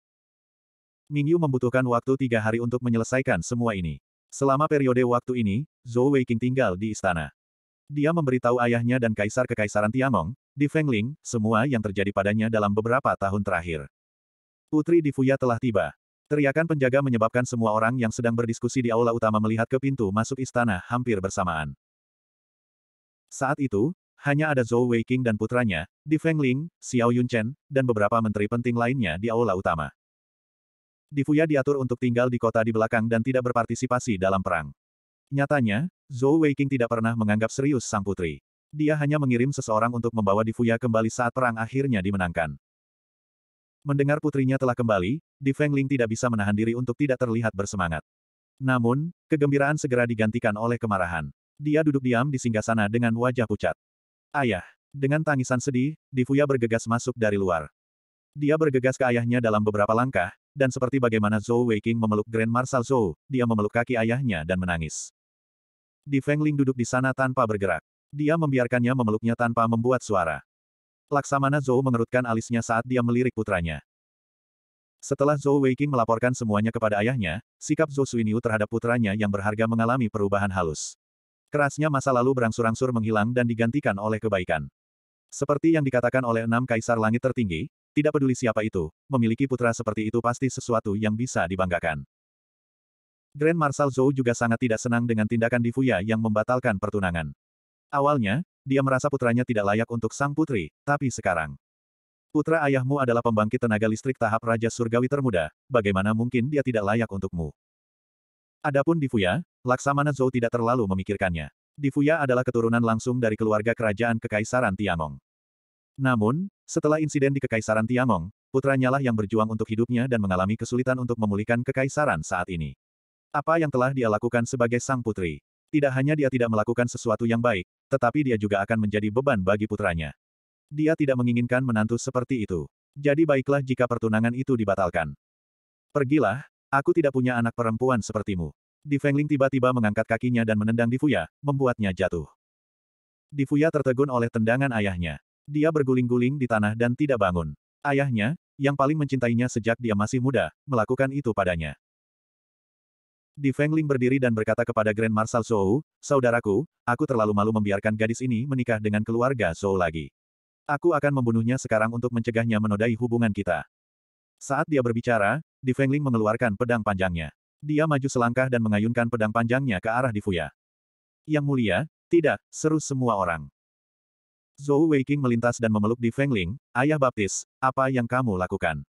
Mingyu membutuhkan waktu tiga hari untuk menyelesaikan semua ini. Selama periode waktu ini, Zhou Weiqing tinggal di istana. Dia memberitahu ayahnya dan kaisar kekaisaran Tiangong, di Fengling, semua yang terjadi padanya dalam beberapa tahun terakhir. Putri Di Fuya telah tiba. Teriakan penjaga menyebabkan semua orang yang sedang berdiskusi di aula utama melihat ke pintu masuk istana hampir bersamaan. Saat itu, hanya ada Zhou Weiqing dan putranya, Di Fengling, Xiao Yunchen, dan beberapa menteri penting lainnya di aula utama. Difuya diatur untuk tinggal di kota di belakang dan tidak berpartisipasi dalam perang. Nyatanya, Zhou Weiqing tidak pernah menganggap serius sang putri. Dia hanya mengirim seseorang untuk membawa Difuya kembali saat perang akhirnya dimenangkan. Mendengar putrinya telah kembali, Di Fengling tidak bisa menahan diri untuk tidak terlihat bersemangat. Namun, kegembiraan segera digantikan oleh kemarahan. Dia duduk diam di singgah sana dengan wajah pucat. Ayah, dengan tangisan sedih, Difuya bergegas masuk dari luar. Dia bergegas ke ayahnya dalam beberapa langkah, dan seperti bagaimana Zhou Weiqing memeluk Grand Marshal Zhou, dia memeluk kaki ayahnya dan menangis. Di Fengling duduk di sana tanpa bergerak. Dia membiarkannya memeluknya tanpa membuat suara. Laksamana Zhou mengerutkan alisnya saat dia melirik putranya. Setelah Zhou Weiqing melaporkan semuanya kepada ayahnya, sikap Zhou Suiniu terhadap putranya yang berharga mengalami perubahan halus. Kerasnya masa lalu berangsur-angsur menghilang dan digantikan oleh kebaikan. Seperti yang dikatakan oleh enam kaisar langit tertinggi, tidak peduli siapa itu, memiliki putra seperti itu pasti sesuatu yang bisa dibanggakan. Grand Marshal Zhou juga sangat tidak senang dengan tindakan Divuya yang membatalkan pertunangan. Awalnya, dia merasa putranya tidak layak untuk sang putri, tapi sekarang. Putra ayahmu adalah pembangkit tenaga listrik tahap Raja Surgawi termuda, bagaimana mungkin dia tidak layak untukmu? Adapun Divuya, Laksamana Zhou tidak terlalu memikirkannya. Divuya adalah keturunan langsung dari keluarga kerajaan Kekaisaran Tiangong. Namun, setelah insiden di Kekaisaran Tiangong, putranya lah yang berjuang untuk hidupnya dan mengalami kesulitan untuk memulihkan kekaisaran saat ini. Apa yang telah dia lakukan sebagai sang putri? Tidak hanya dia tidak melakukan sesuatu yang baik, tetapi dia juga akan menjadi beban bagi putranya. Dia tidak menginginkan menantu seperti itu. Jadi baiklah jika pertunangan itu dibatalkan. Pergilah, aku tidak punya anak perempuan sepertimu. Di Fengling tiba-tiba mengangkat kakinya dan menendang Difuya, membuatnya jatuh. Difuya tertegun oleh tendangan ayahnya. Dia berguling-guling di tanah dan tidak bangun. Ayahnya, yang paling mencintainya sejak dia masih muda, melakukan itu padanya. Di Fengling berdiri dan berkata kepada Grand Marshal Zhou, Saudaraku, aku terlalu malu membiarkan gadis ini menikah dengan keluarga Zhou lagi. Aku akan membunuhnya sekarang untuk mencegahnya menodai hubungan kita. Saat dia berbicara, Di Fengling mengeluarkan pedang panjangnya. Dia maju selangkah dan mengayunkan pedang panjangnya ke arah Di Fuya. Yang mulia, tidak, seru semua orang. Zhou Weiqing melintas dan memeluk di Fengling, ayah baptis, apa yang kamu lakukan?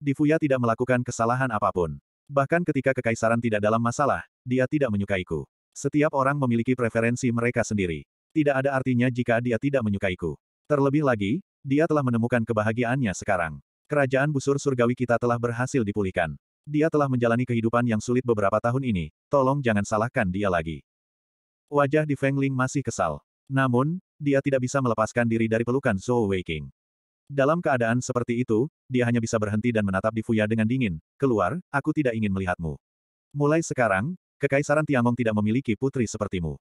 Di Fuya tidak melakukan kesalahan apapun. Bahkan ketika kekaisaran tidak dalam masalah, dia tidak menyukaiku. Setiap orang memiliki preferensi mereka sendiri. Tidak ada artinya jika dia tidak menyukaiku. Terlebih lagi, dia telah menemukan kebahagiaannya sekarang. Kerajaan busur surgawi kita telah berhasil dipulihkan. Dia telah menjalani kehidupan yang sulit beberapa tahun ini, tolong jangan salahkan dia lagi. Wajah di Fengling masih kesal. Namun, dia tidak bisa melepaskan diri dari pelukan Zhou Weiqing. Dalam keadaan seperti itu, dia hanya bisa berhenti dan menatap Di Fuya dengan dingin, keluar, aku tidak ingin melihatmu. Mulai sekarang, Kekaisaran Tiangong tidak memiliki putri sepertimu.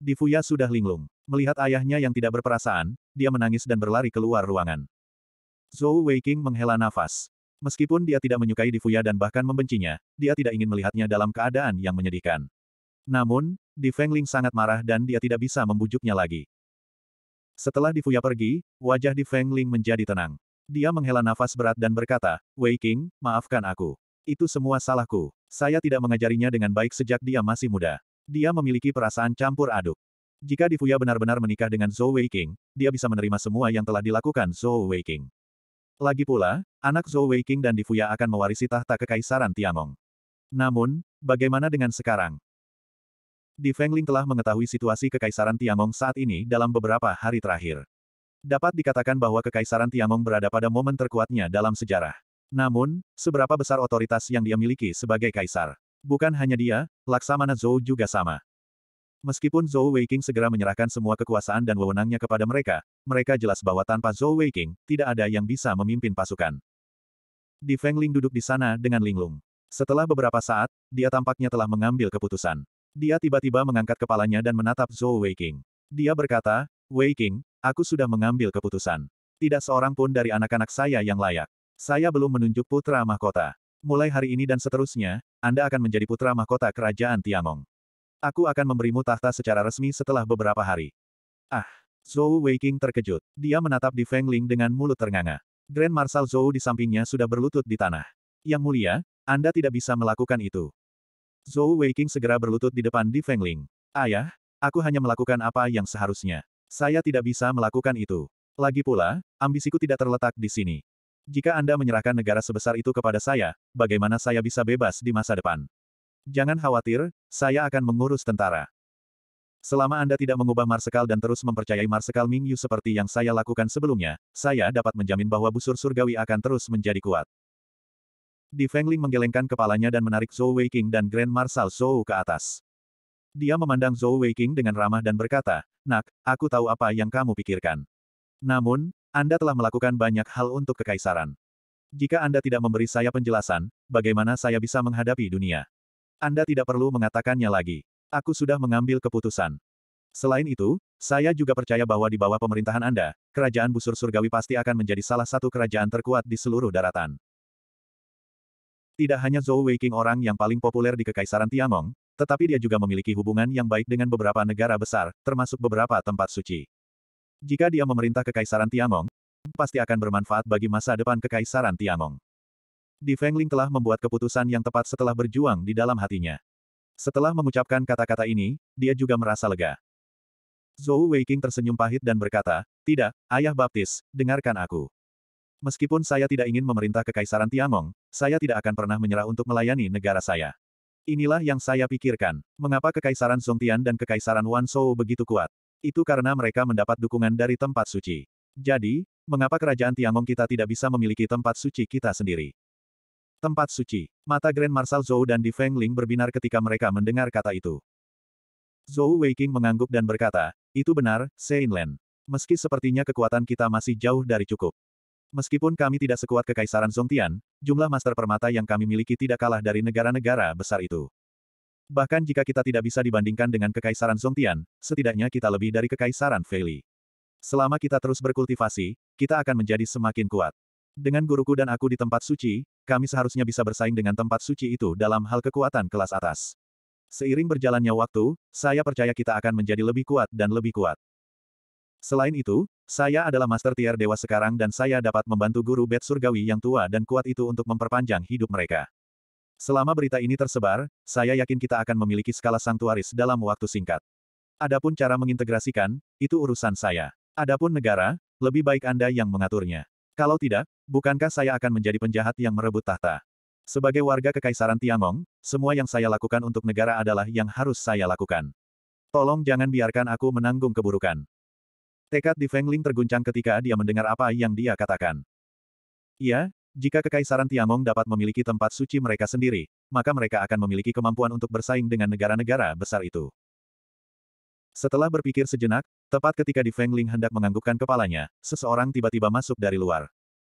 Di Fuya sudah linglung. Melihat ayahnya yang tidak berperasaan, dia menangis dan berlari keluar ruangan. Zhou Weiqing menghela nafas. Meskipun dia tidak menyukai Di Fuya dan bahkan membencinya, dia tidak ingin melihatnya dalam keadaan yang menyedihkan. Namun, Di Fengling sangat marah dan dia tidak bisa membujuknya lagi. Setelah Di Fuya pergi, wajah di Feng Ling menjadi tenang. Dia menghela nafas berat dan berkata, Wei King, maafkan aku. Itu semua salahku. Saya tidak mengajarinya dengan baik sejak dia masih muda. Dia memiliki perasaan campur aduk. Jika Di Fuya benar-benar menikah dengan Zhou Wei King, dia bisa menerima semua yang telah dilakukan Zhou Wei King. Lagi pula, anak Zhou Wei King dan Di Fuya akan mewarisi tahta kekaisaran Tiangong. Namun, bagaimana dengan sekarang? Di Fengling telah mengetahui situasi Kekaisaran Tiangong saat ini dalam beberapa hari terakhir. Dapat dikatakan bahwa Kekaisaran Tiangong berada pada momen terkuatnya dalam sejarah. Namun, seberapa besar otoritas yang dia miliki sebagai kaisar? Bukan hanya dia, Laksamana Zhou juga sama. Meskipun Zhou Weiqing segera menyerahkan semua kekuasaan dan wewenangnya kepada mereka, mereka jelas bahwa tanpa Zhou Weiqing, tidak ada yang bisa memimpin pasukan. Di Fengling duduk di sana dengan linglung. Setelah beberapa saat, dia tampaknya telah mengambil keputusan. Dia tiba-tiba mengangkat kepalanya dan menatap Zhou Weiqing. Dia berkata, Weiqing, aku sudah mengambil keputusan. Tidak seorang pun dari anak-anak saya yang layak. Saya belum menunjuk putra mahkota. Mulai hari ini dan seterusnya, Anda akan menjadi putra mahkota kerajaan Tiangong. Aku akan memberimu tahta secara resmi setelah beberapa hari. Ah, Zhou Weiqing terkejut. Dia menatap di Feng Ling dengan mulut ternganga. Grand Marshal Zhou di sampingnya sudah berlutut di tanah. Yang mulia, Anda tidak bisa melakukan itu. Zhou Weiqing segera berlutut di depan Di Fengling. Ayah, aku hanya melakukan apa yang seharusnya. Saya tidak bisa melakukan itu. Lagi pula, ambisiku tidak terletak di sini. Jika Anda menyerahkan negara sebesar itu kepada saya, bagaimana saya bisa bebas di masa depan? Jangan khawatir, saya akan mengurus tentara. Selama Anda tidak mengubah Marsekal dan terus mempercayai Marsekal Mingyu seperti yang saya lakukan sebelumnya, saya dapat menjamin bahwa busur surgawi akan terus menjadi kuat. Di Fengling menggelengkan kepalanya dan menarik Zhou Weiqing dan Grand Marshal Zhou ke atas. Dia memandang Zhou Weiqing dengan ramah dan berkata, Nak, aku tahu apa yang kamu pikirkan. Namun, Anda telah melakukan banyak hal untuk kekaisaran. Jika Anda tidak memberi saya penjelasan, bagaimana saya bisa menghadapi dunia? Anda tidak perlu mengatakannya lagi. Aku sudah mengambil keputusan. Selain itu, saya juga percaya bahwa di bawah pemerintahan Anda, kerajaan busur surgawi pasti akan menjadi salah satu kerajaan terkuat di seluruh daratan. Tidak hanya Zhou Weiqing orang yang paling populer di Kekaisaran Tiangong, tetapi dia juga memiliki hubungan yang baik dengan beberapa negara besar, termasuk beberapa tempat suci. Jika dia memerintah Kekaisaran Tiangong, pasti akan bermanfaat bagi masa depan Kekaisaran Tiangong. Di Fengling telah membuat keputusan yang tepat setelah berjuang di dalam hatinya. Setelah mengucapkan kata-kata ini, dia juga merasa lega. Zhou Weiqing tersenyum pahit dan berkata, Tidak, Ayah Baptis, dengarkan aku. Meskipun saya tidak ingin memerintah Kekaisaran Tiangong, saya tidak akan pernah menyerah untuk melayani negara saya. Inilah yang saya pikirkan. Mengapa Kekaisaran Songtian dan Kekaisaran Shou begitu kuat? Itu karena mereka mendapat dukungan dari tempat suci. Jadi, mengapa kerajaan Tiangong kita tidak bisa memiliki tempat suci kita sendiri? Tempat suci. Mata Grand Marshal Zhou dan Di Feng Ling berbinar ketika mereka mendengar kata itu. Zhou Qing mengangguk dan berkata, itu benar, Seinlen. Meski sepertinya kekuatan kita masih jauh dari cukup. Meskipun kami tidak sekuat Kekaisaran Zongtian, jumlah master permata yang kami miliki tidak kalah dari negara-negara besar itu. Bahkan jika kita tidak bisa dibandingkan dengan Kekaisaran Zongtian, setidaknya kita lebih dari Kekaisaran Feili. Selama kita terus berkultivasi, kita akan menjadi semakin kuat. Dengan guruku dan aku di tempat suci, kami seharusnya bisa bersaing dengan tempat suci itu dalam hal kekuatan kelas atas. Seiring berjalannya waktu, saya percaya kita akan menjadi lebih kuat dan lebih kuat. Selain itu, saya adalah master tier dewa sekarang dan saya dapat membantu guru Bet surgawi yang tua dan kuat itu untuk memperpanjang hidup mereka. Selama berita ini tersebar, saya yakin kita akan memiliki skala sanktuaris dalam waktu singkat. Adapun cara mengintegrasikan, itu urusan saya. Adapun negara, lebih baik Anda yang mengaturnya. Kalau tidak, bukankah saya akan menjadi penjahat yang merebut tahta? Sebagai warga Kekaisaran Tiangong, semua yang saya lakukan untuk negara adalah yang harus saya lakukan. Tolong jangan biarkan aku menanggung keburukan. Tekad di Feng Ling terguncang ketika dia mendengar apa yang dia katakan. Iya, jika Kekaisaran Tiangong dapat memiliki tempat suci mereka sendiri, maka mereka akan memiliki kemampuan untuk bersaing dengan negara-negara besar itu. Setelah berpikir sejenak, tepat ketika Di Feng Ling hendak menganggukkan kepalanya, seseorang tiba-tiba masuk dari luar.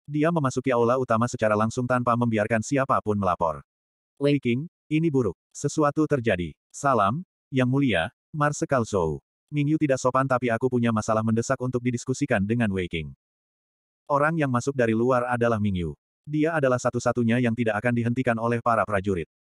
Dia memasuki aula utama secara langsung tanpa membiarkan siapapun melapor. Lei King, ini buruk. Sesuatu terjadi. Salam, Yang Mulia, Marsekal Zhou. Mingyu tidak sopan tapi aku punya masalah mendesak untuk didiskusikan dengan Wei King. Orang yang masuk dari luar adalah Mingyu. Dia adalah satu-satunya yang tidak akan dihentikan oleh para prajurit.